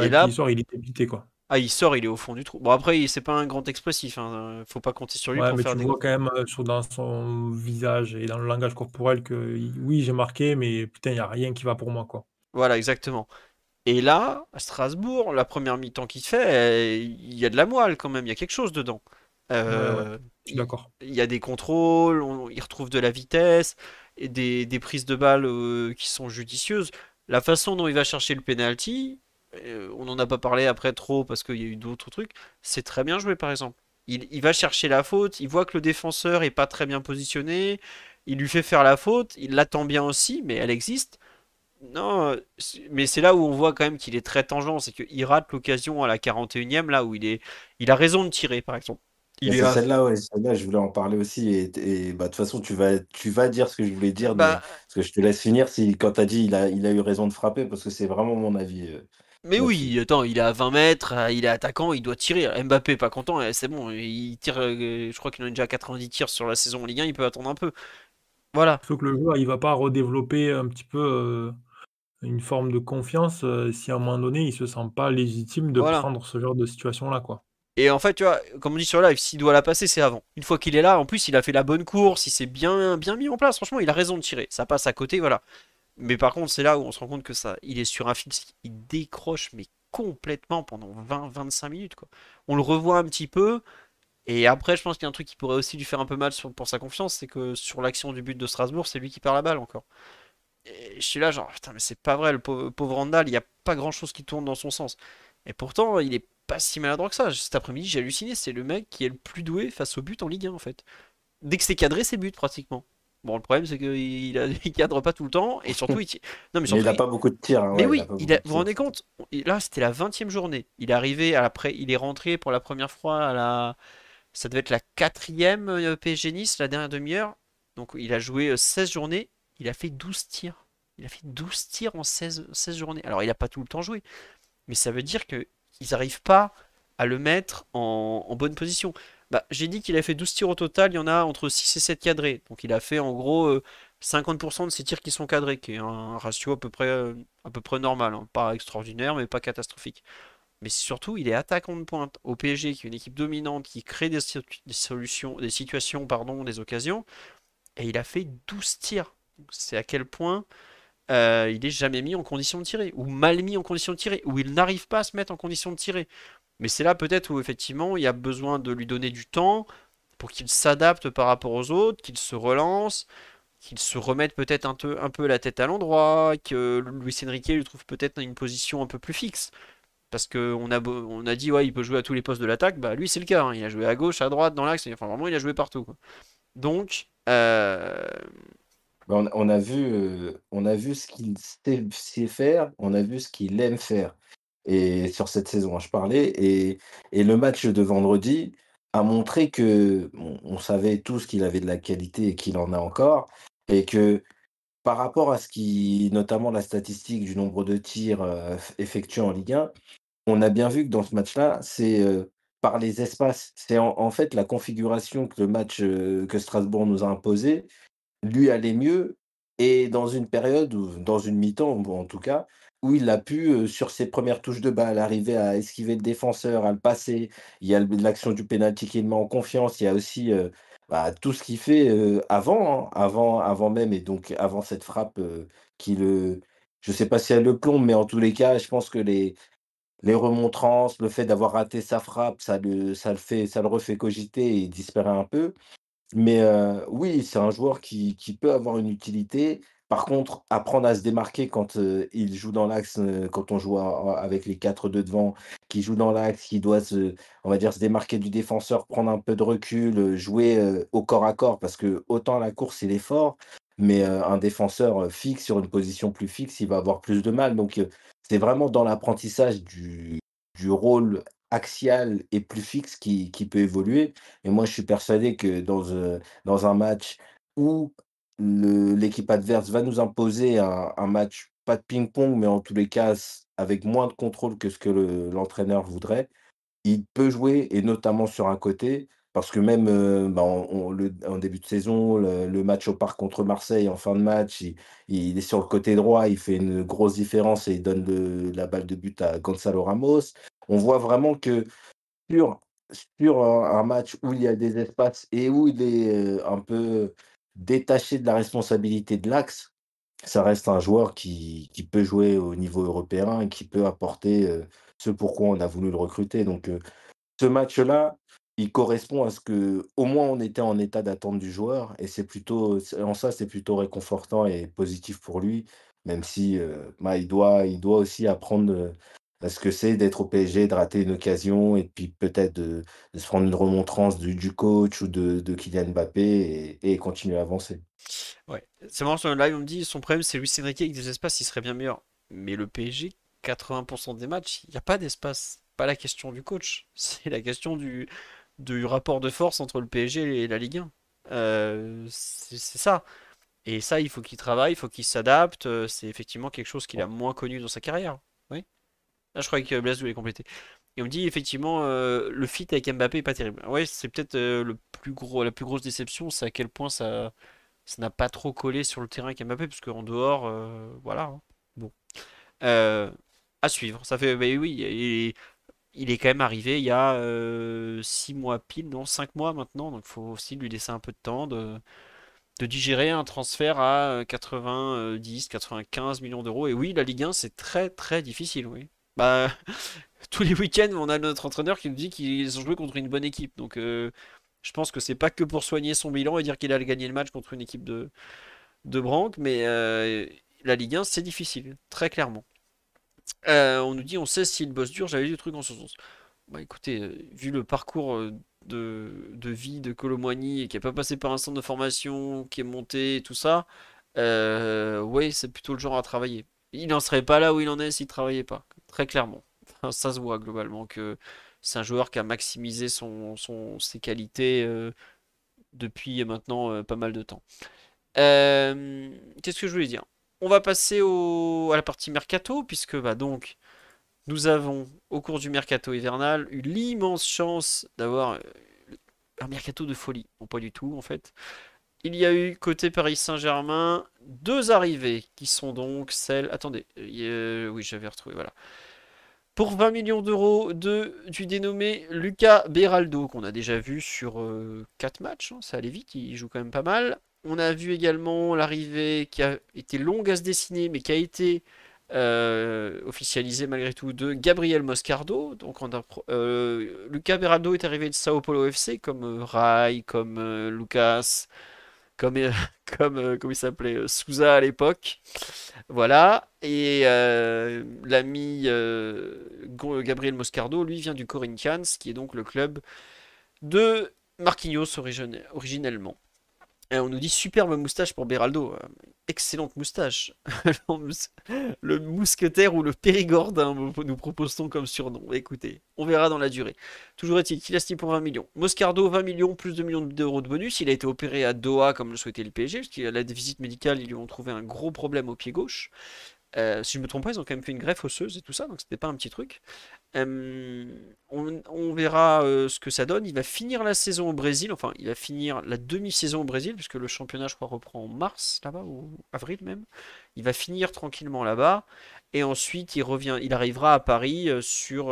et là, il sort, il est débité quoi. Ah, il sort, il est au fond du trou. Bon, après, c'est pas un grand expressif. Hein. Faut pas compter sur lui ouais, pour mais tu vois quand même euh, sur, dans son visage et dans le langage corporel que oui, j'ai marqué, mais putain, il n'y a rien qui va pour moi. quoi. Voilà, exactement. Et là, à Strasbourg, la première mi-temps qu'il fait, il y a de la moelle quand même, il y a quelque chose dedans. Euh, d'accord. Il y a des contrôles, il retrouve de la vitesse, et des, prises de balles euh, qui sont judicieuses. La façon dont il va chercher le penalty, euh, on n'en a pas parlé après trop parce qu'il y a eu d'autres trucs, c'est très bien joué par exemple. Il, il, va chercher la faute, il voit que le défenseur est pas très bien positionné, il lui fait faire la faute, il l'attend bien aussi, mais elle existe. Non, mais c'est là où on voit quand même qu'il est très tangent, c'est qu'il rate l'occasion à la 41e, là où il, est, il a raison de tirer par exemple. C'est a... celle-là, je voulais en parler aussi. Et, bah, de toute façon, tu vas, tu vas dire ce que je voulais dire, bah, parce que je te laisse finir. Si, quand tu as dit il a, eu raison de frapper, parce que c'est vraiment mon avis. Euh. Mais oui, attends, il est à 20 mètres, euh, il est attaquant, il doit tirer. Mbappé, pas content, eh, c'est bon, il tire, euh, je crois qu'il en a déjà 90 tirs sur la saison en Ligue 1, il peut attendre un peu. Voilà. Sauf que le joueur, il va pas redévelopper un petit peu euh, une forme de confiance si à un moment donné, il se sent pas légitime de prendre ce genre de situation-là, quoi. Et en fait, tu vois, comme on dit sur live, s'il doit la passer, c'est avant. Une fois qu'il est là, en plus, il a fait la bonne course, il s'est bien, bien mis en place. Franchement, il a raison de tirer. Ça passe à côté, voilà. Mais par contre, c'est là où on se rend compte que ça, il est sur un film, qui décroche, mais complètement pendant 20-25 minutes. Quoi. On le revoit un petit peu. Et après, je pense qu'il y a un truc qui pourrait aussi lui faire un peu mal pour sa confiance, c'est que sur l'action du but de Strasbourg, c'est lui qui perd la balle encore. Et je suis là, genre, putain, mais c'est pas vrai, le pauvre, Randal il n'y a pas grand chose qui tourne dans son sens. Et pourtant, il est pas si maladroit que ça. Cet après-midi, j'ai halluciné, c'est le mec qui est le plus doué face au but en Ligue 1, en fait. Dès que c'est cadré, c'est but pratiquement. Bon, le problème, c'est qu'il ne [laughs] cadre pas tout le temps. Et surtout, il non, mais, il n'a pas beaucoup de tirs. Hein, mais oui, il vous vous rendez compte Là, c'était la 20e journée. Il est arrivé à il est rentré pour la première fois à la. Ça devait être la quatrième euh, PSG Nice, la dernière demi-heure. Donc, il a joué 16 euh, journées. Il a fait 12 tirs. Il a fait 12 tirs en 16, 16 journées. Alors, il n'a pas tout le temps joué. Mais ça veut dire qu'ils n'arrivent pas à le mettre en, en bonne position. Bah, j'ai dit qu'il a fait 12 tirs au total, il y en a entre 6 et 7 cadrés. Donc il a fait en gros 50% euh, de ses tirs qui sont cadrés, qui est un ratio à peu près, euh, normal. Hein. Pas extraordinaire, mais pas catastrophique. Mais surtout, il est attaquant de pointe au PSG, qui est une équipe dominante, qui crée des, solutions, des situations, pardon, des occasions. Et il a fait 12 tirs. C'est à quel point euh, il est jamais mis en condition de tirer, ou mal mis en condition de tirer, ou il n'arrive pas à se mettre en condition de tirer. Mais c'est là peut-être où effectivement il y a besoin de lui donner du temps pour qu'il s'adapte par rapport aux autres, qu'il se relance, qu'il se remette peut-être un, peu, la tête à l'endroit, que Luis Enrique lui trouve peut-être une position un peu plus fixe. Parce qu'on a, on a dit, ouais, il peut jouer à tous les postes de l'attaque. Bah, lui, c'est le cas. Hein. Il a joué à gauche, à droite, dans l'axe. Enfin, vraiment, il a joué partout. Donc. Euh, bah, on, a vu, euh, on a vu ce qu'il sait, faire. On a vu ce qu'il aime faire et sur cette saison, je parlais. Et, le match de vendredi a montré que on savait tous qu'il avait de la qualité et qu'il en a encore, et que par rapport à ce qui, notamment la statistique du nombre de tirs euh, effectués en Ligue 1, on a bien vu que dans ce match-là, c'est euh, par les espaces. C'est en, fait la configuration que le match euh, que Strasbourg nous a imposé lui allait mieux. Et dans une période, ou dans une mi-temps, en tout cas, où il a pu, sur ses premières touches de balle, arriver à esquiver le défenseur, à le passer. Il y a l'action du pénalty qui le met en confiance. Il y a aussi bah, tout ce qu'il fait avant, hein, avant, avant même, et donc avant cette frappe qui le. Je ne sais pas si elle le plombe, mais en tous les cas, je pense que les, les remontrances, le fait d'avoir raté sa frappe, ça le, ça le, fait, ça le refait cogiter et disparaît un peu. Mais oui, c'est un joueur qui peut avoir une utilité par contre, apprendre à se démarquer quand euh, il joue dans l'axe, euh, quand on joue avec les quatre de devant, qui joue dans l'axe, qui doit se, on va dire, se démarquer du défenseur, prendre un peu de recul, euh, jouer au corps à corps, parce que autant la course est l'effort, mais un défenseur fixe sur une position plus fixe, il va avoir plus de mal. Donc c'est vraiment dans l'apprentissage du, rôle axial et plus fixe qui, qui, peut évoluer. Et moi, je suis persuadé que dans, dans un match où l'équipe adverse va nous imposer un, match, pas de ping-pong, mais en tous les cas avec moins de contrôle que ce que l'entraîneur voudrait, il peut jouer, et notamment sur un côté, parce que même euh, bah, on, en début de saison, le, match au parc contre Marseille, en fin de match, il, est sur le côté droit, il fait une grosse différence et il donne la balle de but à Gonzalo Ramos. On voit vraiment que sur, sur un match où il y a des espaces et où il est euh, un peu détaché de la responsabilité de l'axe, ça reste un joueur qui, qui, peut jouer au niveau européen et qui peut apporter euh, ce ce pourquoi on a voulu le recruter. Donc euh, ce match-là, il correspond à ce que au moins on était en état d'attente du joueur et c'est plutôt en ça c'est plutôt réconfortant et positif pour lui même si euh, bah, doit il doit aussi apprendre est-ce que c'est d'être au PSG, de rater une occasion et puis peut-être de, se prendre une remontrance du, coach ou de, Kylian Mbappé et, continuer à avancer. Ouais, c'est marrant là le on me dit son problème c'est Luis Enrique avec des espaces, il serait bien meilleur. Mais le PSG, 80% des matchs, il n'y a pas d'espace. Pas la question du coach, [laughs] c'est la question du, rapport de force entre le PSG et la Ligue 1. Euh, c'est ça. Et ça, il faut qu'il travaille, il faut qu'il s'adapte. Euh, c'est effectivement quelque chose qu'il a moins connu dans sa carrière. Oui. Ah, je crois que Blazou voulait complété, Et on me dit effectivement euh, le fit avec Mbappé est pas terrible. Ouais, c'est peut-être euh, le plus gros, la plus grosse déception, c'est à quel point ça, ça n'a pas trop collé sur le terrain avec Mbappé, parce qu'en dehors, euh, voilà. Hein. Bon, à suivre. Ça fait, bah, oui, il est, quand même arrivé il y a 6 mois pile, non 5 mois maintenant, donc il faut aussi lui laisser un peu de temps de de digérer un transfert à 90, 95 millions d'euros. Et oui, la Ligue 1, c'est très très difficile, oui. Bah, [laughs] tous les week-ends, on a notre entraîneur qui nous dit qu'ils ont joué contre une bonne équipe. Donc, euh, je pense que c'est pas que pour soigner son bilan et dire qu'il a gagné le match contre une équipe de, de Branque, mais euh, la Ligue 1, c'est difficile, très clairement. Euh, on nous dit, on sait s'il bosse dur, j'avais du truc en ce sens. Bah écoutez, vu le parcours de, vie de Colomoigny et qui n'a pas passé par un centre de formation, qui est monté et tout ça, Oui, ouais, c'est plutôt le genre à travailler. Il n'en serait pas là où il en est s'il travaillait pas. Très clairement. ça se voit globalement que c'est un joueur qui a maximisé son, ses qualités euh, depuis maintenant euh, pas mal de temps. Euh, qu'est-ce que je voulais dire On va passer à la partie mercato, puisque bah, donc nous avons au cours du mercato hivernal eu l'immense chance d'avoir un mercato de folie. Bon, pas du tout en fait il y a eu côté Paris Saint-Germain deux arrivées qui sont donc celles. Attendez, oui, j'avais retrouvé, voilà. Pour 20 millions d'euros de, du dénommé Lucas Beraldo, qu'on a déjà vu sur euh, quatre 4 matchs, hein, ça allait vite, il joue quand même pas mal. On a vu également l'arrivée qui a été longue à se dessiner, mais qui a été euh, officialisée malgré tout de Gabriel Moscardo. Donc on euh, Luca Beraldo est arrivé de Sao Paulo FC, comme Rai, comme Lucas comme, euh, [laughs] comme, euh, il s'appelait euh, Souza à l'époque. Voilà. Et l'ami Gabriel Moscardo, lui, vient du Corinthians, qui est donc le club de Marquinhos originellement on nous dit superbe moustache pour Beraldo. Euh, excellente moustache. [laughs] le mousquetaire ou le Périgord hein, nous propose-t-on comme surnom. Écoutez, on verra dans la durée. Toujours est-il qu'il a pour 20 millions. Moscardo, 20 millions, plus 2 millions d'euros de bonus. Il a été opéré à Doha comme le souhaitait le PSG, puisqu'à la visite médicale, ils lui ont trouvé un gros problème au pied gauche. Euh, si je me trompe pas, ils ont quand même fait une greffe osseuse et tout ça, donc c'était pas un petit truc. on, verra euh, ce que ça donne. Il va finir la saison au Brésil, enfin il va finir la demi-saison au Brésil, puisque le championnat je crois reprend en mars là-bas, ou avril même. Il va finir tranquillement là-bas, et ensuite il revient, il arrivera à Paris euh, sur,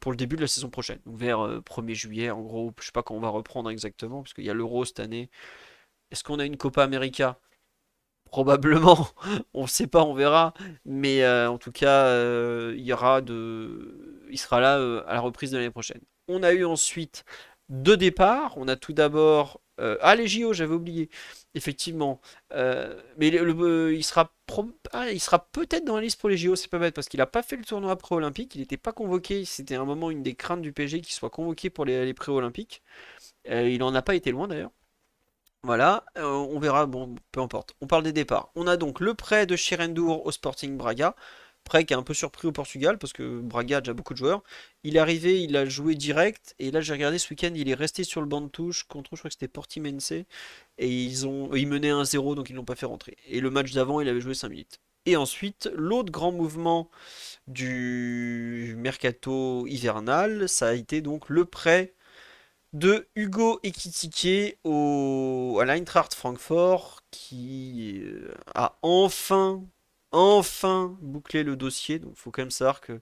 pour le début de la saison prochaine, vers 1er juillet en gros, je sais pas quand on va reprendre exactement, parce qu'il y a l'Euro cette année. Est-ce qu'on a une Copa América probablement, [laughs] on ne sait pas, on verra, mais euh, en tout cas, euh, il y aura de, il sera là euh, à la reprise de l'année prochaine. On a eu ensuite deux départs. On a tout d'abord, ah les JO, j'avais oublié, effectivement, mais il sera, ah, il sera peut-être dans la liste pour les JO, c'est pas bête parce qu'il n'a pas fait le tournoi pré-olympique, il n'était pas convoqué. C'était un moment une des craintes du PG qu'il soit convoqué pour les, les pré-olympiques. il n'en a pas été loin d'ailleurs. Voilà, euh, on verra, bon, peu importe. On parle des départs. On a donc le prêt de Chirendour au Sporting Braga. Prêt qui est un peu surpris au Portugal parce que Braga a déjà beaucoup de joueurs. Il est arrivé, il a joué direct. Et là, j'ai regardé ce week-end, il est resté sur le banc de touche contre, je crois que c'était Portimense. Et ils, ont, ils menaient 1-0, donc ils ne l'ont pas fait rentrer. Et le match d'avant, il avait joué 5 minutes. Et ensuite, l'autre grand mouvement du mercato hivernal, ça a été donc le prêt de Hugo Ekitike au, à l'Eintracht Francfort qui euh, a enfin, enfin bouclé le dossier. Donc il faut quand même savoir que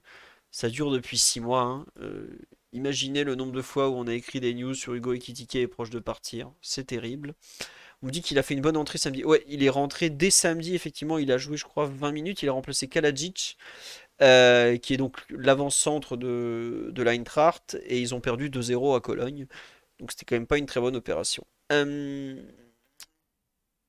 ça dure depuis 6 mois. Hein. Euh, imaginez le nombre de fois où on a écrit des news sur Hugo Ekitike et proche de partir. C'est terrible. On dit qu'il a fait une bonne entrée samedi. Ouais, il est rentré dès samedi, effectivement. Il a joué, je crois, 20 minutes. Il a remplacé Kalajic. Euh, qui est donc l'avant-centre de, de l'Eintracht, et ils ont perdu 2-0 à Cologne. Donc c'était quand même pas une très bonne opération. Euh,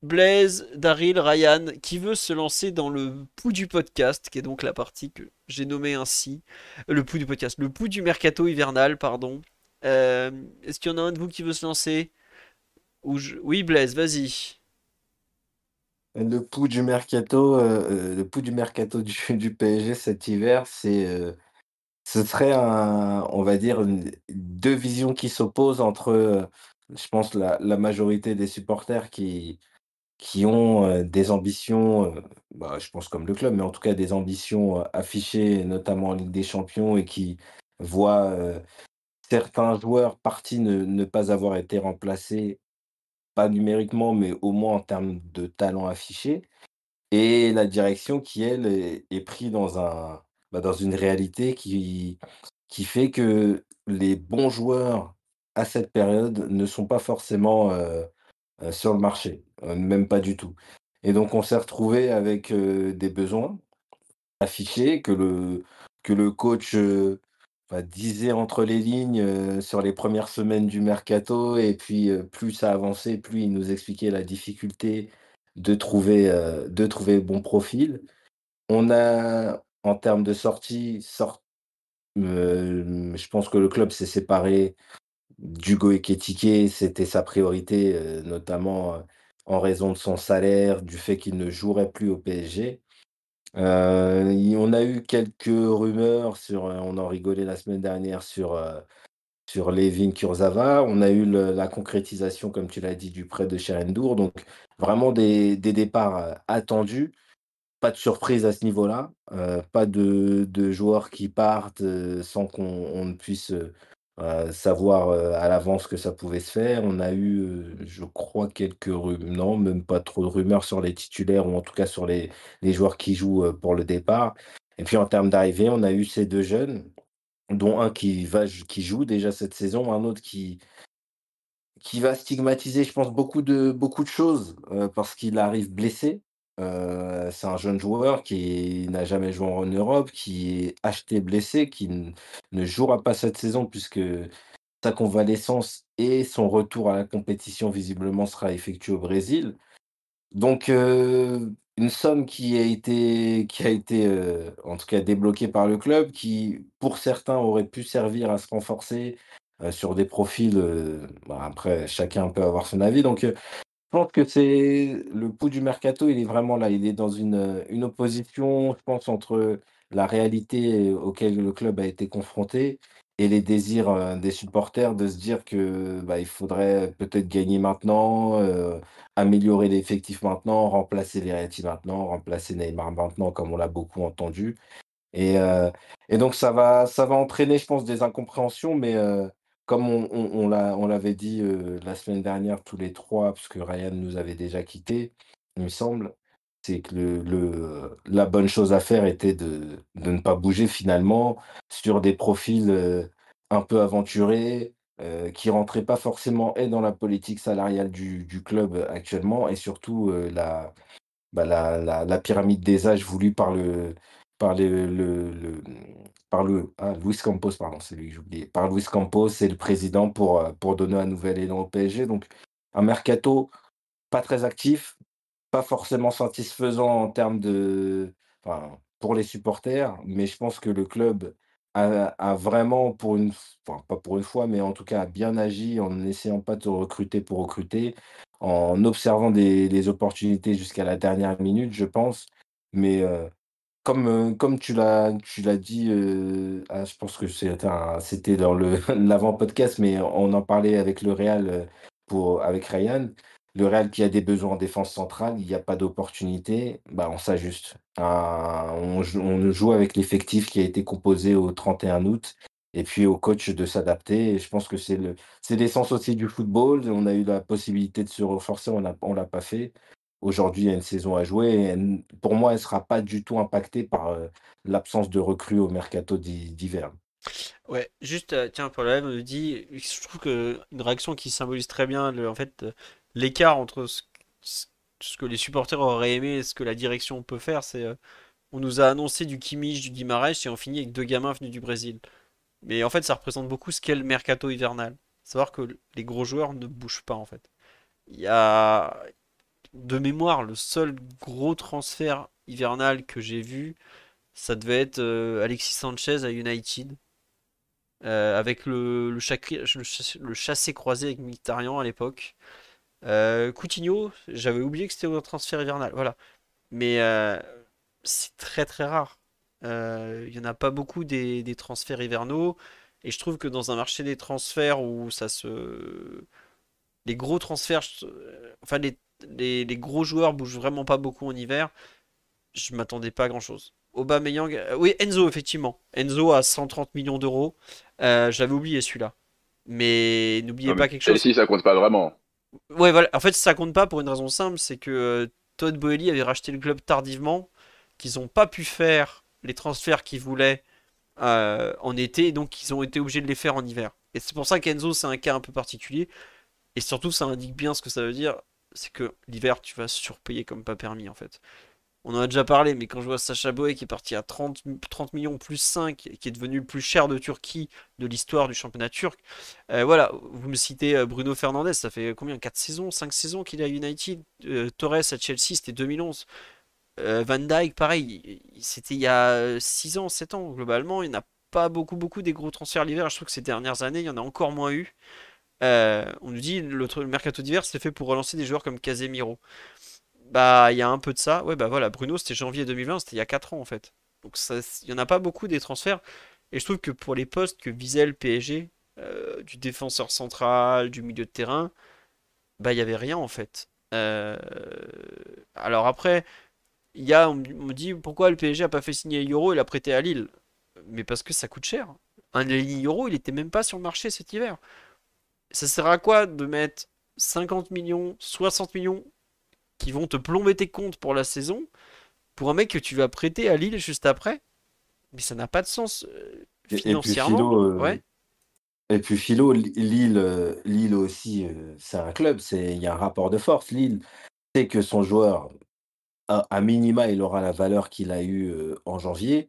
Blaise, Daryl, Ryan, qui veut se lancer dans le pouls du podcast, qui est donc la partie que j'ai nommée ainsi, euh, le pouls du podcast, le pouls du mercato hivernal, pardon. Est-ce qu'il y en a un de vous qui veut se lancer Ou Oui, Blaise, vas-y. Le pouls du mercato, euh, euh, le pouls du mercato du [laughs] PSG cet hiver, c'est, euh, ce serait un on va dire deux visions qui s'opposent entre, je pense la majorité des supporters qui qui ont, des ambitions, bah, je pense comme le club, mais en tout cas des ambitions, affichées, notamment en Ligue des Champions et qui voient, certains joueurs partis ne pas avoir été remplacés pas numériquement, mais au moins en termes de talent affiché. Et la direction qui, elle, est, prise dans, un, bah, dans une réalité qui, qui fait que les bons joueurs à cette période ne sont pas forcément euh, euh, sur le marché, euh, même pas du tout. Et donc on s'est retrouvé avec des besoins affichés que le, que le coach disait entre les lignes euh, sur les premières semaines du mercato. Et puis, euh, plus ça avançait, plus il nous expliquait la difficulté de trouver, euh, de trouver bon profil. On a, en termes de sortie, je pense que le club s'est séparé d'Hugo Eketike. C'était sa priorité, notamment en raison de son salaire, du fait qu'il ne jouerait plus au PSG. Euh, on a eu quelques rumeurs sur, euh, on en rigolait la semaine dernière sur, euh, sur Kurzawa. On a eu la concrétisation, comme tu l'as dit, du prêt de Sherendour Donc vraiment des départs, attendus. Pas de surprise à ce niveau-là, pas de joueurs qui partent, sans qu'on ne puisse, savoir euh, à l'avance que ça pouvait se faire. On a eu, euh, je crois, quelques rumeurs, non, même pas trop de rumeurs sur les titulaires ou en tout cas sur les, les joueurs qui jouent euh, pour le départ. Et puis en termes d'arrivée, on a eu ces deux jeunes, dont un qui, va, qui joue déjà cette saison, un autre qui, qui va stigmatiser, je pense, beaucoup de, beaucoup de choses parce qu'il arrive blessé. Euh, c'est un jeune joueur qui n'a jamais joué en Europe, qui est acheté blessé, qui ne jouera pas cette saison puisque sa convalescence et son retour à la compétition visiblement sera effectué au Brésil. Donc euh, une somme qui a été, qui a été euh, en tout cas débloquée par le club, qui pour certains aurait pu servir à se renforcer sur des profils. Bah, après, chacun peut avoir son avis. Donc je pense que c'est le pouls du mercato, il est vraiment là. Il est dans une, euh, une opposition, je pense, entre la réalité auquel le club a été confronté et les désirs euh, des supporters de se dire que bah, il faudrait peut-être gagner maintenant, euh, améliorer l'effectif maintenant, remplacer les Verratti maintenant, remplacer Neymar maintenant, comme on l'a beaucoup entendu. Et, et, donc ça va, ça va entraîner, je pense, des incompréhensions, mais comme on, l'avait dit euh, la semaine dernière, tous les trois, puisque Ryan nous avait déjà quittés, il me semble, c'est que la bonne chose à faire était de, ne pas bouger finalement sur des profils euh, un peu aventurés, euh, qui rentraient pas forcément et dans la politique salariale du, club actuellement, et surtout bah, la, pyramide des âges voulue par le, par le- par le, Luis ah, Campos, pardon, c'est lui que j'oubliais, par Luis Campos, c'est le président pour, euh, pour donner un nouvel élan au PSG. Donc, un mercato pas très actif, pas forcément satisfaisant en termes de. pour les supporters, mais je pense que le club a, vraiment, pour une, enfin, pas pour une fois, mais en tout cas, a bien agi en n'essayant pas de recruter pour recruter, en observant des, opportunités jusqu'à la dernière minute, je pense. Mais. Euh, comme, euh, comme tu l'as, tu l'as dit, euh, ah, je pense que c'était c'était dans le, [laughs] l'avant-podcast, mais on en parlait avec le Real, euh, pour, avec Ryan. Le Real qui a des besoins en défense centrale, il n'y a pas d'opportunité, bah, on s'ajuste. on, joue avec l'effectif qui a été composé au 31 août et puis au coach de s'adapter. je pense que c'est le, c'est l'essence aussi du football. On a eu la possibilité de se renforcer, on ne on l'a pas fait. Aujourd'hui, il y a une saison à jouer. pour moi, elle ne sera pas du tout impactée par l'absence de recrues au mercato d'hiver. Ouais, juste, tiens, pour le me dit, je trouve que une réaction qui symbolise très bien le, en fait, l'écart entre ce, que les supporters auraient aimé et ce que la direction peut faire, c'est qu'on on nous a annoncé du Kimmich, du Guimarães et on finit avec deux gamins venus du Brésil. Mais en fait, ça représente beaucoup ce qu'est le mercato hivernal. Savoir que les gros joueurs ne bougent pas en fait. Il y a, de mémoire, le seul gros transfert hivernal que j'ai vu, ça devait être euh, Alexis Sanchez à United. Euh, avec le, le, le, chassé croisé avec Militarian à l'époque. Euh, Coutinho, j'avais oublié que c'était un transfert hivernal, voilà. Mais c'est très très rare. Il n'y en a pas beaucoup des, des, transferts hivernaux. Et je trouve que dans un marché des transferts où ça se. Les gros transferts. Enfin, les les, gros joueurs bougent vraiment pas beaucoup en hiver. Je m'attendais pas à grand chose. Aubameyang, euh, oui Enzo effectivement. Enzo à 130 millions d'euros. Euh, j'avais oublié celui-là. Mais n'oubliez pas quelque chose. Si ça compte pas vraiment. Ouais voilà. En fait ça compte pas pour une raison simple, c'est que euh, Todd Boehly avait racheté le club tardivement, qu'ils ont pas pu faire les transferts qu'ils voulaient en été, donc ils ont été obligés de les faire en hiver. Et c'est pour ça qu'Enzo c'est un cas un peu particulier. Et surtout, ça indique bien ce que ça veut dire c'est que l'hiver, tu vas surpayer comme pas permis, en fait. On en a déjà parlé, mais quand je vois Sacha Boé qui est parti à 30, 30 millions plus 5, qui est devenu le plus cher de Turquie de l'histoire du championnat turc, euh, voilà, vous me citez euh, Bruno Fernandez, ça fait combien 4 saisons 5 saisons qu'il est à United euh, Torres à Chelsea, c'était 2011. Van Dyke, pareil, c'était il y a 6 ans, 7 ans, globalement, il n'y a pas beaucoup, beaucoup des gros transferts l'hiver. Je trouve que ces dernières années, il y en a encore moins eu. Euh, on nous dit le, le mercato d'hiver c'est fait pour relancer des joueurs comme Casemiro. Bah il y a un peu de ça. Ouais bah voilà, Bruno c'était janvier 2020, c'était il y a 4 ans en fait. Donc il n'y en a pas beaucoup des transferts. Et je trouve que pour les postes que visait le PSG, euh, du défenseur central, du milieu de terrain, bah il n'y avait rien en fait. Euh, alors après, il y a, on me dit pourquoi le PSG a pas fait signer Euro, et l'a prêté à Lille. Mais parce que ça coûte cher. Un Euro, il était même pas sur le marché cet hiver ça sert à quoi de mettre 50 millions, 60 millions qui vont te plomber tes comptes pour la saison pour un mec que tu vas prêter à Lille juste après Mais ça n'a pas de sens euh, financièrement. Euh, et puis, Philo, Lille, euh, Lille aussi, c'est un club, il y a un rapport de force. Lille sait que son joueur, à minima, il aura la valeur qu'il a eue en janvier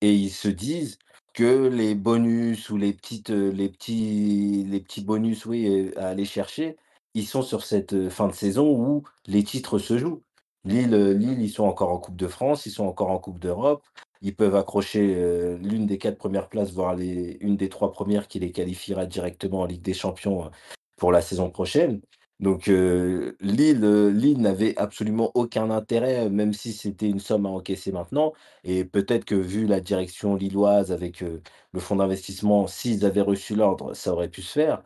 et ils se disent que les bonus ou les petites euh, les petits les petits bonus oui euh, à aller chercher ils sont sur cette euh, fin de saison où les titres se jouent Lille Lille ils sont encore en Coupe de France ils sont encore en Coupe d'Europe ils peuvent accrocher l'une des quatre premières places voire les une des trois premières qui les qualifiera directement en Ligue des Champions pour la saison prochaine donc euh, Lille, euh, n'avait absolument aucun intérêt, euh, même si c'était une somme à encaisser maintenant. Et peut-être que vu la direction lilloise avec euh, le fonds d'investissement, s'ils avaient reçu l'ordre, ça aurait pu se faire.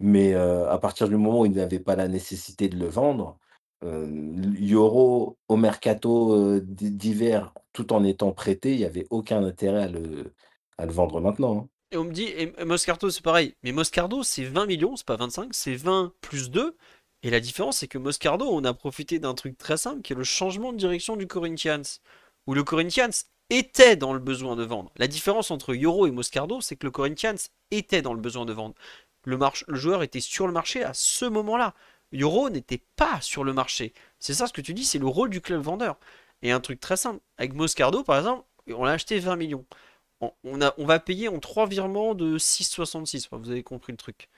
Mais à partir du moment où ils n'avaient pas la nécessité de le vendre, Euro au mercato d'hiver, tout en étant prêté, il n'y avait aucun intérêt à le, vendre maintenant. Hein. Et on me dit, et Moscardo, c'est pareil. Mais Moscardo, c'est 20 millions, c'est pas 25, c'est 20 plus 2. Et la différence, c'est que Moscardo, on a profité d'un truc très simple, qui est le changement de direction du Corinthians. Où le Corinthians était dans le besoin de vendre. La différence entre Yoro et Moscardo, c'est que le Corinthians était dans le besoin de vendre. Le, joueur était sur le marché à ce moment-là. Yoro n'était pas sur le marché. C'est ça ce que tu dis, c'est le rôle du club vendeur. Et un truc très simple, avec Moscardo par exemple, on l'a acheté 20 millions on, on va payer en trois virements de 6,66. vous avez compris le truc.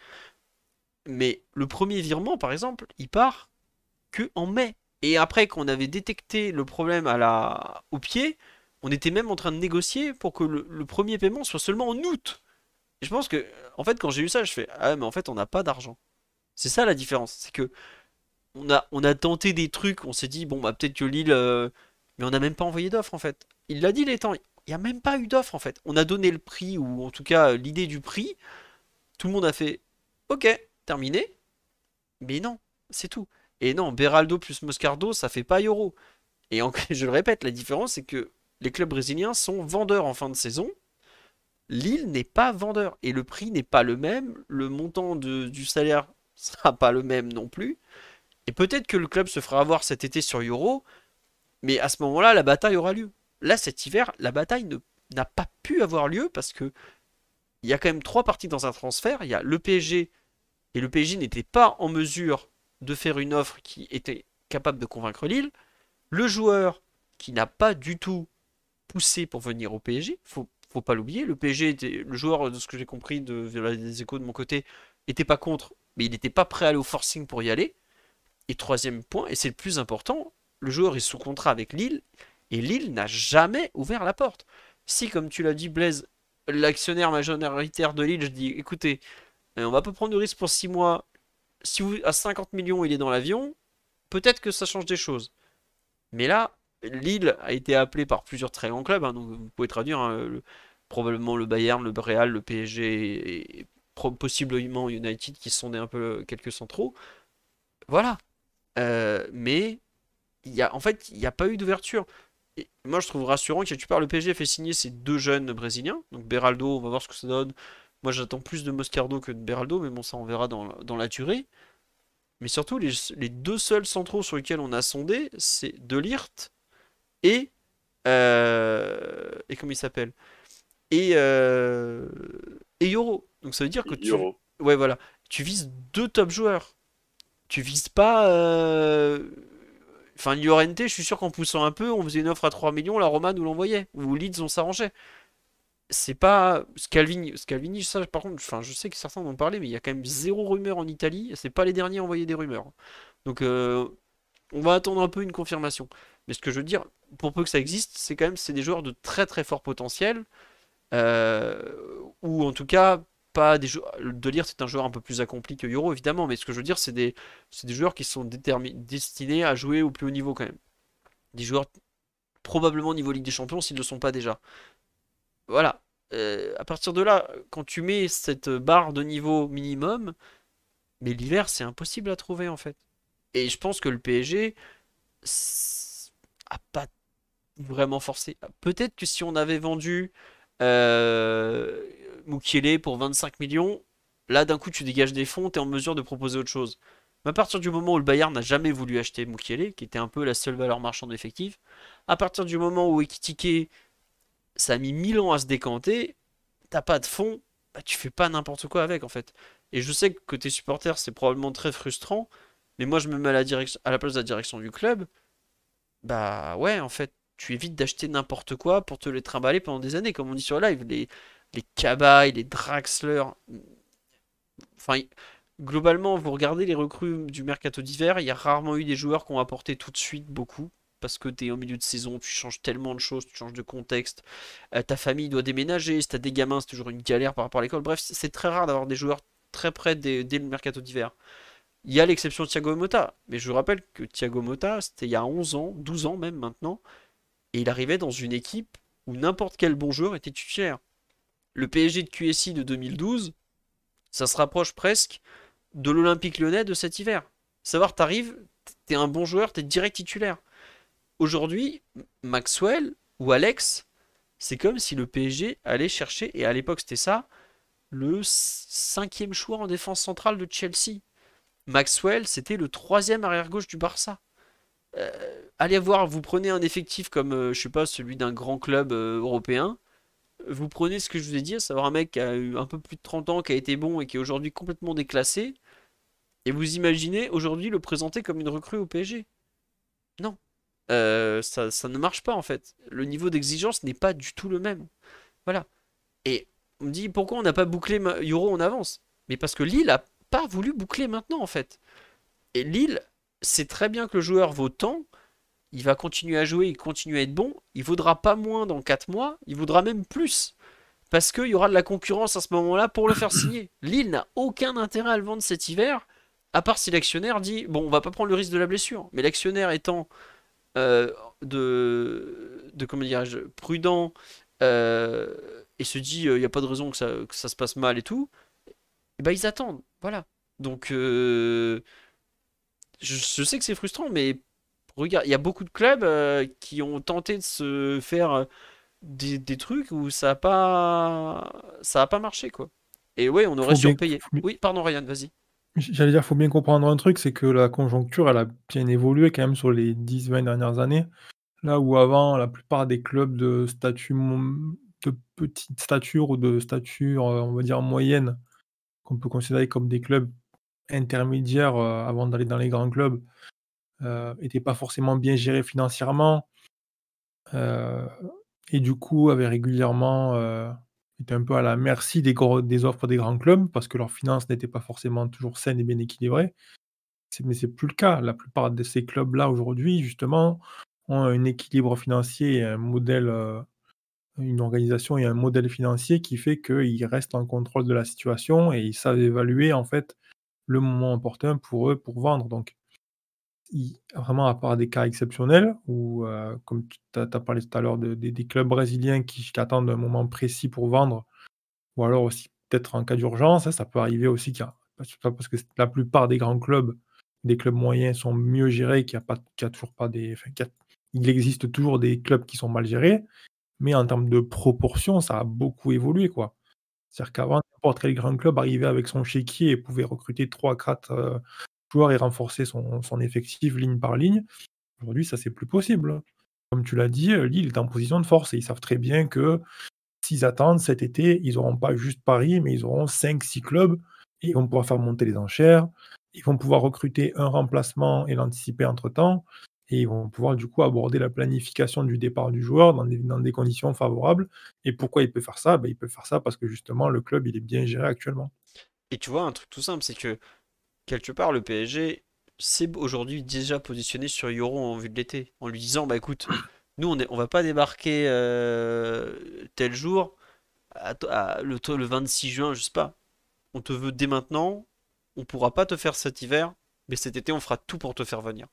Mais le premier virement, par exemple, il part que en mai. Et après qu'on avait détecté le problème à la... au pied, on était même en train de négocier pour que le, premier paiement soit seulement en août. Et je pense que, en fait, quand j'ai eu ça, je fais Ah, mais en fait, on n'a pas d'argent. C'est ça la différence. C'est que on a, on a tenté des trucs, on s'est dit Bon, bah, peut-être que Lille. Euh, mais on n'a même pas envoyé d'offres en fait. Il l'a dit, les temps il n'y a même pas eu d'offre en fait. On a donné le prix, ou en tout cas euh, l'idée du prix. Tout le monde a fait OK, terminé. Mais non, c'est tout. Et non, Beraldo plus Moscardo, ça fait pas Euro. Et en, [laughs] je le répète, la différence, c'est que les clubs brésiliens sont vendeurs en fin de saison. Lille n'est pas vendeur. Et le prix n'est pas le même. Le montant du salaire [laughs] sera pas le même non plus. Et peut-être que le club se fera avoir cet été sur Euro. Mais à ce moment-là, la bataille aura lieu. Là, cet hiver, la bataille n'a pas pu avoir lieu parce que il y a quand même trois parties dans un transfert. Il y a le PSG, et le PSG n'était pas en mesure de faire une offre qui était capable de convaincre Lille. Le joueur qui n'a pas du tout poussé pour venir au PSG, faut, faut pas l'oublier. Le PSG, était, le joueur, de ce que j'ai compris de, des échos de mon côté, était pas contre, mais il n'était pas prêt à aller au forcing pour y aller. Et troisième point, et c'est le plus important, le joueur est sous contrat avec Lille, et Lille n'a jamais ouvert la porte. Si, comme tu l'as dit, Blaise, l'actionnaire majoritaire de Lille, je dis écoutez, euh, on va pas prendre le risque pour 6 mois. Si à 50 millions, il est dans l'avion, peut-être que ça change des choses. Mais là, Lille a été appelé par plusieurs très grands clubs, hein, donc vous pouvez traduire hein, probablement le Bayern, le Real, le PSG et, possiblement United qui sont des, un peu euh, quelques centraux. Voilà. Euh, mais y a, en fait, il n'y a pas eu d'ouverture moi, je trouve rassurant que tu parles, le PSG fait signer ces deux jeunes brésiliens. Donc Beraldo, on va voir ce que ça donne. Moi, j'attends plus de Moscardo que de Beraldo, mais bon, ça on verra dans, la durée. Mais surtout, les, deux seuls centraux sur lesquels on a sondé, c'est Delirte et. Euh, et comment il s'appelle et, euh, et Yoro. Donc ça veut dire que tu. Ouais, voilà. Tu vises deux top joueurs. Tu vises pas. Euh, Enfin, Llorente, je suis sûr qu'en poussant un peu, on faisait une offre à 3 millions, la Roma nous l'envoyait. Ou Leeds, on s'arrangeait. C'est pas. Scalvini, Scalvini, ça, par contre, enfin, je sais que certains en ont parlé, mais il y a quand même zéro rumeur en Italie. C'est pas les derniers à envoyer des rumeurs. Donc, euh, on va attendre un peu une confirmation. Mais ce que je veux dire, pour peu que ça existe, c'est quand même c'est des joueurs de très très fort potentiel. Euh, ou en tout cas pas des joueurs. De lire, c'est un joueur un peu plus accompli que Euro, évidemment, mais ce que je veux dire, c'est des, joueurs qui sont destinés à jouer au plus haut niveau quand même. Des joueurs probablement niveau Ligue des Champions s'ils ne le sont pas déjà. Voilà. Euh, à partir de là, quand tu mets cette barre de niveau minimum, mais l'hiver, c'est impossible à trouver en fait. Et je pense que le PSG a pas vraiment forcé. Peut-être que si on avait vendu. Euh, Moukielé pour 25 millions. Là, d'un coup, tu dégages des fonds, tu es en mesure de proposer autre chose. Mais à partir du moment où le Bayard n'a jamais voulu acheter Moukielé, qui était un peu la seule valeur marchande effective, à partir du moment où Ekitike, ça a mis 1000 ans à se décanter, t'as pas de fonds, bah, tu fais pas n'importe quoi avec en fait. Et je sais que côté supporter, c'est probablement très frustrant, mais moi je me mets à la, à la place de la direction du club, bah ouais, en fait, tu évites d'acheter n'importe quoi pour te les trimballer pendant des années, comme on dit sur live. Les, les cabayes, les Draxler. Enfin, globalement, vous regardez les recrues du mercato d'hiver, il y a rarement eu des joueurs qui ont apporté tout de suite beaucoup. Parce que tu es en milieu de saison, tu changes tellement de choses, tu changes de contexte, euh, ta famille doit déménager, si tu as des gamins, c'est toujours une galère par rapport à l'école. Bref, c'est très rare d'avoir des joueurs très près dès, le mercato d'hiver. Il y a l'exception de Thiago Mota. mais je vous rappelle que Thiago Mota, c'était il y a 11 ans, 12 ans même maintenant, et il arrivait dans une équipe où n'importe quel bon joueur était titulaire. Le PSG de QSI de 2012, ça se rapproche presque de l'Olympique lyonnais de cet hiver. Savoir, tu t'es un bon joueur, t'es direct titulaire. Aujourd'hui, Maxwell ou Alex, c'est comme si le PSG allait chercher, et à l'époque c'était ça, le cinquième choix en défense centrale de Chelsea. Maxwell, c'était le troisième arrière-gauche du Barça. Euh, allez voir, vous prenez un effectif comme, euh, je sais pas, celui d'un grand club euh, européen, vous prenez ce que je vous ai dit, à savoir un mec qui a eu un peu plus de 30 ans, qui a été bon et qui est aujourd'hui complètement déclassé, et vous imaginez aujourd'hui le présenter comme une recrue au PSG. Non. Euh, ça, ne marche pas en fait. Le niveau d'exigence n'est pas du tout le même. Voilà. Et on me dit pourquoi on n'a pas bouclé Euro en avance Mais parce que Lille a pas voulu boucler maintenant en fait. Et Lille sait très bien que le joueur vaut tant il va continuer à jouer, il continue à être bon, il vaudra pas moins dans 4 mois, il vaudra même plus. Parce qu'il y aura de la concurrence à ce moment-là pour le faire [coughs] signer. Lille n'a aucun intérêt à le vendre cet hiver, à part si l'actionnaire dit Bon, on va pas prendre le risque de la blessure. Mais l'actionnaire étant euh, de, de comment prudent euh, et se dit euh, Il n'y a pas de raison que ça, se passe mal et tout, et eh ben, ils attendent. Voilà. Donc. je, sais que c'est frustrant, mais Regarde, il y a beaucoup de clubs euh, qui ont tenté de se faire euh, des, trucs où ça a pas ça a pas marché quoi. Et oui, on aurait surpayé. Oui, pardon Ryan, vas-y. J'allais dire, faut bien comprendre un truc, c'est que la conjoncture, elle a bien évolué quand même sur les 10-20 dernières années. Là où avant, la plupart des clubs de statut de petite stature ou de stature, euh, on va dire moyenne, qu'on peut considérer comme des clubs intermédiaires avant d'aller dans les grands clubs, euh, était pas forcément bien géré financièrement. Euh, et du coup, avait régulièrement euh, été un peu à la merci des, des offres des grands clubs parce que leurs finances n'étaient pas forcément toujours saines et bien équilibrées. Mais ce n'est plus le cas. La plupart de ces clubs-là aujourd'hui, justement, ont un équilibre financier un modèle, une organisation et un modèle financier qui fait qu'ils restent en contrôle de la situation et ils savent évaluer en fait le moment opportun pour eux pour vendre. Donc vraiment à part des cas exceptionnels, ou euh, comme tu as, parlé tout à l'heure, des clubs brésiliens qui, attendent un moment précis pour vendre, ou alors aussi peut-être en cas d'urgence, hein, ça peut arriver aussi parce que la plupart des grands clubs, des clubs moyens sont mieux gérés, qu'il a toujours pas des. il, existe toujours des clubs qui sont mal gérés, mais en termes de proportion, ça a beaucoup évolué. quoi. C'est-à-dire qu'avant, n'importe quel grand club arrivait avec son chéquier et pouvait recruter 3 crates et renforcer son, effectif ligne par ligne. Aujourd'hui, ça, c'est plus possible. Comme tu l'as dit, euh, Lille est en position de force et ils savent très bien que s'ils attendent cet été, ils n'auront pas juste Paris, mais ils auront 5-6 clubs et ils vont pouvoir faire monter les enchères. Ils vont pouvoir recruter un remplacement et l'anticiper entre temps. Et ils vont pouvoir du coup aborder la planification du départ du joueur dans des, conditions favorables. Et pourquoi il peut faire ça ben, Il peut faire ça parce que justement le club il est bien géré actuellement. Et tu vois, un truc tout simple, c'est que quelque part, le PSG s'est aujourd'hui déjà positionné sur Yoro en vue de l'été, en lui disant, bah écoute, [coughs] nous, on ne on va pas débarquer euh, tel jour, le, 26 juin, je sais pas. On te veut dès maintenant, on pourra pas te faire cet hiver, mais cet été, on fera tout pour te faire venir.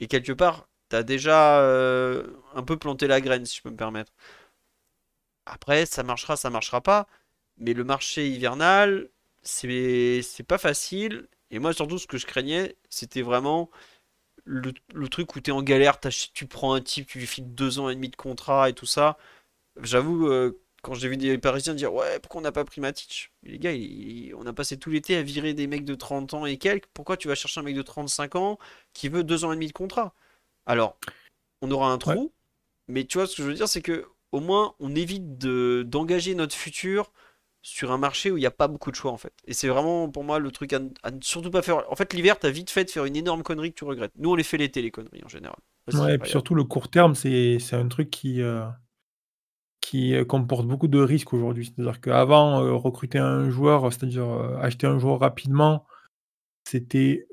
Et quelque part, t'as déjà euh, un peu planté la graine, si je peux me permettre. Après, ça marchera, ça marchera pas. Mais le marché hivernal, c'est pas facile. Et moi, surtout, ce que je craignais, c'était vraiment le, truc où tu es en galère, tu prends un type, tu lui files deux ans et demi de contrat et tout ça. J'avoue, euh, quand j'ai vu des Parisiens dire Ouais, pourquoi on n'a pas pris Matic Les gars, on a passé tout l'été à virer des mecs de 30 ans et quelques. Pourquoi tu vas chercher un mec de 35 ans qui veut deux ans et demi de contrat Alors, on aura un trou, mais tu vois, ce que je veux dire, c'est que au moins, on évite d'engager notre futur sur un marché où il n'y a pas beaucoup de choix en fait. Et c'est vraiment pour moi le truc à, ne surtout pas faire. En fait, l'hiver, tu as vite fait de faire une énorme connerie que tu regrettes. Nous, on les fait l'été, les conneries en général. et puis surtout le court terme, c'est un truc qui, euh, qui euh, comporte beaucoup de risques aujourd'hui. C'est-à-dire qu'avant, avant euh, recruter un joueur, c'est-à-dire acheter un joueur rapidement, c'était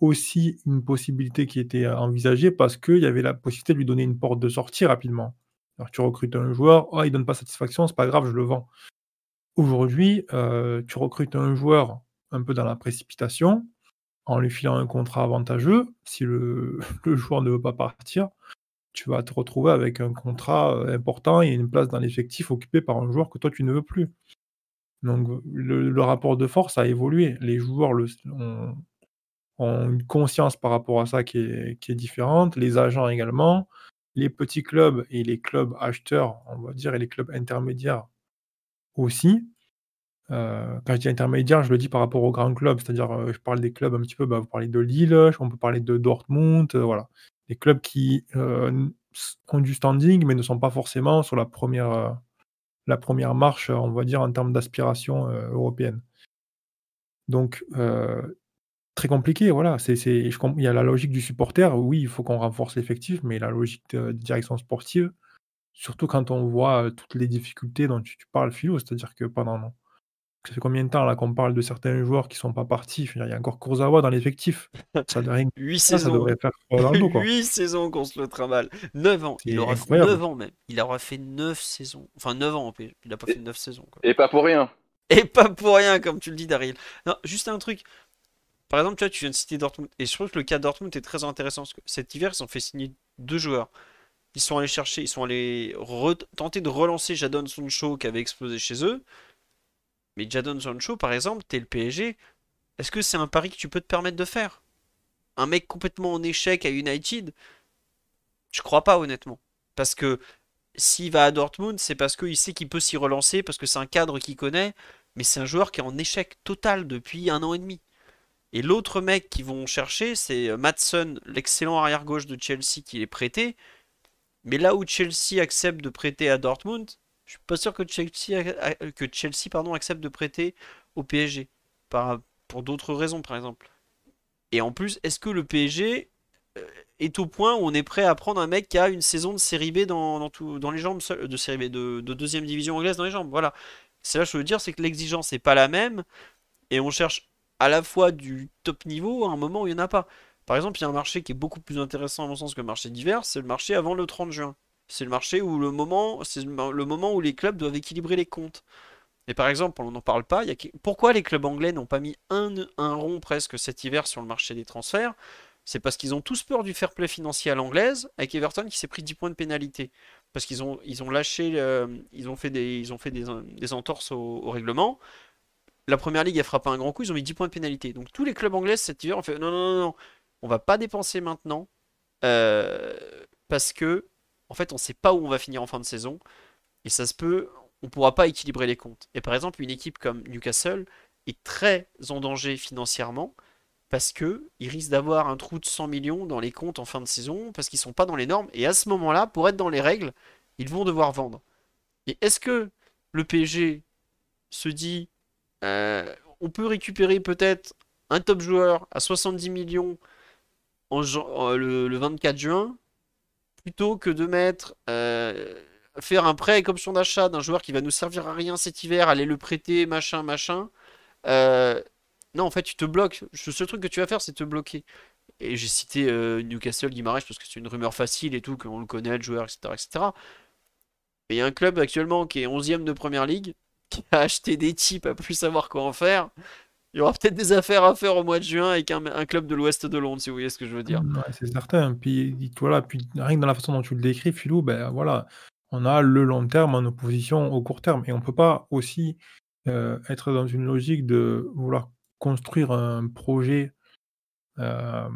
aussi une possibilité qui était envisagée parce qu'il y avait la possibilité de lui donner une porte de sortie rapidement. Alors tu recrutes un joueur, oh, il donne pas satisfaction, c'est pas grave, je le vends. Aujourd'hui, euh, tu recrutes un joueur un peu dans la précipitation, en lui filant un contrat avantageux. Si le, [laughs] joueur ne veut pas partir, tu vas te retrouver avec un contrat euh, important et une place dans l'effectif occupée par un joueur que toi tu ne veux plus. Donc le, rapport de force a évolué. Les joueurs ont, une conscience par rapport à ça qui est, différente, les agents également. Les petits clubs et les clubs acheteurs, on va dire, et les clubs intermédiaires aussi. Euh, quand je dis intermédiaire, je le dis par rapport aux grands clubs, c'est-à-dire euh, je parle des clubs un petit peu, bah, vous parlez de Lille, on peut parler de Dortmund, euh, voilà, des clubs qui ont du standing mais ne sont pas forcément sur la première, la première marche, on va dire, en termes d'aspiration européenne. Donc très compliqué, voilà. C'est, il y a la logique du supporter, oui, il faut qu'on renforce l'effectif, mais la logique de direction sportive, Surtout quand on voit toutes les difficultés dont tu, parles, Philo, c'est-à-dire que pendant ça fait combien de temps là qu'on parle de certains joueurs qui sont pas partis Il y a encore Kurzawa dans l'effectif. Ça, devrait... 8 saisons. ça devrait faire 8 [laughs] saisons qu'on se le trimballe. 9 ans. Il aura fait 9 ans même. Il aura fait 9 saisons. Enfin 9 ans en plus, Il n'a pas fait 9 saisons. Et pas pour rien. Et pas pour rien, comme tu le dis, Daryl. Non, juste un truc. Par exemple, tu, tu viens de citer Dortmund. Et je trouve que le cas Dortmund est très intéressant. que cet hiver, ils ont fait signer deux joueurs. Ils sont allés chercher, ils sont allés tenter de relancer Jadon Sancho qui avait explosé chez eux. Mais Jadon Sancho, par exemple, t'es le PSG. Est-ce que c'est un pari que tu peux te permettre de faire Un mec complètement en échec à United Je crois pas, honnêtement. Parce que s'il va à Dortmund, c'est parce qu'il sait qu'il peut s'y relancer, parce que c'est un cadre qu'il connaît, mais c'est un joueur qui est en échec total depuis un an et demi. Et l'autre mec qu'ils vont chercher, c'est Matson, l'excellent arrière-gauche de Chelsea qui est prêté. Mais là où Chelsea accepte de prêter à Dortmund, je suis pas sûr que Chelsea, que Chelsea pardon, accepte de prêter au PSG. pour d'autres raisons, par exemple. Et en plus, est-ce que le PSG euh, est au point où on est prêt à prendre un mec qui a une saison de série B dans, tout, les jambes, de série B, de, de, deuxième division anglaise dans les jambes Voilà. C'est là que je veux dire, c'est que l'exigence n'est pas la même. Et on cherche à la fois du top niveau à un moment où il n'y en a pas. Par exemple, il y a un marché qui est beaucoup plus intéressant à mon sens que le marché d'hiver, c'est le marché avant le 30 juin. C'est le marché où le moment, c'est le moment où les clubs doivent équilibrer les comptes. Et par exemple, on n'en parle pas, pourquoi les clubs anglais n'ont pas mis un, rond presque cet hiver sur le marché des transferts C'est parce qu'ils ont tous peur du fair play financier à l'anglaise, avec Everton qui s'est pris 10 points de pénalité. Parce qu'ils ont, lâché, ils ont fait des, entorses au, règlement. La première ligue a frappé un grand coup, ils ont mis 10 points de pénalité. Donc tous les clubs anglais cet hiver ont fait non, non, non, non, on va pas dépenser maintenant euh, parce que en fait on sait pas où on va finir en fin de saison et ça se peut on pourra pas équilibrer les comptes. Et par exemple une équipe comme Newcastle est très en danger financièrement parce que ils risquent d'avoir un trou de 100 millions dans les comptes en fin de saison parce qu'ils sont pas dans les normes et à ce moment-là pour être dans les règles ils vont devoir vendre. Et est-ce que le PSG se dit euh, on peut récupérer peut-être un top joueur à 70 millions euh, le, 24 juin, plutôt que de mettre euh, faire un prêt comme son d'achat d'un joueur qui va nous servir à rien cet hiver, aller le prêter, machin, machin. Euh, non, en fait, tu te bloques. Le seul truc que tu vas faire, c'est te bloquer. Et j'ai cité Newcastle, Guimaraes, parce que c'est une rumeur facile et tout, qu'on le connaît, le joueur, etc. etc. il y a un club actuellement qui est 11ème de première ligue, [laughs] qui a acheté des types à plus savoir quoi en faire, il y aura peut-être des affaires à faire au mois de juin avec un, club de l'ouest de Londres, si vous voyez ce que je veux dire. Mm, c'est certain. Puis, voilà, puis rien que dans la façon dont tu le décris, Philou, ben voilà, on a le long terme en opposition au court terme. Et on ne peut pas aussi euh, être dans une logique de vouloir construire un projet, euh,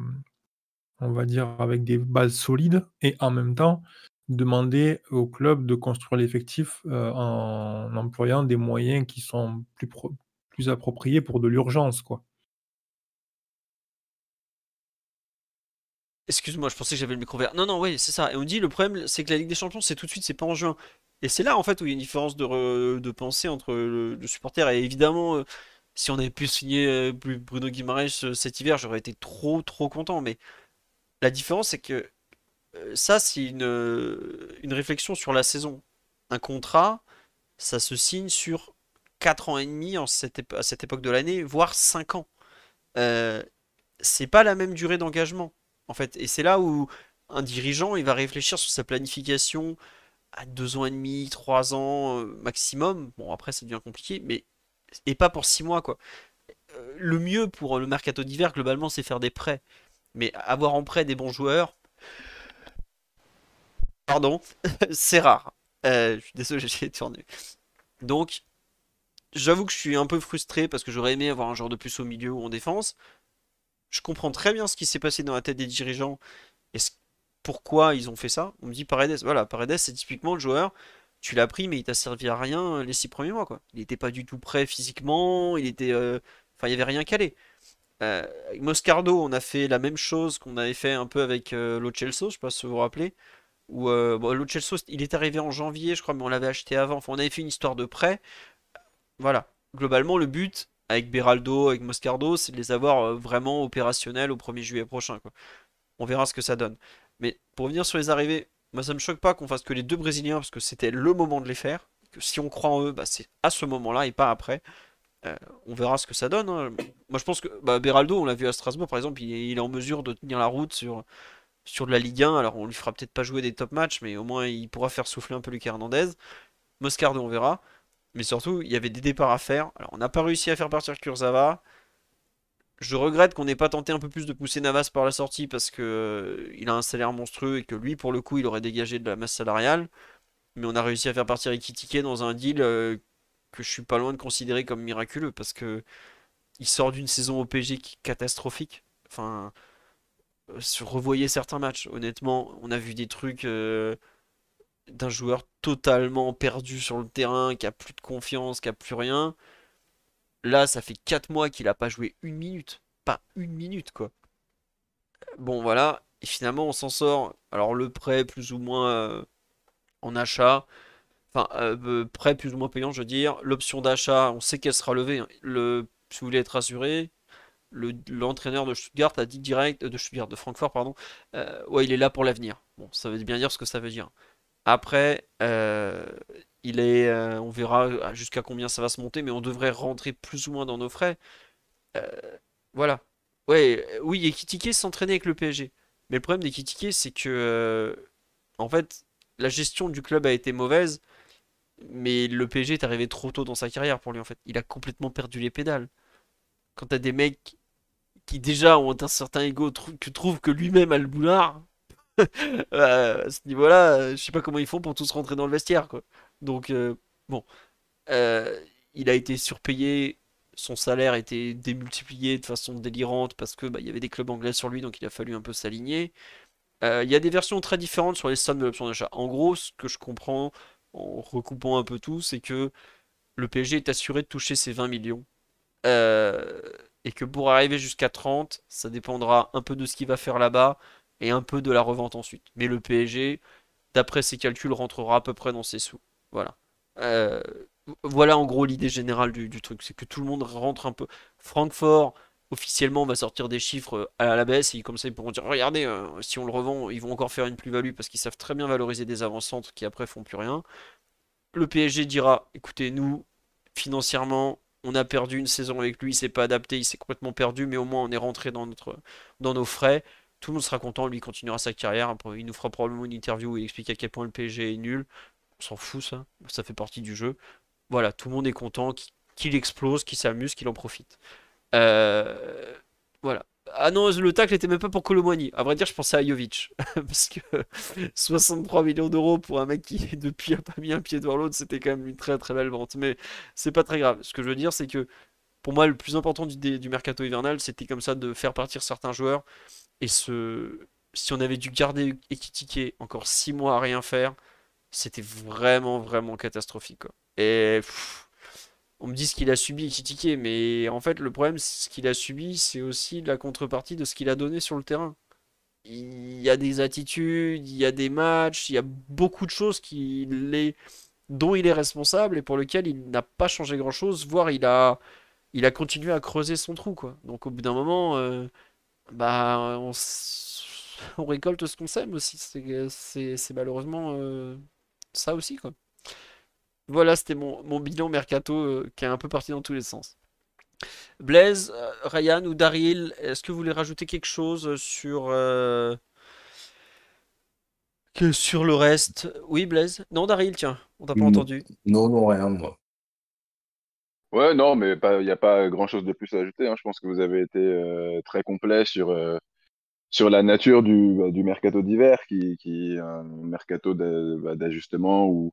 on va dire, avec des bases solides et en même temps demander au club de construire l'effectif euh, en employant des moyens qui sont plus, propres approprié pour de l'urgence, quoi. Excuse-moi, je pensais que j'avais le micro vert. Non, non, oui, c'est ça. Et on dit le problème, c'est que la Ligue des Champions, c'est tout de suite, c'est pas en juin. Et c'est là, en fait, où il y a une différence de, de pensée entre le... supporter et évidemment. Euh, si on avait pu signer euh, Bruno Guimaraes euh, cet hiver, j'aurais été trop trop content. Mais la différence, c'est que ça, c'est une, une réflexion sur la saison. Un contrat, ça se signe sur 4 ans et demi en cette à cette époque de l'année, voire 5 ans. Euh, c'est pas la même durée d'engagement, en fait. Et c'est là où un dirigeant, il va réfléchir sur sa planification à 2 ans et demi, 3 ans euh, maximum. Bon, après, ça devient compliqué, mais... Et pas pour 6 mois, quoi. Euh, le mieux pour le mercato d'hiver, globalement, c'est faire des prêts. Mais avoir en prêt des bons joueurs... Pardon, [laughs] c'est rare. je suis désolé, [laughs] j'ai tourné. Donc, J'avoue que je suis un peu frustré parce que j'aurais aimé avoir un genre de plus au milieu ou en défense. Je comprends très bien ce qui s'est passé dans la tête des dirigeants et pourquoi ils ont fait ça. On me dit Paredes, voilà, Paredes c'est typiquement le joueur, tu l'as pris mais il t'a servi à rien euh, les six premiers mois quoi. Il n'était pas du tout prêt physiquement, il était, euh, il avait rien calé. Euh, Moscardo, on a fait la même chose qu'on avait fait un peu avec euh, Lochelso, je sais pas si vous vous rappelez. Euh, il est arrivé en janvier, je crois, mais on l'avait acheté avant. Enfin, on avait fait une histoire de prêt voilà. Globalement, le but avec Beraldo, avec Moscardo, c'est de les avoir euh, vraiment opérationnels au 1er juillet prochain. On verra ce que ça donne. Mais pour revenir sur les arrivées, moi ça me choque pas qu'on fasse que les deux Brésiliens parce que c'était le moment de les faire. Que si on croit en eux, bah, c'est à ce moment-là et pas après. Euh, on verra ce que ça donne. Hein. Moi je pense que bah, Beraldo, on l'a vu à Strasbourg par exemple, il est, en mesure de tenir la route sur, sur de la Ligue 1. Alors on lui fera peut-être pas jouer des top matchs, mais au moins il pourra faire souffler un peu Lucas Hernandez. Moscardo, on verra. Mais surtout, il y avait des départs à faire. Alors, on n'a pas réussi à faire partir Kurzawa. Je regrette qu'on n'ait pas tenté un peu plus de pousser Navas par la sortie parce qu'il euh, a un salaire monstrueux et que lui, pour le coup, il aurait dégagé de la masse salariale. Mais on a réussi à faire partir Ikitike dans un deal euh, que je suis pas loin de considérer comme miraculeux parce que il sort d'une saison OPG catastrophique. Enfin, se euh, revoyez certains matchs. Honnêtement, on a vu des trucs d'un joueur totalement perdu sur le terrain, qui a plus de confiance, qui a plus rien. Là, ça fait 4 mois qu'il a pas joué une minute. Pas une minute, quoi. Bon, voilà. Et finalement, on s'en sort. Alors, le prêt, plus ou moins euh, en achat. Enfin, euh, euh, prêt plus ou moins payant, je veux dire. L'option d'achat, on sait qu'elle sera levée. Hein. Le, si vous voulez être rassuré, l'entraîneur de Stuttgart a dit direct, de Stuttgart, de Francfort, pardon, ouais, il est là pour l'avenir. Bon, ça veut bien dire ce que ça veut dire. Après, euh, il est, euh, on verra euh, jusqu'à combien ça va se monter, mais on devrait rentrer plus ou moins dans nos frais. voilà. Ouais, oui, Kitike s'entraînait avec le PSG. Mais le problème des Kitike, c'est que, en fait, la gestion du club a été mauvaise, mais le PSG est arrivé trop tôt dans sa carrière pour lui, en fait. Il a complètement perdu les pédales. Quand tu as des mecs qui déjà ont un certain ego, que trouvent que lui-même a le boulard, [laughs] Bah, à ce niveau-là, euh, je sais pas comment ils font pour tous rentrer dans le vestiaire, quoi. Donc, euh, bon. Euh, il a été surpayé, son salaire été démultiplié de façon délirante parce que bah, il y avait des clubs anglais sur lui, donc il a fallu un peu s'aligner. il y a des versions très différentes sur les sommes de l'option d'achat. En gros, ce que je comprends en recoupant un peu tout, c'est que le PSG est assuré de toucher ses 20 millions. et que pour arriver jusqu'à 30, ça dépendra un peu de ce qu'il va faire là-bas, et un peu de la revente ensuite. Mais le PSG, d'après ses calculs, rentrera à peu près dans ses sous. Voilà. Euh, voilà en gros l'idée générale du, truc, c'est que tout le monde rentre un peu. Francfort, officiellement, va sortir des chiffres euh, à la baisse, et comme ça, ils pourront dire, regardez, euh, si on le revend, ils vont encore faire une plus-value, parce qu'ils savent très bien valoriser des avant-centres qui après font plus rien. Le PSG dira, écoutez, nous, financièrement, on a perdu une saison avec lui, il s'est pas adapté, il s'est complètement perdu, mais au moins on est rentré dans, notre, dans nos frais. Tout le monde sera content, lui continuera sa carrière. Il nous fera probablement une interview où il explique à quel point le PSG est nul. On s'en fout, ça. Ça fait partie du jeu. Voilà, tout le monde est content, qu'il explose, qu'il s'amuse, qu'il en profite. Euh, voilà. Ah non, le tacle n'était même pas pour Colomani. À vrai dire, je pensais à Jovic. [laughs] Parce que 63 [laughs] millions d'euros pour un mec qui, [laughs] depuis, n'a pas mis un pied devant l'autre, c'était quand même une très très belle vente. Mais c'est pas très grave. Ce que je veux dire, c'est que pour moi, le plus important du, du mercato hivernal, c'était comme ça de faire partir certains joueurs et ce, si on avait dû garder et Ekitike encore 6 mois à rien faire, c'était vraiment, vraiment catastrophique. Et on me dit ce qu'il a subi et Ekitike, mais en fait, le problème, ce qu'il a subi, c'est aussi la contrepartie de ce qu'il a donné sur le terrain. Il y a des attitudes, il y a des matchs, il y a beaucoup de choses qui dont il est responsable et pour lequel il n'a pas changé grand chose, voire il a, il a continué à creuser son trou. Quoi. Donc au bout d'un moment, euh, bah, on, récolte ce qu'on sème aussi. C'est malheureusement euh, ça aussi, Voilà, c'était mon, bilan mercato euh, qui est un peu parti dans tous les sens. Blaise, euh, Ryan ou Daryl, est-ce que vous voulez rajouter quelque chose sur, sur le reste Oui, Blaise Non, Daryl, tiens, on t'a pas entendu. Non, non, rien, moi. Ouais, non, mais il n'y a pas grand-chose de plus à ajouter. Hein. Je pense que vous avez été euh, très complet euh, sur, la nature du, bah, du mercato d'hiver, qui, qui est un mercato bah, d'ajustement ou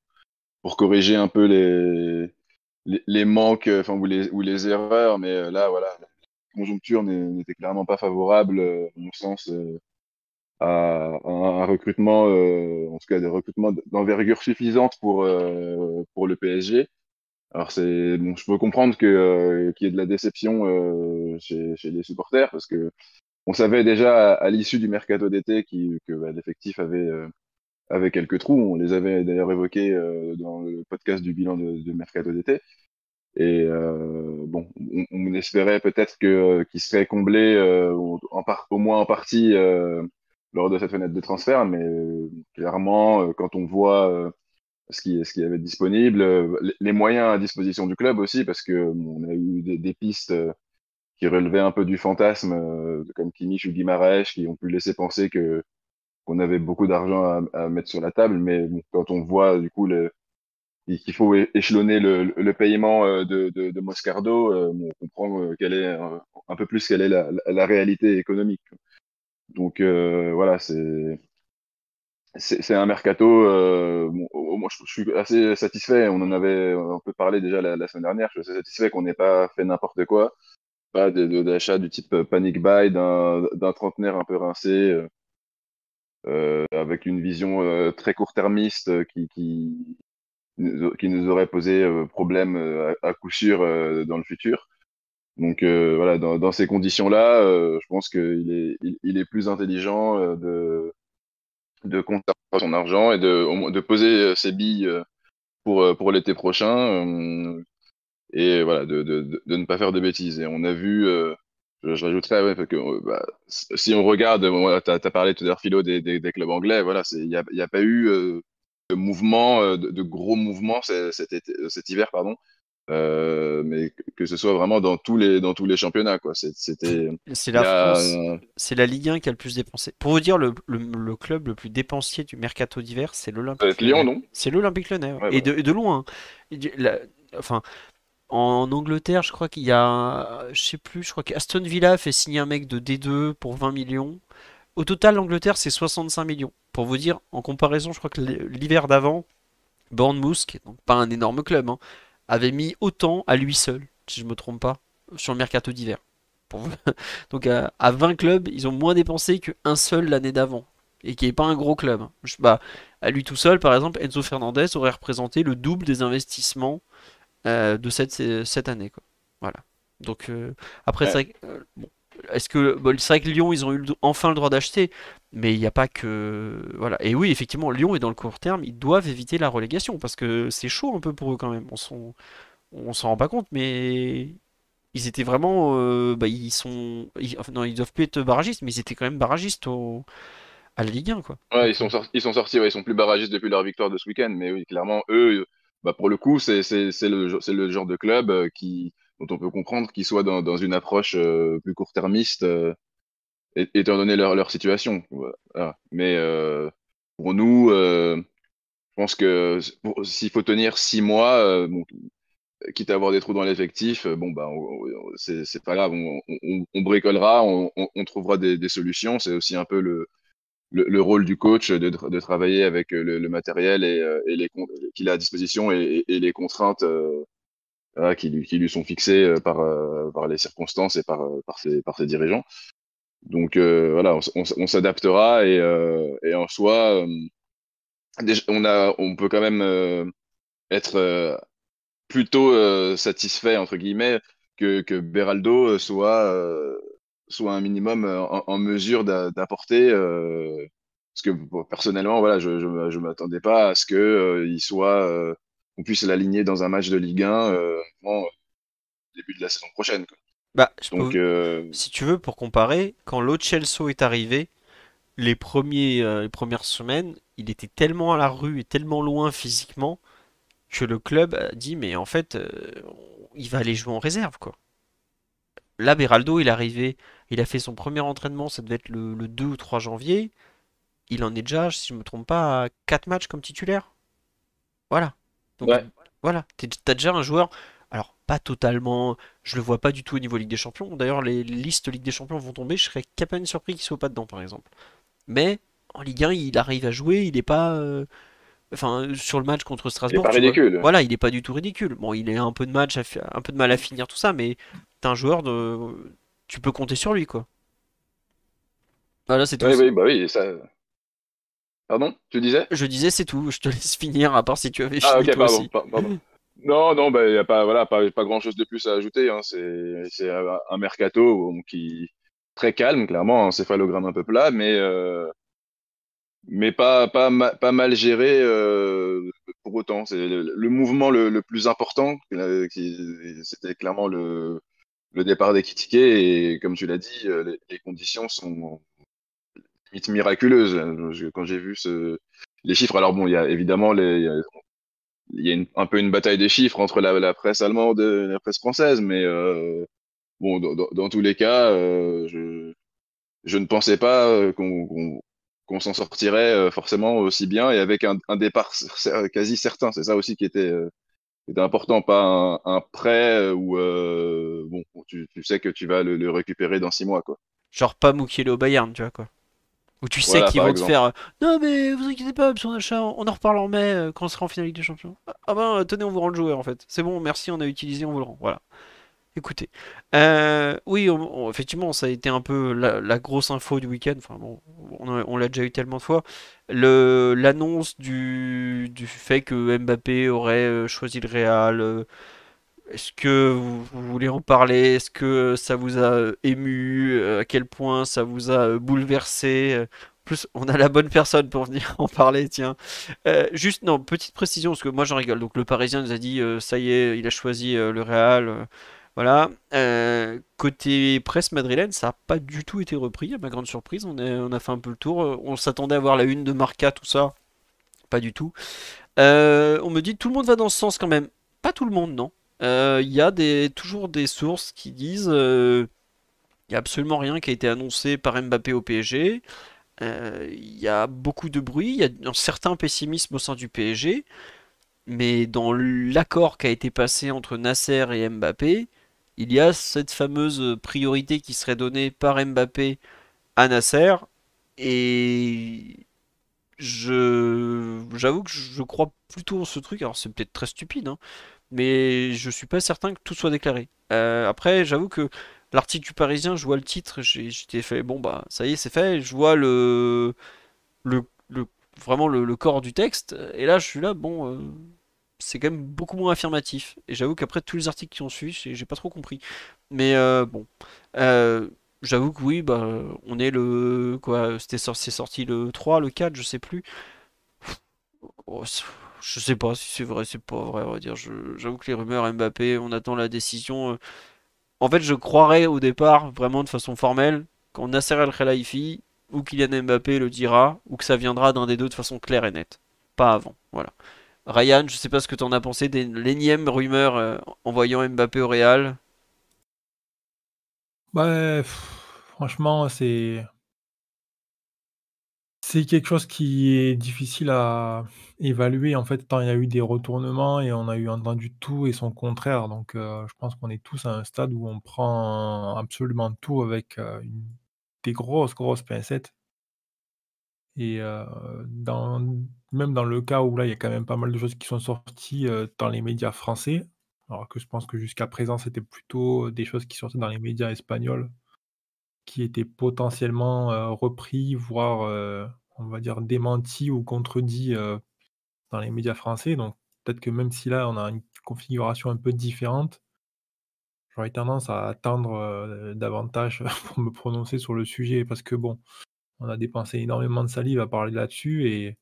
pour corriger un peu les, les, manques ou, les, erreurs. Mais euh, là, voilà, la conjoncture n'était clairement pas favorable, au sens, à, un recrutement, en tout cas des recrutements d'envergure suffisante pour, pour le PSG. Alors c'est bon, je peux comprendre que euh, qu'il y ait de la déception euh, chez, les supporters parce que on savait déjà à, l'issue du mercato d'été qui, que bah, l'effectif avait euh, avait quelques trous. On les avait d'ailleurs évoqués dans le podcast du bilan de, de mercato d'été. Et bon, on, espérait peut-être que qu'ils seraient comblés en au moins en partie lors de cette fenêtre de transfert, mais clairement quand on voit ce qui, ce qui avait disponible, euh, les moyens à disposition du club aussi, parce que on a eu des, des, pistes euh, qui relevaient un peu du fantasme, euh, comme Kimmich ou Guimaraes, qui ont pu laisser penser que qu'on avait beaucoup d'argent à, mettre sur la table, mais quand on voit du coup le, qu'il faut échelonner le, paiement de, de, de Moscardo, on comprend quelle est un, peu plus quelle est la, la, réalité économique. Donc voilà, c'est c'est un mercato. Euh, je, suis assez satisfait. On en avait un peu parlé déjà la, semaine dernière. Je suis satisfait qu'on n'ait pas fait n'importe quoi. Pas d'achat du type euh, panic buy d'un trentenaire un peu rincé, euh, avec une vision très court-termiste qui, qui, nous aurait posé problème à, coup sûr dans le futur. Donc voilà, dans, ces conditions-là, je pense qu'il est, il est plus intelligent de de conserver son argent et de, de poser euh, ses billes euh, pour, euh, pour l'été prochain et voilà, de, ne pas faire de bêtises. Et on a vu, je, rajouterai rajouterais, que bah, si on regarde, tu as, parlé tout à l'heure, Philo, des, clubs anglais, voilà, il n'y a, pas eu de mouvement, de, gros mouvements cet, cet hiver, pardon, euh, mais que ce soit vraiment dans tous les, dans tous les championnats. Quoi. c'était, c'est, la France, c'est la Ligue 1 qui a le plus dépensé. Pour vous dire, le, le, club le plus dépensier du mercato d'hiver, c'est l'Olympique Lyon, non C'est l'Olympique Lyonnais. et, de, loin. Hein. enfin, en Angleterre, je crois qu'il y a. Je sais plus, je crois qu'Aston Villa fait signer un mec de D2 pour 20 millions. Au total, l'Angleterre, c'est 65 millions. Pour vous dire, en comparaison, je crois que l'hiver d'avant, Bournemouth, qui donc pas un énorme club, hein, avait mis autant à lui seul, si je ne me trompe pas, sur le mercato d'hiver. [laughs] Donc à, 20 clubs, ils ont moins dépensé qu'un seul l'année d'avant. Et qui n'est pas un gros club. Hein. Je, bah, à lui tout seul, par exemple, Enzo Fernandez aurait représenté le double des investissements euh, de cette, cette année. Voilà. Donc euh, après, ça, est-ce que c'est vrai que Lyon ils ont eu enfin le droit d'acheter, mais il n'y a pas que voilà. Et oui, effectivement, Lyon est dans le court terme, ils doivent éviter la relégation parce que c'est chaud un peu pour eux quand même. On s'en s'en rend pas compte, mais ils étaient vraiment, euh, bah, ils sont, non, ils doivent plus être barragistes, mais ils étaient quand même barragistes au à la Ligue 1 quoi. ils sont sortis, ils sont sortis, ils sont plus barragistes depuis leur victoire de ce week-end, mais oui, clairement eux, bah, pour le coup, c'est le, le genre de club euh, qui dont on peut comprendre qu'ils soient dans, une approche euh, plus court-termiste, euh, étant donné leur, situation. Mais euh, pour nous, je pense que s'il faut tenir six mois, quitte à avoir des trous dans l'effectif, bon, ben, c'est pas grave, on, bricolera, on, trouvera des, solutions. C'est aussi un peu le, le, rôle du coach de, travailler avec le, matériel et, qu'il a à disposition et, les contraintes qui, lui, sont fixés euh, euh, par, les circonstances et par, euh, par, ses, dirigeants. Donc voilà, on, s'adaptera et, en soi, on, a, peut quand même être plutôt satisfait, entre guillemets, que, Beraldo soit soit un minimum en, mesure d'apporter. parce que personnellement, voilà, je ne m'attendais pas à ce qu'il soit on puisse l'aligner dans un match de Ligue 1 euh, au euh, début de la saison prochaine. Bah, euh, Si tu veux, pour comparer, quand chelsea est arrivé, les, premiers, les premières semaines, il était tellement à la rue et tellement loin physiquement que le club a dit mais en fait il va aller jouer en réserve quoi. Là Beraldo il est arrivé, il a fait son premier entraînement, ça devait être le, le 2 ou 3 janvier. Il en est déjà, si je ne me trompe pas, à 4 matchs comme titulaire. Voilà. Donc, Voilà, t'as déjà un joueur, alors pas totalement, je le vois pas du tout au niveau Ligue des Champions. D'ailleurs, les listes Ligue des Champions vont tomber, je serais capable surpris qu'il soit pas dedans, par exemple. Mais en Ligue 1, il arrive à jouer, il est pas. Euh, enfin, sur le match contre Strasbourg. Il pas voilà, il est pas du tout ridicule. Bon, il a un peu de match, un peu de mal à finir tout ça, mais t'es un joueur de. Tu peux compter sur lui, quoi. Voilà, c'est tout. Oui, oui, bah oui, ça. Pardon Tu disais Je disais, c'est tout. Je te laisse finir, à part si tu avais ah, fini. Ah, ok, pardon, [laughs] Non, non, il ben, y n'y a pas, voilà, pas, pas grand chose de plus à ajouter. Hein. C'est un mercato qui très calme, clairement, un céphalogramme un peu plat, mais, euh, mais pas, pas, pas mal géré euh, pour autant. C'est le, mouvement le, plus important, euh, c'était clairement le, le départ des critiqués, et comme tu l'as dit, les, conditions sont, miraculeuse. quand j'ai vu ce... les chiffres, alors bon, il y a évidemment les, il y a un peu une bataille des chiffres entre la, presse allemande et la presse française, mais euh, bon, dans, tous les cas, euh, je, je, ne pensais pas euh, qu'on s'en sortirait forcément aussi bien et avec un, départ quasi certain. C'est ça aussi qui était, important, pas un, prêt où bon, tu, sais que tu vas le, récupérer dans six mois. Quoi. Genre pas Mukiele au Bayern, tu vois quoi. Ou tu sais qu'il qu'ils vont te faire euh, Non, mais vous inquiétez pas, son achat, on en reparle en mai euh, quand on sera en finale des champion ah, ah ben, euh, tenez, on vous rend le joueur en fait. C'est bon, merci, on a utilisé, on vous le rend. Voilà. Écoutez. oui, effectivement, ça a été un peu la, grosse info du week-end. Enfin bon, on, l'a déjà eu tellement de fois. L'annonce du, du, fait que Mbappé aurait choisi le Real. Est-ce que vous, voulez en parler Est-ce que ça vous a euh, ému euh, À quel point ça vous a euh, bouleversé plus, on a la bonne personne pour [laughs] venir en parler, tiens. juste, non, petite précision, parce que moi j'en rigole. Donc le Parisien nous a dit, ça y est, il a choisi le Real. voilà. côté presse madrilène, ça n'a pas du tout été repris, à ma grande surprise. On, on a fait un peu le tour. On s'attendait à voir la une de Marca, tout ça. Pas du tout. on me dit, tout le monde va dans ce sens quand même. Pas tout le monde, non. Euh, il y a des, toujours des sources qui disent euh, il n'y a absolument rien qui a été annoncé par Mbappé au PSG. Euh, il y a beaucoup de bruit, il y a un certain pessimisme au sein du PSG. Mais dans l'accord qui a été passé entre Nasser et Mbappé, il y a cette fameuse priorité qui serait donnée par Mbappé à Nasser. Et j'avoue que je crois plutôt en ce truc. Alors c'est peut-être très stupide, hein, mais je suis pas certain que tout soit déclaré. Euh, après, j'avoue que l'article du Parisien, je vois le titre, j'étais fait, bon bah ça y est, c'est fait, je vois le, le, le vraiment le, corps du texte, et là je suis là, bon, euh, c'est quand même beaucoup moins affirmatif. Et j'avoue qu'après tous les articles qui ont suivi, j'ai pas trop compris. Mais euh, bon. J'avoue que oui, bah, on est le. quoi C'était sorti, sorti le 3, le 4, je sais plus. Oh, je sais pas si c'est vrai, c'est pas vrai, on va dire. J'avoue que les rumeurs Mbappé, on attend la décision. Euh. En fait, je croirais au départ, vraiment de façon formelle, qu'on Nasser El Khelaifi ou Kylian Mbappé le dira, ou que ça viendra d'un des deux de façon claire et nette. Pas avant, voilà. Ryan, je sais pas ce que t'en as pensé des l'énième rumeur euh, en voyant Mbappé au Real. Ouais, bah, franchement, c'est c'est quelque chose qui est difficile à évaluer en fait, tant il y a eu des retournements et on a eu entendu tout et son contraire. Donc, euh, je pense qu'on est tous à un stade où on prend absolument tout avec euh, des grosses, grosses pincettes. Et euh, même dans le cas où là, il y a quand même pas mal de choses qui sont sorties dans les médias français, alors que je pense que jusqu'à présent, c'était plutôt des choses qui sortaient dans les médias espagnols qui étaient potentiellement repris, voire, on va dire, démenti ou contredits dans les médias français. Donc peut-être que même si là, on a une configuration un peu différente, j'aurais tendance à attendre davantage [laughs] pour me prononcer sur le sujet, parce que bon, on a dépensé énormément de salive à parler là-dessus, et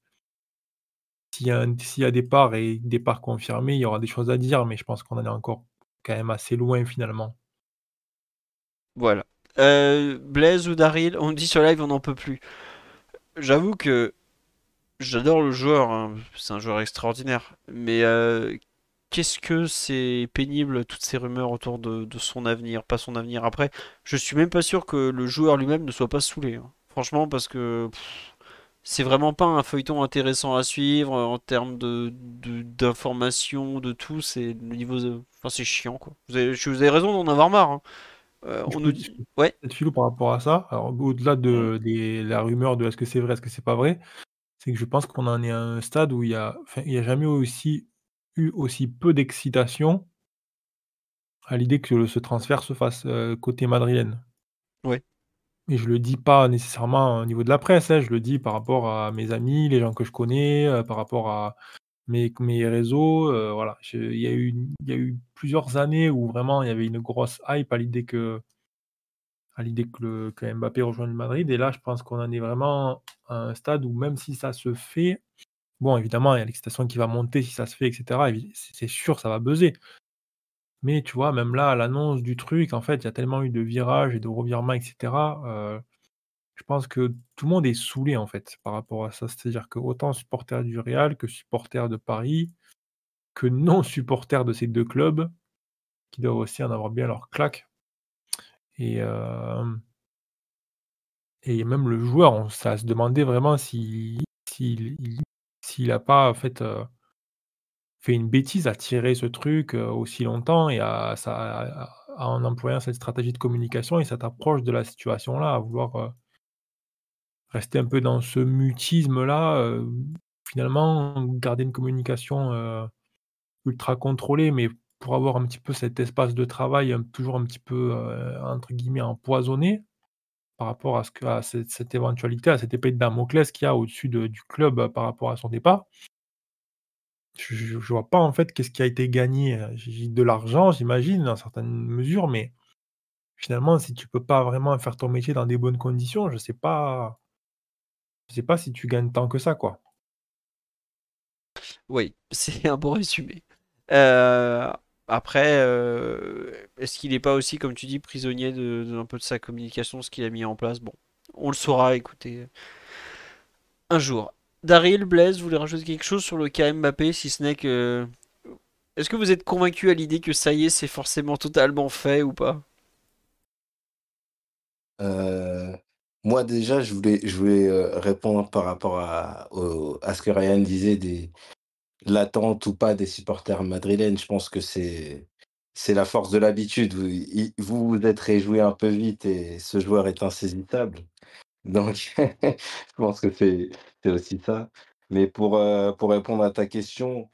s'il y, y, a des parts et des parts confirmées, il y aura des choses à dire, mais je pense qu'on en est encore quand même assez loin finalement. Voilà. Euh, Blaise ou Daryl, on dit sur live on n'en peut plus. J'avoue que j'adore le joueur, hein. c'est un joueur extraordinaire, mais euh, qu'est-ce que c'est pénible toutes ces rumeurs autour de, son avenir, pas son avenir après. Je suis même pas sûr que le joueur lui-même ne soit pas saoulé, hein. franchement, parce que c'est vraiment pas un feuilleton intéressant à suivre euh, en termes de d'informations, de, tout. C'est niveau, c'est chiant quoi. Vous avez, raison d'en avoir marre. Hein. Euh, on nous dit. Ouais. par rapport à ça, au-delà de, mmh. la rumeur de est-ce que c'est vrai, est-ce que c'est pas vrai, c'est que je pense qu'on en est à un stade où il n'y a, y a jamais aussi eu aussi peu d'excitation à l'idée que ce transfert se fasse euh, côté madrilène. Ouais. Et je le dis pas nécessairement au niveau de la presse, hein, je le dis par rapport à mes amis, les gens que je connais, euh, par rapport à mes, réseaux. voilà, il y a eu plusieurs années où vraiment il y avait une grosse hype à l'idée que à l'idée que, Mbappé rejoigne le Madrid. Et là, je pense qu'on en est vraiment à un stade où même si ça se fait, bon, évidemment, il y a l'excitation qui va monter si ça se fait, etc. C'est sûr, ça va buzzer. Mais tu vois, même là, à l'annonce du truc, en fait, il y a tellement eu de virages et de revirements, etc. Euh, je pense que tout le monde est saoulé, en fait, par rapport à ça. C'est-à-dire que autant supporter du Real que supporters de Paris, que non supporters de ces deux clubs, qui doivent aussi en avoir bien leur claque. Et, euh, et même le joueur, on, ça se demandait vraiment s'il n'a pas en fait, euh, fait une bêtise à tirer ce truc euh, aussi longtemps et à, en employant cette stratégie de communication et cette approche de la situation-là, à vouloir rester un peu dans ce mutisme-là, finalement, garder une communication ultra contrôlé, mais pour avoir un petit peu cet espace de travail toujours un petit peu, euh, entre guillemets, empoisonné par rapport à, ce que, à cette, éventualité, à cette épée de Damoclès qu'il y a au-dessus de, du club euh, par rapport à son départ. Je ne vois pas en fait qu'est-ce qui a été gagné. Euh, j'ai de l'argent, j'imagine, dans certaines mesures, mais finalement, si tu peux pas vraiment faire ton métier dans des bonnes conditions, je sais pas, je sais pas si tu gagnes tant que ça, quoi. Oui, [laughs] c'est un bon résumé. Euh, après, euh, est-ce qu'il n'est pas aussi, comme tu dis, prisonnier de, peu de sa communication, ce qu'il a mis en place Bon, on le saura, écoutez, un jour. Daryl, Blaise, vous voulez rajouter quelque chose sur le cas Mbappé, si ce n'est que... Euh, est-ce que vous êtes convaincu à l'idée que ça y est, c'est forcément totalement fait ou pas Moi déjà, je voulais, je voulais répondre par rapport à ce que Ryan disait des, l'attente ou pas des supporters madrilènes. Je pense que c'est c'est la force de l'habitude. Vous, vous êtes réjoui un peu vite et ce joueur est insaisissable. Donc, [laughs] je pense que c'est aussi ça. Mais pour, euh, pour répondre à ta question,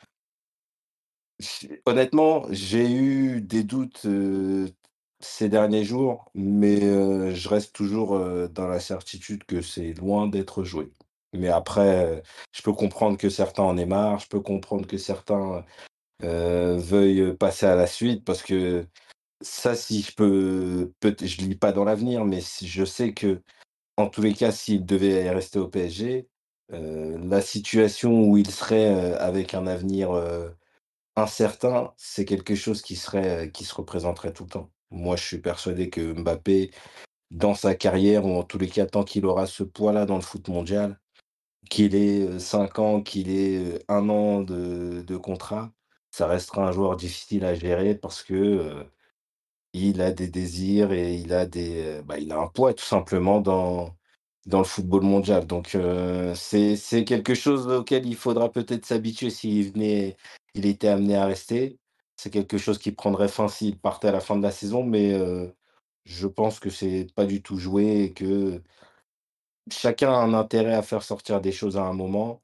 honnêtement, j'ai eu des doutes euh, ces derniers jours, mais euh, je reste toujours dans la certitude que c'est loin d'être joué. Mais après, je peux comprendre que certains en aient marre, je peux comprendre que certains veuillent passer à la suite parce que ça, si je peux, je lis pas dans l'avenir, mais je sais que en tous les cas, s'il devait rester au PSG, la situation où il serait avec un avenir incertain, c'est quelque chose qui serait qui se représenterait tout le temps. Moi, je suis persuadé que Mbappé, dans sa carrière, ou en tous les cas, tant qu'il aura ce poids-là dans le foot mondial, qu'il ait, cinq 5 ans, qu'il ait, un an de contrat, ça restera un joueur difficile à gérer parce que, il a des désirs et il a des, bah, il a un poids tout simplement dans dans le football mondial. Donc, c'est quelque chose auquel il faudra peut-être s'habituer s'il venait il était amené à rester. C'est quelque chose qui prendrait fin s'il partait à la fin de la saison, mais, je pense que c'est pas du tout joué et que chacun a un intérêt à faire sortir des choses à un moment.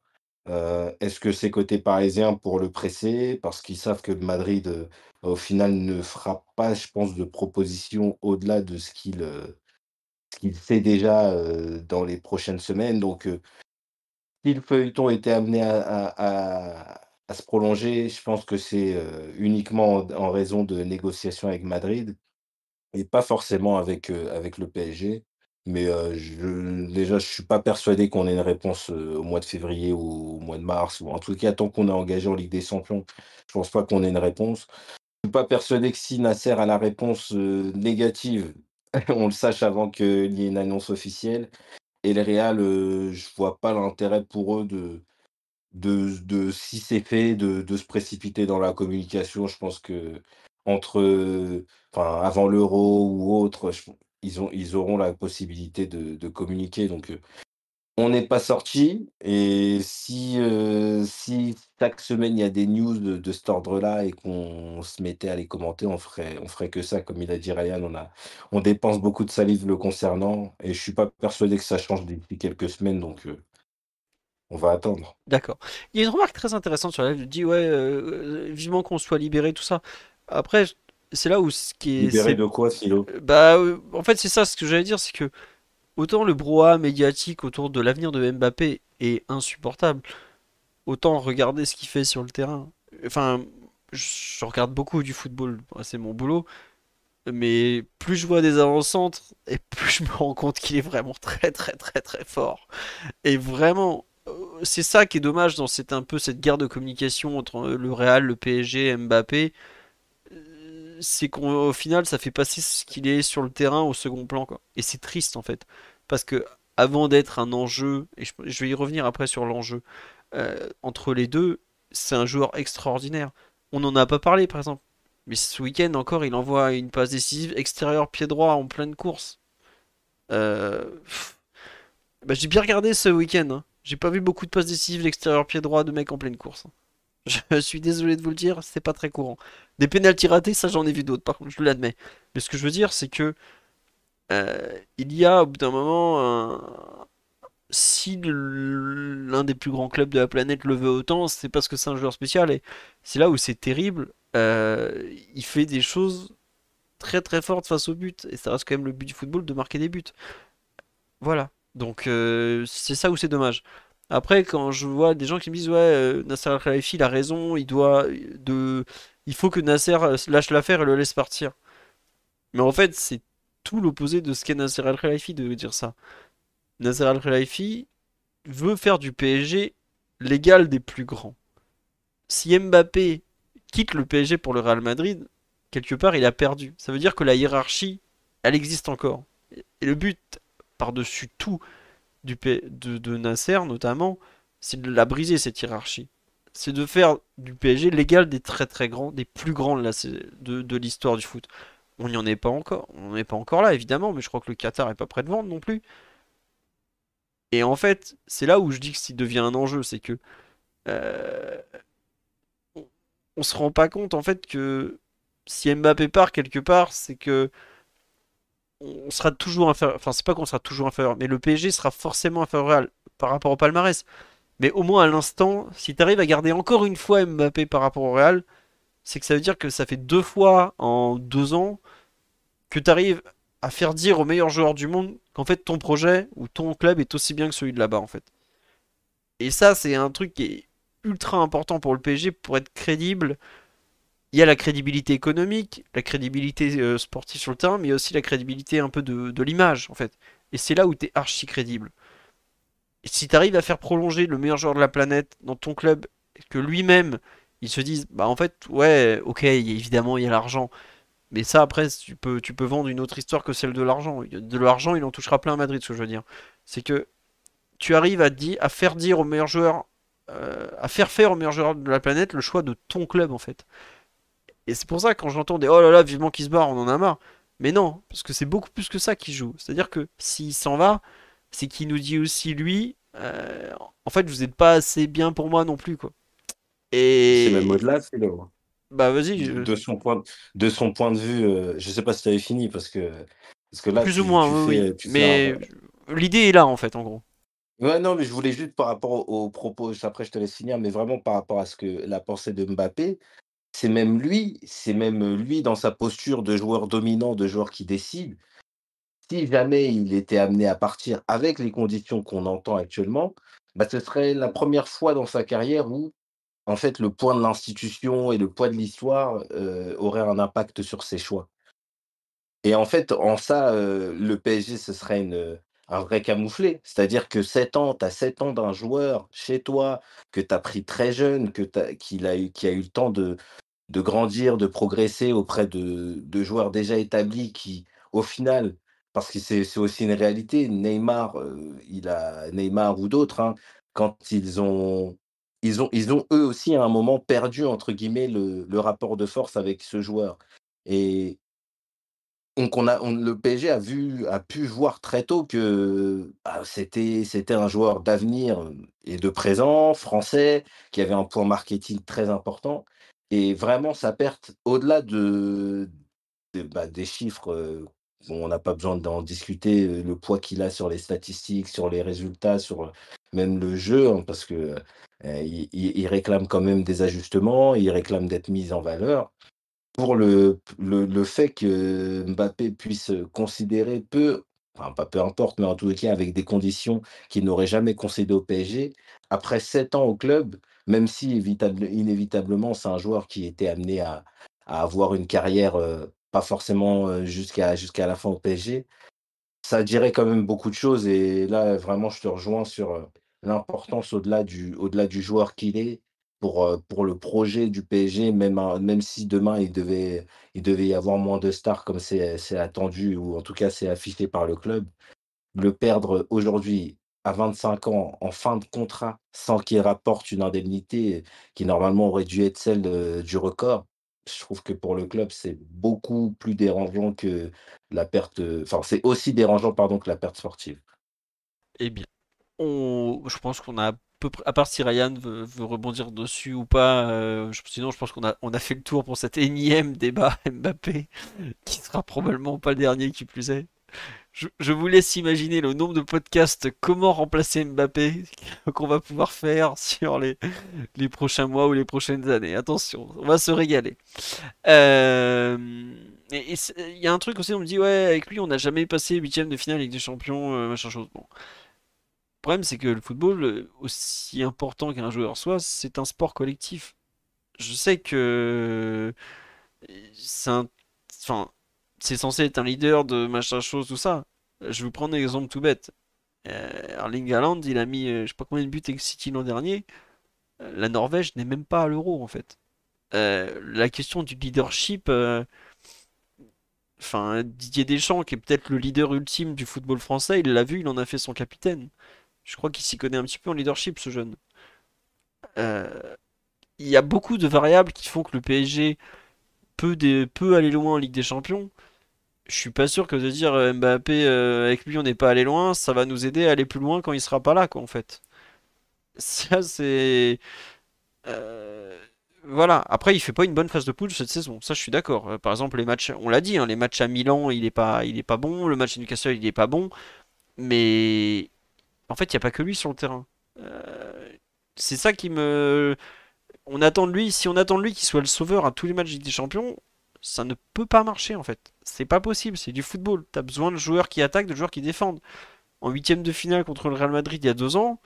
Euh, est-ce que c'est côté parisien pour le presser parce qu'ils savent que Madrid, euh, au final, ne fera pas, je pense, de proposition au-delà de ce qu'il euh, ce sait déjà dans les prochaines semaines. Donc, si le feuilleton était amené à, se prolonger, je pense que c'est uniquement en, raison de négociations avec Madrid et pas forcément avec, avec le PSG. Mais déjà, euh, je, déjà, je suis pas persuadé qu'on ait une réponse euh, au mois de février ou au mois de mars, ou en tout cas, tant qu'on est engagé en Ligue des Champions, je ne pense pas qu'on ait une réponse. Je ne suis pas persuadé que si Nasser a la réponse euh, négative, [laughs] on le sache avant qu'il y ait une annonce officielle. Et le Real, je ne vois pas l'intérêt pour eux de, de, de si c'est fait, de, de, se précipiter dans la communication. Je pense que entre, enfin, avant l'euro ou autre, ils, ont, ils auront la possibilité de, communiquer. Donc, euh, on n'est pas sorti. Et si, euh, si chaque semaine il y a des news de, cet ordre-là et qu'on se mettait à les commenter, on ferait, on ferait que ça. Comme il a dit Ryan, on, a, on dépense beaucoup de salive le concernant. Et je suis pas persuadé que ça change depuis quelques semaines. Donc. Euh, on va attendre. D'accord. Il y a une remarque très intéressante sur la live. Il dit ouais, vivement qu'on soit libéré, tout ça. Après, c'est là où ce qui est. de quoi, Philo Bah, euh, en fait, c'est ça ce que j'allais dire, c'est que autant le brouhaha médiatique autour de l'avenir de Mbappé est insupportable, autant regarder ce qu'il fait sur le terrain. Enfin, je regarde beaucoup du football, c'est mon boulot. Mais plus je vois des avant-centres, et plus je me rends compte qu'il est vraiment très très très très fort. Et vraiment, euh, c'est ça qui est dommage dans cette, un peu cette guerre de communication entre le Real, le PSG, Mbappé c'est qu'au final, ça fait passer ce qu'il est sur le terrain au second plan. Quoi. Et c'est triste en fait. Parce que avant d'être un enjeu, et je, vais y revenir après sur l'enjeu, euh, entre les deux, c'est un joueur extraordinaire. On n'en a pas parlé par exemple. Mais ce week-end encore, il envoie une passe décisive extérieure pied droit en pleine course. Euh, bah, j'ai bien regardé ce week-end. Hein. J'ai pas vu beaucoup de passes décisives extérieur pied droit de mec en pleine course. Hein. [laughs] Je suis désolé de vous le dire, c'est pas très courant. Des pénalties ratés, ça j'en ai vu d'autres, par contre, je l'admets. Mais ce que je veux dire, c'est que euh, il y a au bout d'un moment, si l'un des plus grands clubs de la planète le veut autant, c'est parce que c'est un joueur spécial et c'est là où c'est terrible. Euh, il fait des choses très très fortes face au but et ça reste quand même le but du football de marquer des buts. Voilà, donc euh, c'est ça où c'est dommage. Après, quand je vois des gens qui me disent ouais, Nasser Al-Khalifi, il a raison, il doit de il faut que Nasser euh, lâche l'affaire et le laisse partir. Mais en fait, c'est tout l'opposé de ce qu'est Nasser Al-Khelaifi de dire ça. Nasser Al-Khelaifi veut faire du PSG l'égal des plus grands. Si Mbappé quitte le PSG pour le Real Madrid, quelque part, il a perdu. Ça veut dire que la hiérarchie, elle existe encore. Et le but, par-dessus tout, du, de, de Nasser notamment, c'est de la briser, cette hiérarchie c'est de faire du PSG l'égal des très très grands, des plus grands de, de, l'histoire du foot. On n'y en est pas encore, on n'est pas encore là évidemment, mais je crois que le Qatar est pas prêt de vendre non plus. Et en fait, c'est là où je dis que s'il devient un enjeu, c'est que euh, on, se rend pas compte en fait que si Mbappé part quelque part, c'est que on sera toujours inférieur. Enfin, c'est pas qu'on sera toujours inférieur, mais le PSG sera forcément inférieur par rapport au palmarès. Mais au moins à l'instant, si tu arrives à garder encore une fois Mbappé par rapport au Real, c'est que ça veut dire que ça fait deux fois en deux ans que tu arrives à faire dire aux meilleurs joueurs du monde qu'en fait ton projet ou ton club est aussi bien que celui de là-bas en fait. Et ça c'est un truc qui est ultra important pour le PSG pour être crédible. Il y a la crédibilité économique, la crédibilité euh, sportive sur le terrain, mais aussi la crédibilité un peu de, l'image en fait. Et c'est là où tu es archi crédible si tu arrives à faire prolonger le meilleur joueur de la planète dans ton club, que lui-même, il se dise, bah en fait, ouais, ok, évidemment, il y a l'argent. Mais ça, après, tu peux, tu peux vendre une autre histoire que celle de l'argent. De l'argent, il en touchera plein à Madrid, ce que je veux dire. C'est que tu arrives à, dire, à faire dire au meilleur joueur, euh, à faire faire au meilleur joueur de la planète le choix de ton club, en fait. Et c'est pour ça, quand j'entends des oh là là, vivement qu'il se barre, on en a marre. Mais non, parce que c'est beaucoup plus que ça qui joue. C'est-à-dire que s'il s'en va, c'est qu'il nous dit aussi lui, euh, en fait, vous n'êtes pas assez bien pour moi non plus, quoi. Et... C'est même au-delà, c'est bah, De, son point, de vue, je euh, je sais pas si tu avais fini parce que, parce que là. Plus ou moins, oui. mais l'idée est là en fait, en gros. Ouais, non, mais je voulais juste par rapport aux propos, après je te laisse finir, mais vraiment par rapport à ce que la pensée de Mbappé, c'est même lui, c'est même lui dans sa posture de joueur dominant, de joueur qui décide, si jamais il était amené à partir avec les conditions qu'on entend actuellement, bah, ce serait la première fois dans sa carrière où, en fait, le poids de l'institution et le poids de l'histoire euh, auraient un impact sur ses choix. Et en fait, en ça, euh, le PSG, ce serait euh, un vrai camouflé. C'est-à-dire que 7 ans, tu as 7 ans d'un joueur chez toi, que tu as pris très jeune, qu'il a, eu, qui a eu le temps de, grandir, de progresser auprès de joueurs déjà établis qui, au final, parce que c'est aussi une réalité. Neymar, euh, il a, Neymar ou d'autres, hein, quand ils ont, ils, ont, ils ont eux aussi à un moment perdu, entre guillemets, le, rapport de force avec ce joueur. Et donc a, le PSG a, vu, a pu voir très tôt que bah, c'était, c'était un joueur d'avenir euh, et de présent, français, qui avait un point marketing très important. Et vraiment, sa perte, au-delà de, bah, des chiffres euh, on n'a pas besoin d'en discuter, euh, le poids qu'il a sur les statistiques, sur les résultats, sur euh, même le jeu, hein, parce que euh, eh, il, réclame quand même des ajustements, il réclame d'être mis en valeur. Pour le, le, fait que Mbappé puisse considérer peu, enfin pas peu importe, mais en tout cas avec des conditions qu'il n'aurait jamais concédé au PSG, après sept ans au club, même si inévitablement c'est un joueur qui était amené à, avoir une carrière pas forcément euh, jusqu'à jusqu'à la fin au PSG. Ça dirait quand même beaucoup de choses. Et là, vraiment, je te rejoins sur euh, l'importance au-delà du, au du joueur qu'il est pour, euh, pour le projet du PSG, même, même si demain il devait, il devait y avoir moins de stars comme c'est, attendu ou en tout cas c'est affiché par le club. Le perdre aujourd'hui à 25 ans en fin de contrat sans qu'il rapporte une indemnité qui normalement aurait dû être celle du record, je trouve que pour le club, c'est beaucoup plus dérangeant que la perte. Enfin, c'est aussi dérangeant, pardon, que la perte sportive. Eh bien, je pense qu'on a à peu près, à part si Ryan veut, rebondir dessus ou pas, euh, sinon je pense qu'on a, on a fait le tour pour cet énième débat [laughs] Mbappé, qui sera probablement pas le dernier qui plus est. Je, vous laisse imaginer le nombre de podcasts comment remplacer Mbappé [laughs] qu'on va pouvoir faire sur les, les, prochains mois ou les prochaines années. Attention, on va se régaler. Euh, il y a un truc aussi, on me dit ouais, avec lui on n'a jamais passé huitième de finale avec des champions, euh, machin chose. Bon. Le problème c'est que le football, aussi important qu'un joueur soit, c'est un sport collectif. Je sais que euh, c'est un... Enfin, c'est censé être un leader de machin chose, tout ça. Je vous prends un exemple tout bête. Euh, Erling Haaland, il a mis euh, je sais pas combien de buts avec City l'an dernier. Euh, la Norvège n'est même pas à l'euro en fait. Euh, la question du leadership, enfin Didier Deschamps, qui est peut-être le leader ultime du football français, il l'a vu, il en a fait son capitaine. Je crois qu'il s'y connaît un petit peu en leadership ce jeune. Il y a beaucoup de variables qui font que le PSG peut aller loin en Ligue des Champions je suis pas sûr que de dire euh, Mbappé euh, avec lui on n'est pas allé loin, ça va nous aider à aller plus loin quand il sera pas là quoi en fait. [laughs] Ça c'est euh, voilà. Après il fait pas une bonne phase de poule cette saison, ça je suis d'accord. par exemple les matchs, on l'a dit, hein, les matchs à Milan il est pas il est pas bon, le match à Newcastle il est pas bon, mais en fait il y a pas que lui sur le terrain. c'est ça qui me on attend de lui, si on attend de lui qu'il soit le sauveur à tous les matchs des Champions, ça ne peut pas marcher en fait. C'est pas possible, c'est du football. T'as besoin de joueurs qui attaquent, de joueurs qui défendent. En huitième de finale contre le Real Madrid il y a deux ans,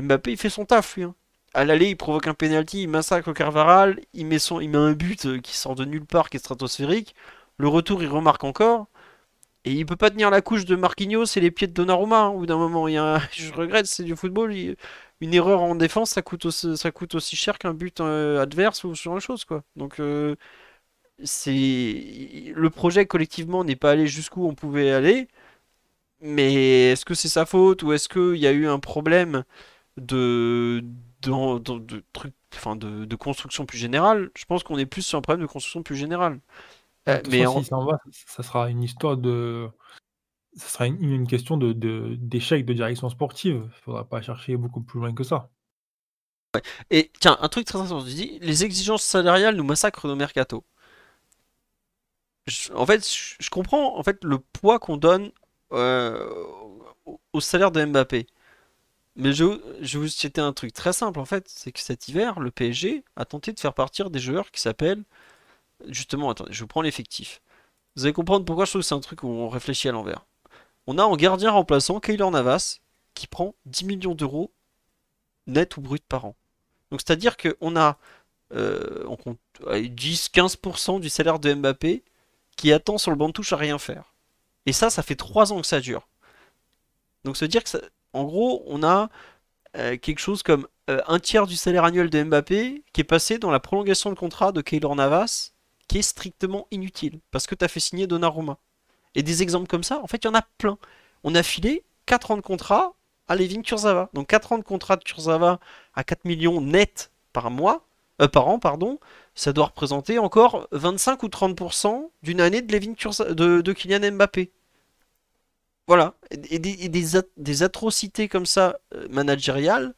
Mbappé il fait son taf lui. Hein. À l'aller, il provoque un penalty, il massacre Carvaral, il met, son, il met un but euh, qui sort de nulle part, qui est stratosphérique. Le retour, il remarque encore. Et il peut pas tenir la couche de Marquinhos et les pieds de Donnarumma. Hein. au d'un moment, il y a [laughs] je regrette, c'est du football. Une erreur en défense, ça coûte aussi, ça coûte aussi cher qu'un but euh, adverse ou ce genre de choses. Quoi. Donc, euh, c'est le projet collectivement n'est pas allé jusqu'où on pouvait aller. Mais est-ce que c'est sa faute ou est-ce qu'il y a eu un problème de, truc, enfin de, construction plus générale Je pense qu'on est plus sur un problème de construction plus générale. Euh, mais si ça, en va, ça sera une histoire de. Ça sera une, une question d'échec de, direction sportive. Il faudra pas chercher beaucoup plus loin que ça. Et tiens, un truc très intéressant, tu dis les exigences salariales nous massacrent nos mercato en fait, je, comprends en fait le poids qu'on donne euh, au, salaire de Mbappé. Mais je, je vous citer un truc très simple en fait, c'est que cet hiver, le PSG a tenté de faire partir des joueurs qui s'appellent justement, attendez, je prends l'effectif. Vous allez comprendre pourquoi je trouve que c'est un truc où on réfléchit à l'envers. On a en gardien remplaçant Kaylor Navas qui prend 10 millions d'euros net ou brut par an. Donc c'est-à-dire qu'on a euh, compte 10-15% du salaire de Mbappé qui attend sur le banc de touche à rien faire. Et ça, ça fait trois ans que ça dure. Donc se dire que, en gros, on a euh, quelque chose comme euh, un tiers du salaire annuel de Mbappé qui est passé dans la prolongation de contrat de Keylor Navas, qui est strictement inutile, parce que tu as fait signer Donnarumma. Et des exemples comme ça, en fait, il y en a plein. On a filé 4 ans de contrat à Levin Kurzava. Donc 4 ans de contrat de Kurzava à 4 millions net par mois, euh, par an, pardon, ça doit représenter encore 25 ou 30% d'une année de, de, Kylian Mbappé. Voilà. Et, des, atrocités comme ça, euh, managériales,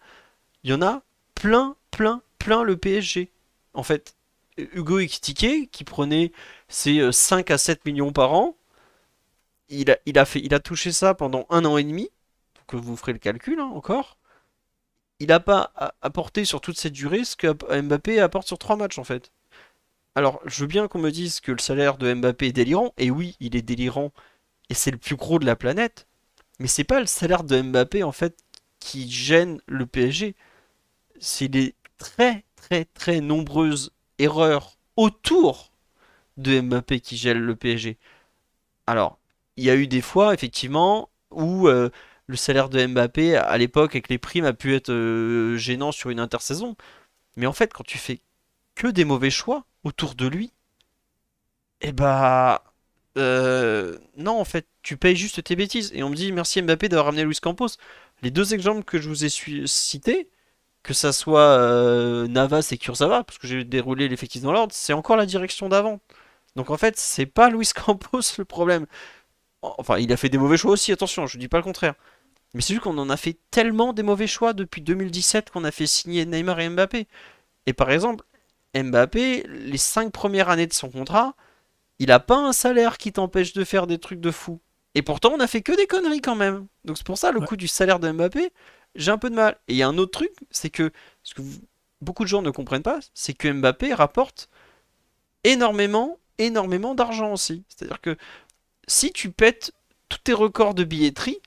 il y en a plein, plein, plein le PSG. En fait, Hugo Xtiquet, qui prenait ses 5 euh, à 7 millions par an, il a, il a, fait, il a touché ça pendant un an et demi. Que vous ferez le calcul hein, encore il n'a pas apporté sur toute cette durée ce que Mbappé apporte sur trois matchs en fait. Alors, je veux bien qu'on me dise que le salaire de Mbappé est délirant, et oui, il est délirant, et c'est le plus gros de la planète, mais c'est pas le salaire de Mbappé en fait qui gêne le PSG. C'est les très très très nombreuses erreurs autour de Mbappé qui gèlent le PSG. Alors, il y a eu des fois, effectivement, où euh, le salaire de Mbappé à l'époque avec les primes a pu être euh, gênant sur une intersaison. Mais en fait, quand tu fais que des mauvais choix autour de lui, eh bah euh, non en fait, tu payes juste tes bêtises. Et on me dit merci Mbappé d'avoir ramené Luis Campos. Les deux exemples que je vous ai cités, que ça soit euh, Navas et Kurzawa, parce que j'ai déroulé l'effectif dans l'ordre, c'est encore la direction d'avant. Donc en fait, c'est pas Luis Campos le problème. Enfin, il a fait des mauvais choix aussi, attention, je dis pas le contraire. Mais c'est juste qu'on en a fait tellement des mauvais choix depuis 2017 qu'on a fait signer Neymar et Mbappé. Et par exemple, Mbappé, les 5 premières années de son contrat, il a pas un salaire qui t'empêche de faire des trucs de fou. Et pourtant, on a fait que des conneries quand même. Donc c'est pour ça, le coût du salaire de Mbappé, j'ai un peu de mal. Et il y a un autre truc, c'est que, ce que beaucoup de gens ne comprennent pas, c'est que Mbappé rapporte énormément, énormément d'argent aussi. C'est-à-dire que si tu pètes tous tes records de billetterie,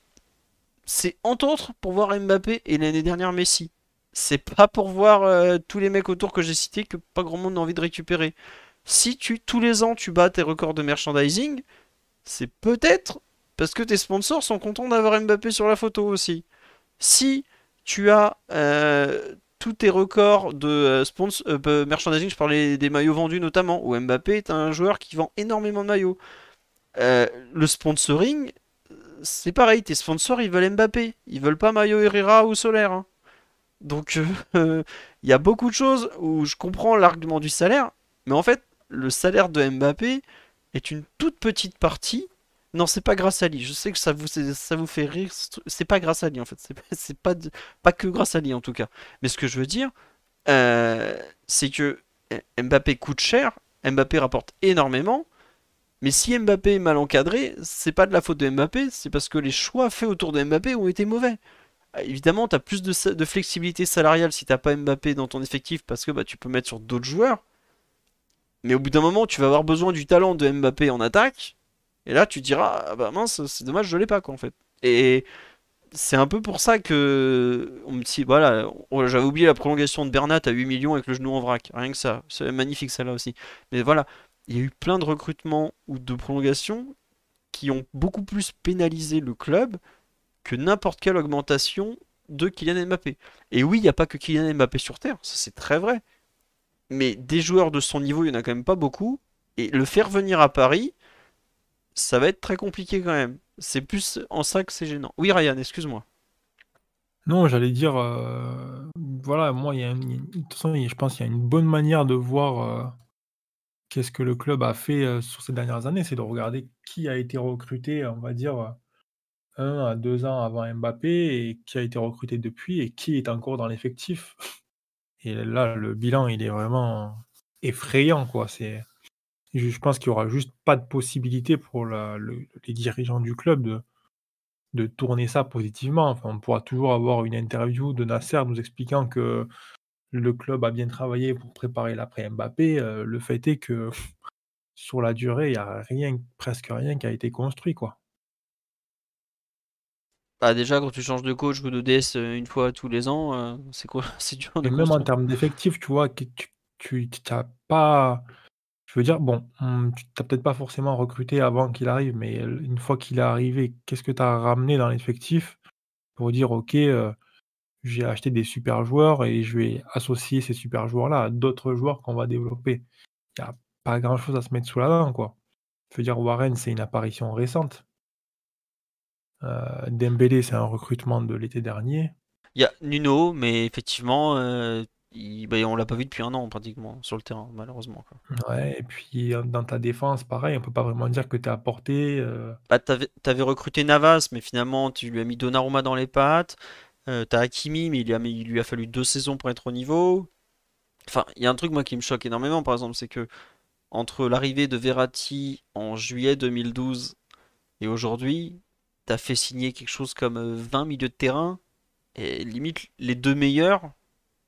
c'est entre autres pour voir Mbappé et l'année dernière Messi. C'est pas pour voir euh, tous les mecs autour que j'ai cités que pas grand monde a envie de récupérer. Si tu tous les ans tu bats tes records de merchandising, c'est peut-être parce que tes sponsors sont contents d'avoir Mbappé sur la photo aussi. Si tu as euh, tous tes records de euh, sponsor, bah, merchandising, je parlais des maillots vendus notamment, où Mbappé est un joueur qui vend énormément de maillots. le sponsoring, c'est pareil, tes sponsors, ils veulent Mbappé. Ils veulent pas Mayo Herrera ou Solaire, hein. Donc, euh, [laughs] il y a beaucoup de choses où je comprends l'argument du salaire, mais en fait, le salaire de Mbappé est une toute petite partie. Non, c'est pas grâce à lui. Je sais que ça vous, ça vous fait rire. C'est pas grâce à lui, en fait. C'est pas, [laughs] pas que grâce à lui, en tout cas. Mais ce que je veux dire, euh, c'est que eh, Mbappé coûte cher. Mbappé rapporte énormément. Mais si Mbappé est mal encadré, c'est pas de la faute de Mbappé, c'est parce que les choix faits autour de Mbappé ont été mauvais. Ah, évidemment, tu as plus de, flexibilité salariale si t'as pas Mbappé dans ton effectif parce que bah, tu peux mettre sur d'autres joueurs. Mais au bout d'un moment, tu vas avoir besoin du talent de Mbappé en attaque. Et là, tu diras, ah, bah mince, c'est dommage, je l'ai pas quoi en fait. Et c'est un peu pour ça que on dit voilà, j'avais oublié la prolongation de Bernat à 8 millions avec le genou en vrac, rien que ça, c'est magnifique celle-là aussi. Mais voilà, il y a eu plein de recrutements ou de prolongations qui ont beaucoup plus pénalisé le club que n'importe quelle augmentation de Kylian Mbappé. Et oui, il n'y a pas que Kylian Mbappé sur Terre, ça c'est très vrai. Mais des joueurs de son niveau, il n'y en a quand même pas beaucoup. Et le faire venir à Paris, ça va être très compliqué quand même. C'est plus en ça que c'est gênant. Oui, Ryan, excuse-moi. Non, j'allais dire, euh, voilà, moi, il je pense qu'il y a une bonne manière de voir euh, qu'est-ce que le club a fait sur ces dernières années, c'est de regarder qui a été recruté, on va dire, un à deux ans avant Mbappé et qui a été recruté depuis et qui est encore dans l'effectif. Et là, le bilan, il est vraiment effrayant, quoi. C'est, je pense qu'il y aura juste pas de possibilité pour les dirigeants du club de, de tourner ça positivement. Enfin, on pourra toujours avoir une interview de Nasser nous expliquant que le club a bien travaillé pour préparer l'après Mbappé. Euh, le fait est que [laughs] sur la durée, il n'y a rien, presque rien qui a été construit. quoi. Bah, déjà, quand tu changes de coach ou de DS euh, une fois tous les ans, euh, c'est quoi [laughs] C'est dur Même en termes d'effectifs, tu vois, tu n'as pas. Je veux dire, bon, hum, tu n'as peut-être pas forcément recruté avant qu'il arrive, mais une fois qu'il est arrivé, qu'est-ce que tu as ramené dans l'effectif pour dire, OK, j'ai acheté des super joueurs et je vais associer ces super joueurs-là à d'autres joueurs qu'on va développer. Il n'y a pas grand-chose à se mettre sous la dent. quoi. Je veux dire, Warren, c'est une apparition récente. Euh, Dembélé, c'est un recrutement de l'été dernier. Il y a Nuno, mais effectivement, on euh, ne bah, on l'a pas vu depuis un an pratiquement sur le terrain, malheureusement. Ouais, et puis euh, dans ta défense, pareil, on ne peut pas vraiment dire que tu as apporté. Euh... Bah, tu avais, recruté Navas, mais finalement, tu lui as mis Donnarumma dans les pattes. Euh, t'as Hakimi, mais il, lui a fallu deux saisons pour être au niveau. Enfin, il y a un truc moi qui me choque énormément, par exemple, c'est que entre l'arrivée de Verratti en juillet 2012 et aujourd'hui, t'as fait signer quelque chose comme 20 euh, milieux de terrain. Et limite, les deux meilleurs,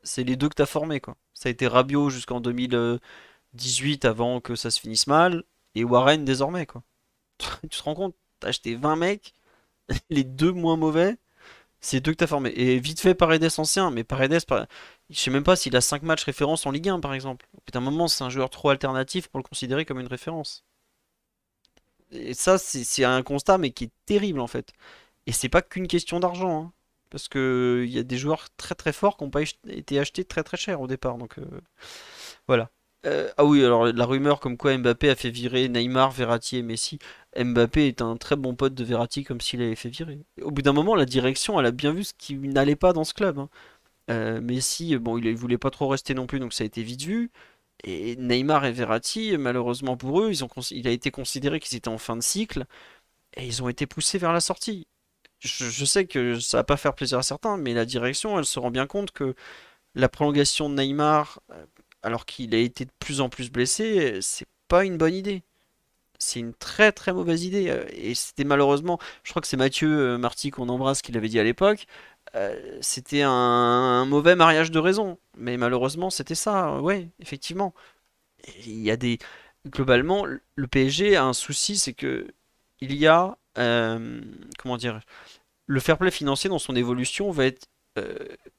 c'est les deux que t'as formés. Quoi. Ça a été Rabiot jusqu'en 2018 avant que ça se finisse mal. Et Warren désormais. Quoi. [laughs] tu te rends compte, t'as acheté 20 mecs, [laughs] les deux moins mauvais. C'est deux que t'as formé. Et vite fait, Paredes ancien, mais Paredes, par... je sais même pas s'il a 5 matchs référence en Ligue 1 par exemple. Putain, un moment, c'est un joueur trop alternatif pour le considérer comme une référence. Et ça, c'est un constat, mais qui est terrible en fait. Et c'est pas qu'une question d'argent. Hein. Parce qu'il y a des joueurs très très forts qui n'ont pas été achetés très très cher au départ. Donc euh, voilà. Euh, ah oui, alors la rumeur comme quoi Mbappé a fait virer Neymar, Verratti et Messi. Mbappé est un très bon pote de Verratti comme s'il avait fait virer. Au bout d'un moment, la direction, elle a bien vu ce qui n'allait pas dans ce club. Hein. Euh, Messi, bon, il, ne voulait pas trop rester non plus, donc ça a été vite vu. Et Neymar et Verratti, malheureusement pour eux, ils ont il a été considéré qu'ils étaient en fin de cycle et ils ont été poussés vers la sortie. Je, sais que ça va pas faire plaisir à certains, mais la direction, elle se rend bien compte que la prolongation de Neymar, euh, alors qu'il a été de plus en plus blessé, c'est pas une bonne idée. C'est une très très mauvaise idée. Euh, et c'était malheureusement, je crois que c'est Mathieu euh, Marty qu'on embrasse qui l'avait dit à l'époque, euh, c'était un, mauvais mariage de raison. Mais malheureusement, c'était ça, ouais, effectivement. Il y a des. Globalement, le PSG a un souci, c'est que il y a. comment dire Le fair play financier dans son évolution va être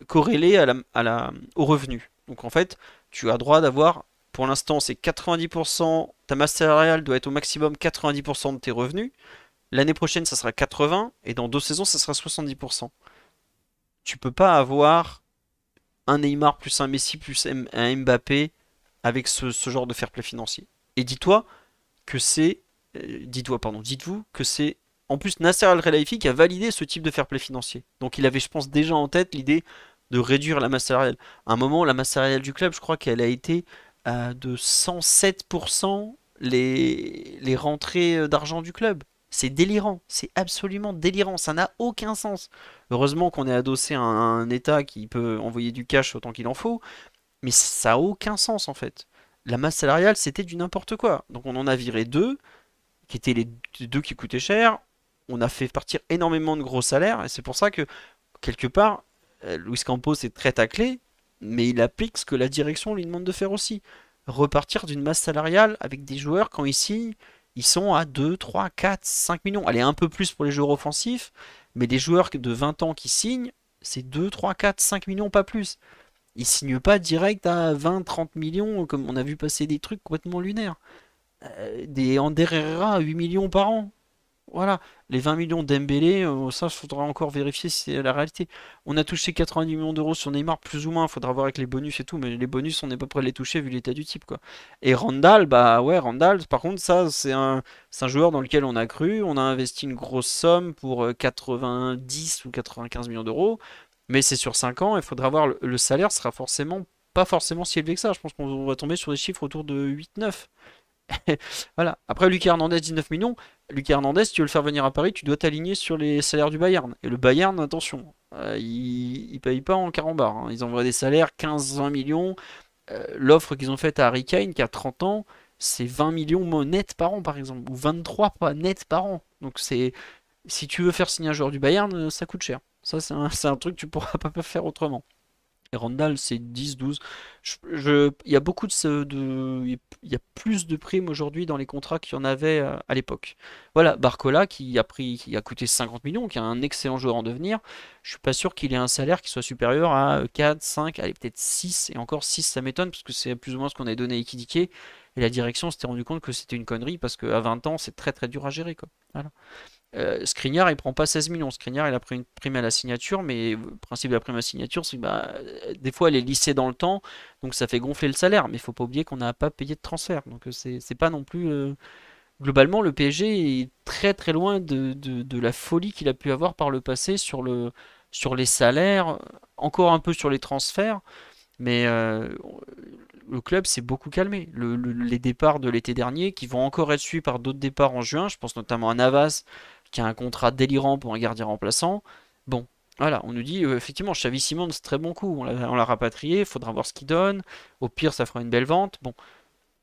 corrélé à la, à la, au revenu. Donc en fait, tu as droit d'avoir, pour l'instant, c'est 90%, ta masse salariale doit être au maximum 90% de tes revenus. L'année prochaine, ça sera 80%, et dans deux saisons, ça sera 70%. Tu peux pas avoir un Neymar plus un Messi plus un Mbappé avec ce, genre de fair play financier. Et dis-toi que c'est. Euh, dis-toi, pardon, dites-vous que c'est en plus Nasser Al-Khelaifi qui a validé ce type de fair play financier. Donc il avait, je pense, déjà en tête l'idée de réduire la masse salariale. À un moment, la masse salariale du club, je crois qu'elle a été euh, de 107% les, les rentrées euh, d'argent du club. C'est délirant, c'est absolument délirant, ça n'a aucun sens. Heureusement qu'on est adossé à un, un État qui peut envoyer du cash autant qu'il en faut, mais ça n'a aucun sens en fait. La masse salariale, c'était du n'importe quoi. Donc on en a viré deux, qui étaient les deux qui coûtaient cher. On a fait partir énormément de gros salaires, et c'est pour ça que, quelque part, euh, Luis Campos est très taclé, mais il applique ce que la direction lui demande de faire aussi. Repartir d'une masse salariale avec des joueurs quand ils signent, ils sont à 2, 3, 4, 5 millions. Allez, un peu plus pour les joueurs offensifs, mais des joueurs de 20 ans qui signent, c'est 2, 3, 4, 5 millions, pas plus. Ils signent pas direct à 20, 30 millions, comme on a vu passer des trucs complètement lunaires. Euh, des Ander à 8 millions par an. Voilà, les 20 millions d'embellés, euh, ça, il faudra encore vérifier si c'est la réalité. On a touché 90 millions d'euros sur Neymar, plus ou moins, il faudra voir avec les bonus et tout, mais les bonus, on n'est pas prêt à les toucher vu l'état du type, quoi. Et Randall, bah ouais, Randall, par contre, ça, c'est un, joueur dans lequel on a cru, on a investi une grosse somme pour 90 euh, ou 95 millions d'euros, mais c'est sur 5 ans, il faudra voir, le salaire sera forcément pas forcément si élevé que ça, je pense qu'on va tomber sur des chiffres autour de 8-9. [laughs] voilà. Après, Lucas Hernandez, 19 millions. Lucas Hernandez, tu veux le faire venir à Paris, tu dois t'aligner sur les salaires du Bayern. Et le Bayern, attention, euh, ils il paye pas en carambar. Hein. Ils envoient des salaires 15-20 millions. Euh, l'offre qu'ils ont faite à Harry Kane, qui a 30 ans, c'est 20 millions net par an, par exemple. Ou 23 pas net par an. Donc, c'est si tu veux faire signer un joueur du Bayern, euh, ça coûte cher. Ça, [laughs] c'est un, truc que tu pourras pas faire autrement. Et Randall, c'est 10, 12. Il y a beaucoup de. il y a plus de primes aujourd'hui dans les contrats qu'il y en avait euh, à, l'époque. Voilà, Barcola, qui a, pris, qui a coûté 50 millions, qui est un excellent joueur en devenir, je ne suis pas sûr qu'il ait un salaire qui soit supérieur à 4, euh, 5, allez, peut-être 6. Et encore 6, ça m'étonne, parce que c'est plus ou moins ce qu'on avait donné à Ikidike. Et la direction s'était rendu compte que c'était une connerie parce qu'à 20 ans, c'est très très dur à gérer. Quoi. Voilà. Euh, il prend pas 16 millions. Skriniar, il a pris une prime à la signature, mais le principe de la prime à la signature, c'est que bah, des fois, elle est lissée dans le temps, donc ça fait gonfler le salaire. Mais il faut pas oublier qu'on n'a pas payé de transfert. Donc euh, c'est pas non plus. Euh, globalement, le PSG est très très loin de, la folie qu'il a pu avoir par le passé sur, le, sur les salaires, encore un peu sur les transferts, mais euh, le club s'est beaucoup calmé. les départs de l'été dernier, qui vont encore être suivis par d'autres départs en juin, je pense notamment à Navas, qui a un contrat délirant pour un gardien remplaçant. Bon, voilà, on nous dit euh, effectivement, chavis Simon, c'est très bon coup, on l'a rapatrié, il faudra voir ce qu'il donne, au pire ça fera une belle vente. Bon,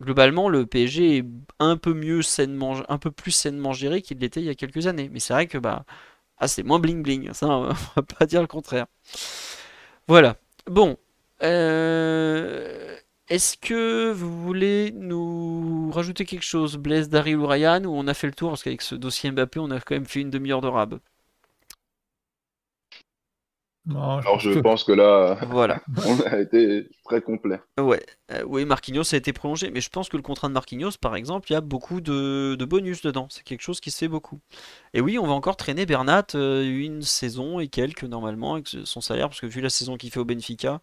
globalement le PSG est un peu mieux sainement, un peu plus sainement géré qu'il l'était il y a quelques années. Mais c'est vrai que bah ah, c'est moins bling bling, [laughs] ça on va pas dire le contraire. Voilà. Bon. Euh, est-ce que vous voulez nous rajouter quelque chose, Blaise, Daryl ou Ryan, ou on a fait le tour Parce qu'avec ce dossier Mbappé, on a quand même fait une demi-heure de rab. Alors je pense que là, voilà. [laughs] on a été très complet. Ouais. Euh, oui, Marquinhos a été prolongé, mais je pense que le contrat de Marquinhos, par exemple, il y a beaucoup de, bonus dedans. C'est quelque chose qui se fait beaucoup. Et oui, on va encore traîner Bernat euh, une saison et quelques normalement, avec son salaire, parce que vu la saison qu'il fait au Benfica,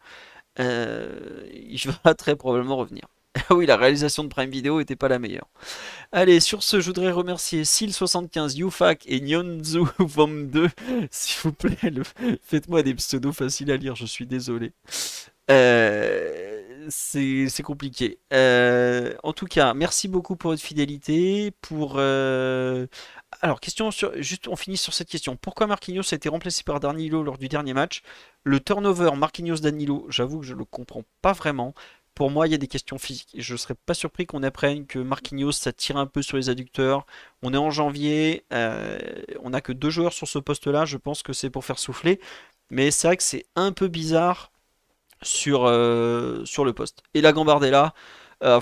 je euh, il [laughs] va très probablement revenir. Ah oui, la réalisation de Prime Vidéo n'était pas la meilleure. Allez, sur ce, je voudrais remercier sil 75 Yufak et Nyonzu 2 [laughs] S'il vous plaît, faites-moi des pseudos faciles à lire, je suis désolé. Euh, c'est compliqué. Euh, en tout cas, merci beaucoup pour votre fidélité, pour alors, question sur, juste, on finit sur cette question. Pourquoi Marquinhos a été remplacé par Danilo lors du dernier match Le turnover Marquinhos-Danilo, j'avoue que je ne le comprends pas vraiment. Pour moi, il y a des questions physiques. Je ne serais pas surpris qu'on apprenne que Marquinhos, ça tire un peu sur les adducteurs. On est en janvier, euh, on n'a que deux joueurs sur ce poste-là. Je pense que c'est pour faire souffler. Mais c'est vrai que c'est un peu bizarre sur, euh, sur le poste. Et la Gambardella, euh,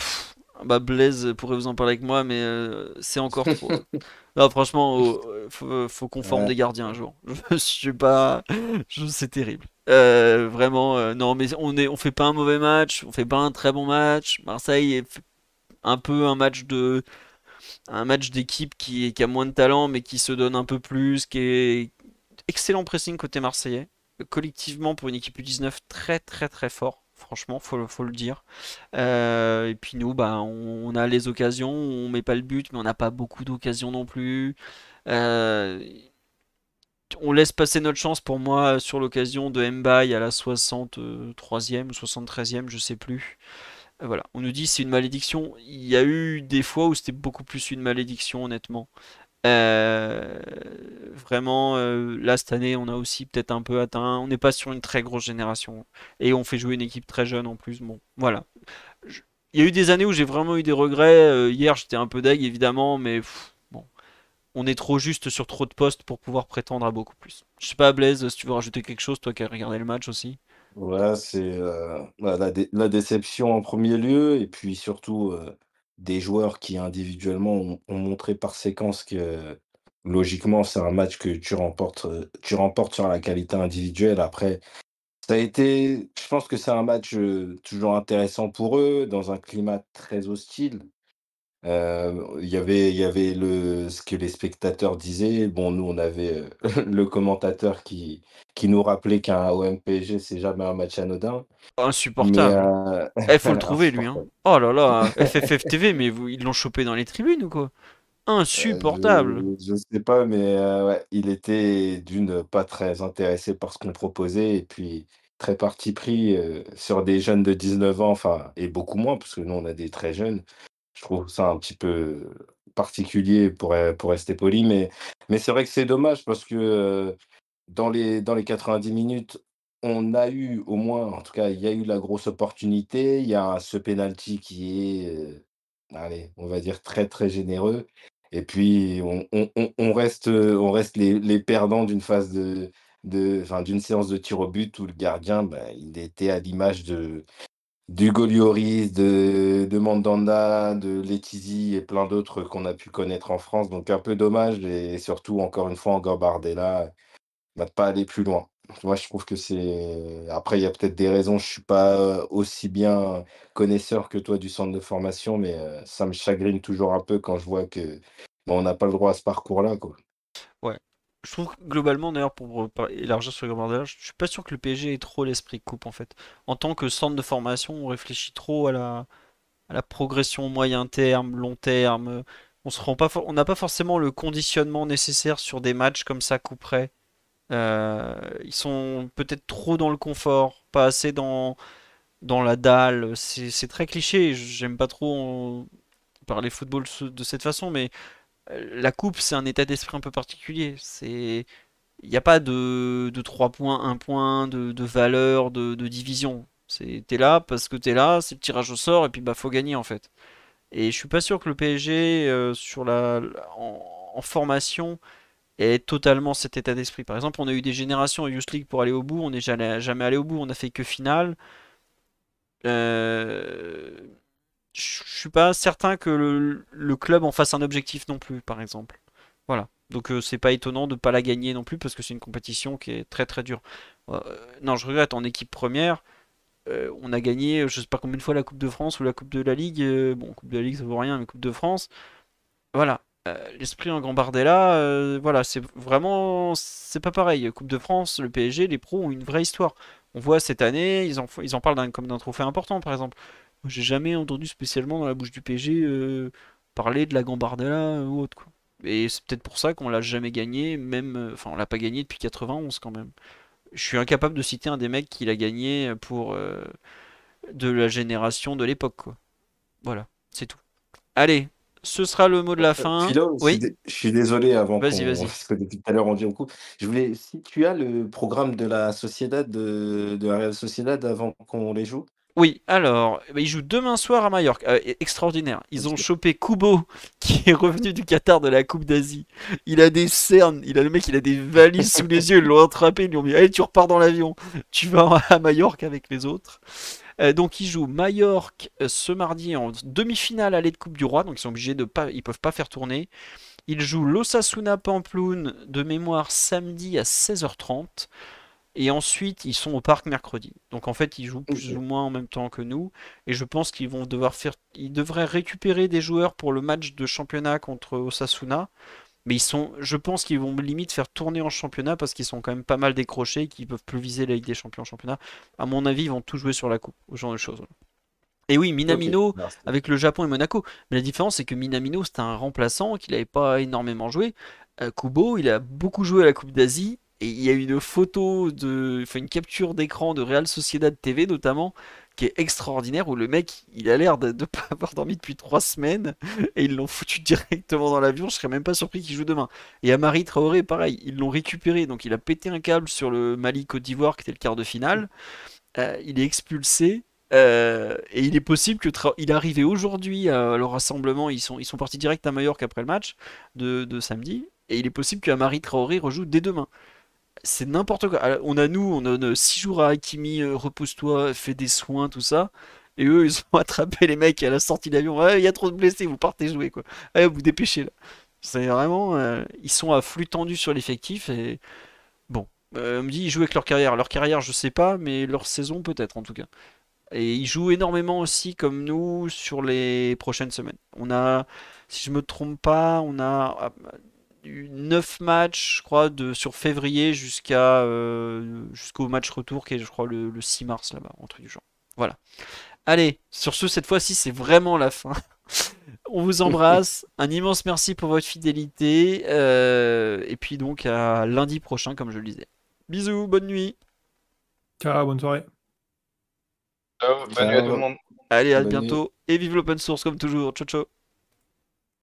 bah Blaise pourrait vous en parler avec moi, mais euh, c'est encore trop. [laughs] non, franchement, oh, euh, euh, faut, qu'on forme des gardiens un jour. [laughs] Je suis pas, c'est terrible. vraiment, non, mais on est, on fait pas un mauvais match, on fait pas un très bon match. Marseille est un peu un match de, un match d'équipe qui, qui, a moins de talent, mais qui se donne un peu plus, qui est excellent pressing côté marseillais, collectivement pour une équipe U19 très très très fort. Franchement, faut, faut le dire. Euh, et puis nous, bah, on, a les occasions, on met pas le but, mais on n'a pas beaucoup d'occasions non plus. Euh, on laisse passer notre chance pour moi sur l'occasion de Mbaye à la 63e ou 73e, je sais plus. Euh, voilà, on nous dit c'est une malédiction. Il y a eu des fois où c'était beaucoup plus une malédiction, honnêtement. Euh, vraiment, euh, là cette année, on a aussi peut-être un peu atteint. On n'est pas sur une très grosse génération et on fait jouer une équipe très jeune en plus. Bon, voilà. Il y a eu des années où j'ai vraiment eu des regrets. Euh, hier, j'étais un peu deg évidemment, mais bon, on est trop juste sur trop de postes pour pouvoir prétendre à beaucoup plus. Je sais pas, Blaise, si tu veux rajouter quelque chose, toi qui as regardé le match aussi. Voilà, c'est bah, la, la, déception en premier lieu et puis surtout des joueurs qui individuellement ont, montré par séquence que logiquement c'est un match que tu remportes, euh, tu remportes sur la qualité individuelle. Après, ça a été, je pense que c'est un match euh, toujours intéressant pour eux dans un climat très hostile. Euh, il y avait il y avait le ce que les spectateurs disaient. Bon, nous, on avait, euh, [laughs] le commentateur qui qui nous rappelait qu'un OMPg c'est jamais un match anodin. Insupportable. il euh, eh, faut le [laughs] trouver lui, hein. Oh là là, [laughs] FFF-TV, mais ils l'ont chopé dans les tribunes ou quoi? Insupportable! je ne sais pas, mais, il était d'une pas très intéressé par ce qu'on proposait et puis très parti pris, sur des jeunes de 19 ans, enfin et beaucoup moins, parce que nous, on a des très jeunes je trouve ça un petit peu particulier pour, euh, pour rester poli, mais, mais c'est vrai que c'est dommage parce que euh, dans les, dans les 90 minutes, on a eu au moins, en tout cas, il y a eu la grosse opportunité. Il y a ce penalty qui est, euh, allez, on va dire très très généreux. Et puis on, reste, on reste les, perdants d'une phase de, de, d'une séance de tir au but où le gardien, ben, il était à l'image de, du Golioris, de, Mandanda, de Letizy et plein d'autres qu'on a pu connaître en France. Donc un peu dommage et surtout, encore une fois, encore Bardella ne bah, va pas aller plus loin. Moi, je trouve que c'est. Après, il y a peut-être des raisons. Je suis pas euh, aussi bien connaisseur que toi du centre de formation, mais euh, ça me chagrine toujours un peu quand je vois que bah, on n'a pas le droit à ce parcours-là. Quoi. Ouais, je trouve globalement, d'ailleurs, pour élargir sur Gambardella, je suis pas sûr que le PSG ait trop l'esprit coupe en fait. En tant que centre de formation, on réfléchit trop à la, progression moyen terme, long terme. On se pas, on n'a pas forcément le conditionnement nécessaire sur des matchs comme ça couperait Euh, ils sont peut-être trop dans le confort, pas assez dans dans la dalle. C'est très cliché. J'aime pas trop. parler football de cette façon, mais euh, la coupe, c'est un état d'esprit un peu particulier. C'est il n'y a pas de, de 3 points, 1 point, de, valeur, de, division. C'est t'es là parce que t'es là, c'est le tirage au sort et puis bah faut gagner en fait. Et je suis pas sûr que le PSG euh, sur la en, formation ait totalement cet état d'esprit. Par exemple, on a eu des générations Youth League pour aller au bout, on n'est jamais, allé au bout, on a fait que finale. Euh je suis pas certain que le, club en fasse un objectif non plus, par exemple. Voilà. Donc euh, c'est pas étonnant de ne pas la gagner non plus parce que c'est une compétition qui est très très dure. Euh, non, je regrette, en équipe première, euh, on a gagné je sais pas combien de fois la Coupe de France ou la Coupe de la Ligue. bon, Coupe de la Ligue ça vaut rien, mais Coupe de France. Voilà. L'esprit en Gambardella, voilà, c'est vraiment. C'est pas pareil. Coupe de France, le PSG, les pros ont une vraie histoire. On voit cette année, ils en, ils en parlent comme d'un trophée important par exemple. J'ai jamais entendu spécialement dans la bouche du PG euh, parler de la Gambardella euh, ou autre. Quoi. Et c'est peut-être pour ça qu'on l'a jamais gagné, même. Euh, enfin, on l'a pas gagné depuis 91 quand même. Je suis incapable de citer un des mecs qui l'a gagné pour. de la génération de l'époque, quoi. Voilà, c'est tout. Allez, ce sera le mot de la fin. Je suis désolé avant. Vas-y, vas-y. Parce que depuis tout à l'heure, on dit au coup. Je voulais, si tu as le programme de la Sociedad, de, la Sociedad avant qu'on les joue, oui, alors, eh ben, ils jouent demain soir à Majorque. Euh, extraordinaire. Ils ont chopé Kubo, [laughs] qui est revenu du Qatar de la Coupe d'Asie. Il a des cernes, il a le mec, il a des valises sous les yeux. Ils l'ont attrapé, ils lui ont dit Allez, tu repars dans l'avion. Tu vas [laughs] à Majorque avec les autres. Euh, donc, ils jouent Majorque euh, ce mardi en demi-finale à de Coupe du Roi. Donc, ils sont obligés de pas, ils peuvent pas faire tourner. Ils jouent l'Osasuna Pamploon de mémoire samedi à 16h30. Et ensuite, ils sont au parc mercredi. Donc en fait, ils jouent plus ou moins en même temps que nous. Et je pense qu'ils vont devoir faire. Ils devraient récupérer des joueurs pour le match de championnat contre Osasuna. Mais ils sont, je pense qu'ils vont limite faire tourner en championnat parce qu'ils sont quand même pas mal décrochés et qu'ils peuvent plus viser la Ligue des Champions en championnat. À mon avis, ils vont tout jouer sur la coupe, genre de choses. Et oui, Minamino avec le Japon et Monaco. Mais la différence, c'est que Minamino, c'était un remplaçant qu'il n'avait pas énormément joué. Euh, Kubo, il a beaucoup joué à la Coupe d'Asie et il y a une photo de, une capture d'écran de Real Sociedad TV notamment qui est extraordinaire où le mec il a l'air de ne pas avoir dormi depuis trois semaines et ils l'ont foutu [laughs] directement dans l'avion. Je serais même pas surpris qu'il joue demain. Et Amari Traoré pareil, ils l'ont récupéré donc il a pété un câble sur le Mali Côte d'Ivoire qui était le quart de finale. Euh, il est expulsé. Euh, et il est possible que arrive il aujourd'hui à leur rassemblement. Ils sont, ils sont partis direct à Mallorca après le match de, samedi. Et il est possible que Traoré rejoue dès demain c'est n'importe quoi. on a nous, on a 6 jours à Hakimi, euh, repose-toi, fais des soins, tout ça. Et eux, ils ont [laughs] attrapé les mecs à la sortie d'avion. l'avion. Il y a trop de blessés, vous partez jouer, quoi. vous dépêchez, là. C'est vraiment. Euh, ils sont à flux tendu sur l'effectif. Et bon, on euh, me dit, ils jouent avec leur carrière. Leur carrière, je sais pas, mais leur saison, peut-être, en tout cas. Et ils jouent énormément aussi, comme nous, sur les prochaines semaines. On a, si je me trompe pas, on a ah, neuf 9 matchs, je crois, de, sur février jusqu'à euh, jusqu'au match retour qui est, je crois, le, 6 mars là-bas, entre du genre. Voilà. Allez, sur ce, cette fois-ci, c'est vraiment la fin. [laughs] On vous embrasse. [laughs] Un immense merci pour votre fidélité. Euh, et puis donc à lundi prochain, comme je le disais. Bisous, bonne nuit. Ciao, bonne soirée. bonne nuit à tout le monde. Allez, à bientôt. Et vive l'open source comme toujours. Ciao, ciao.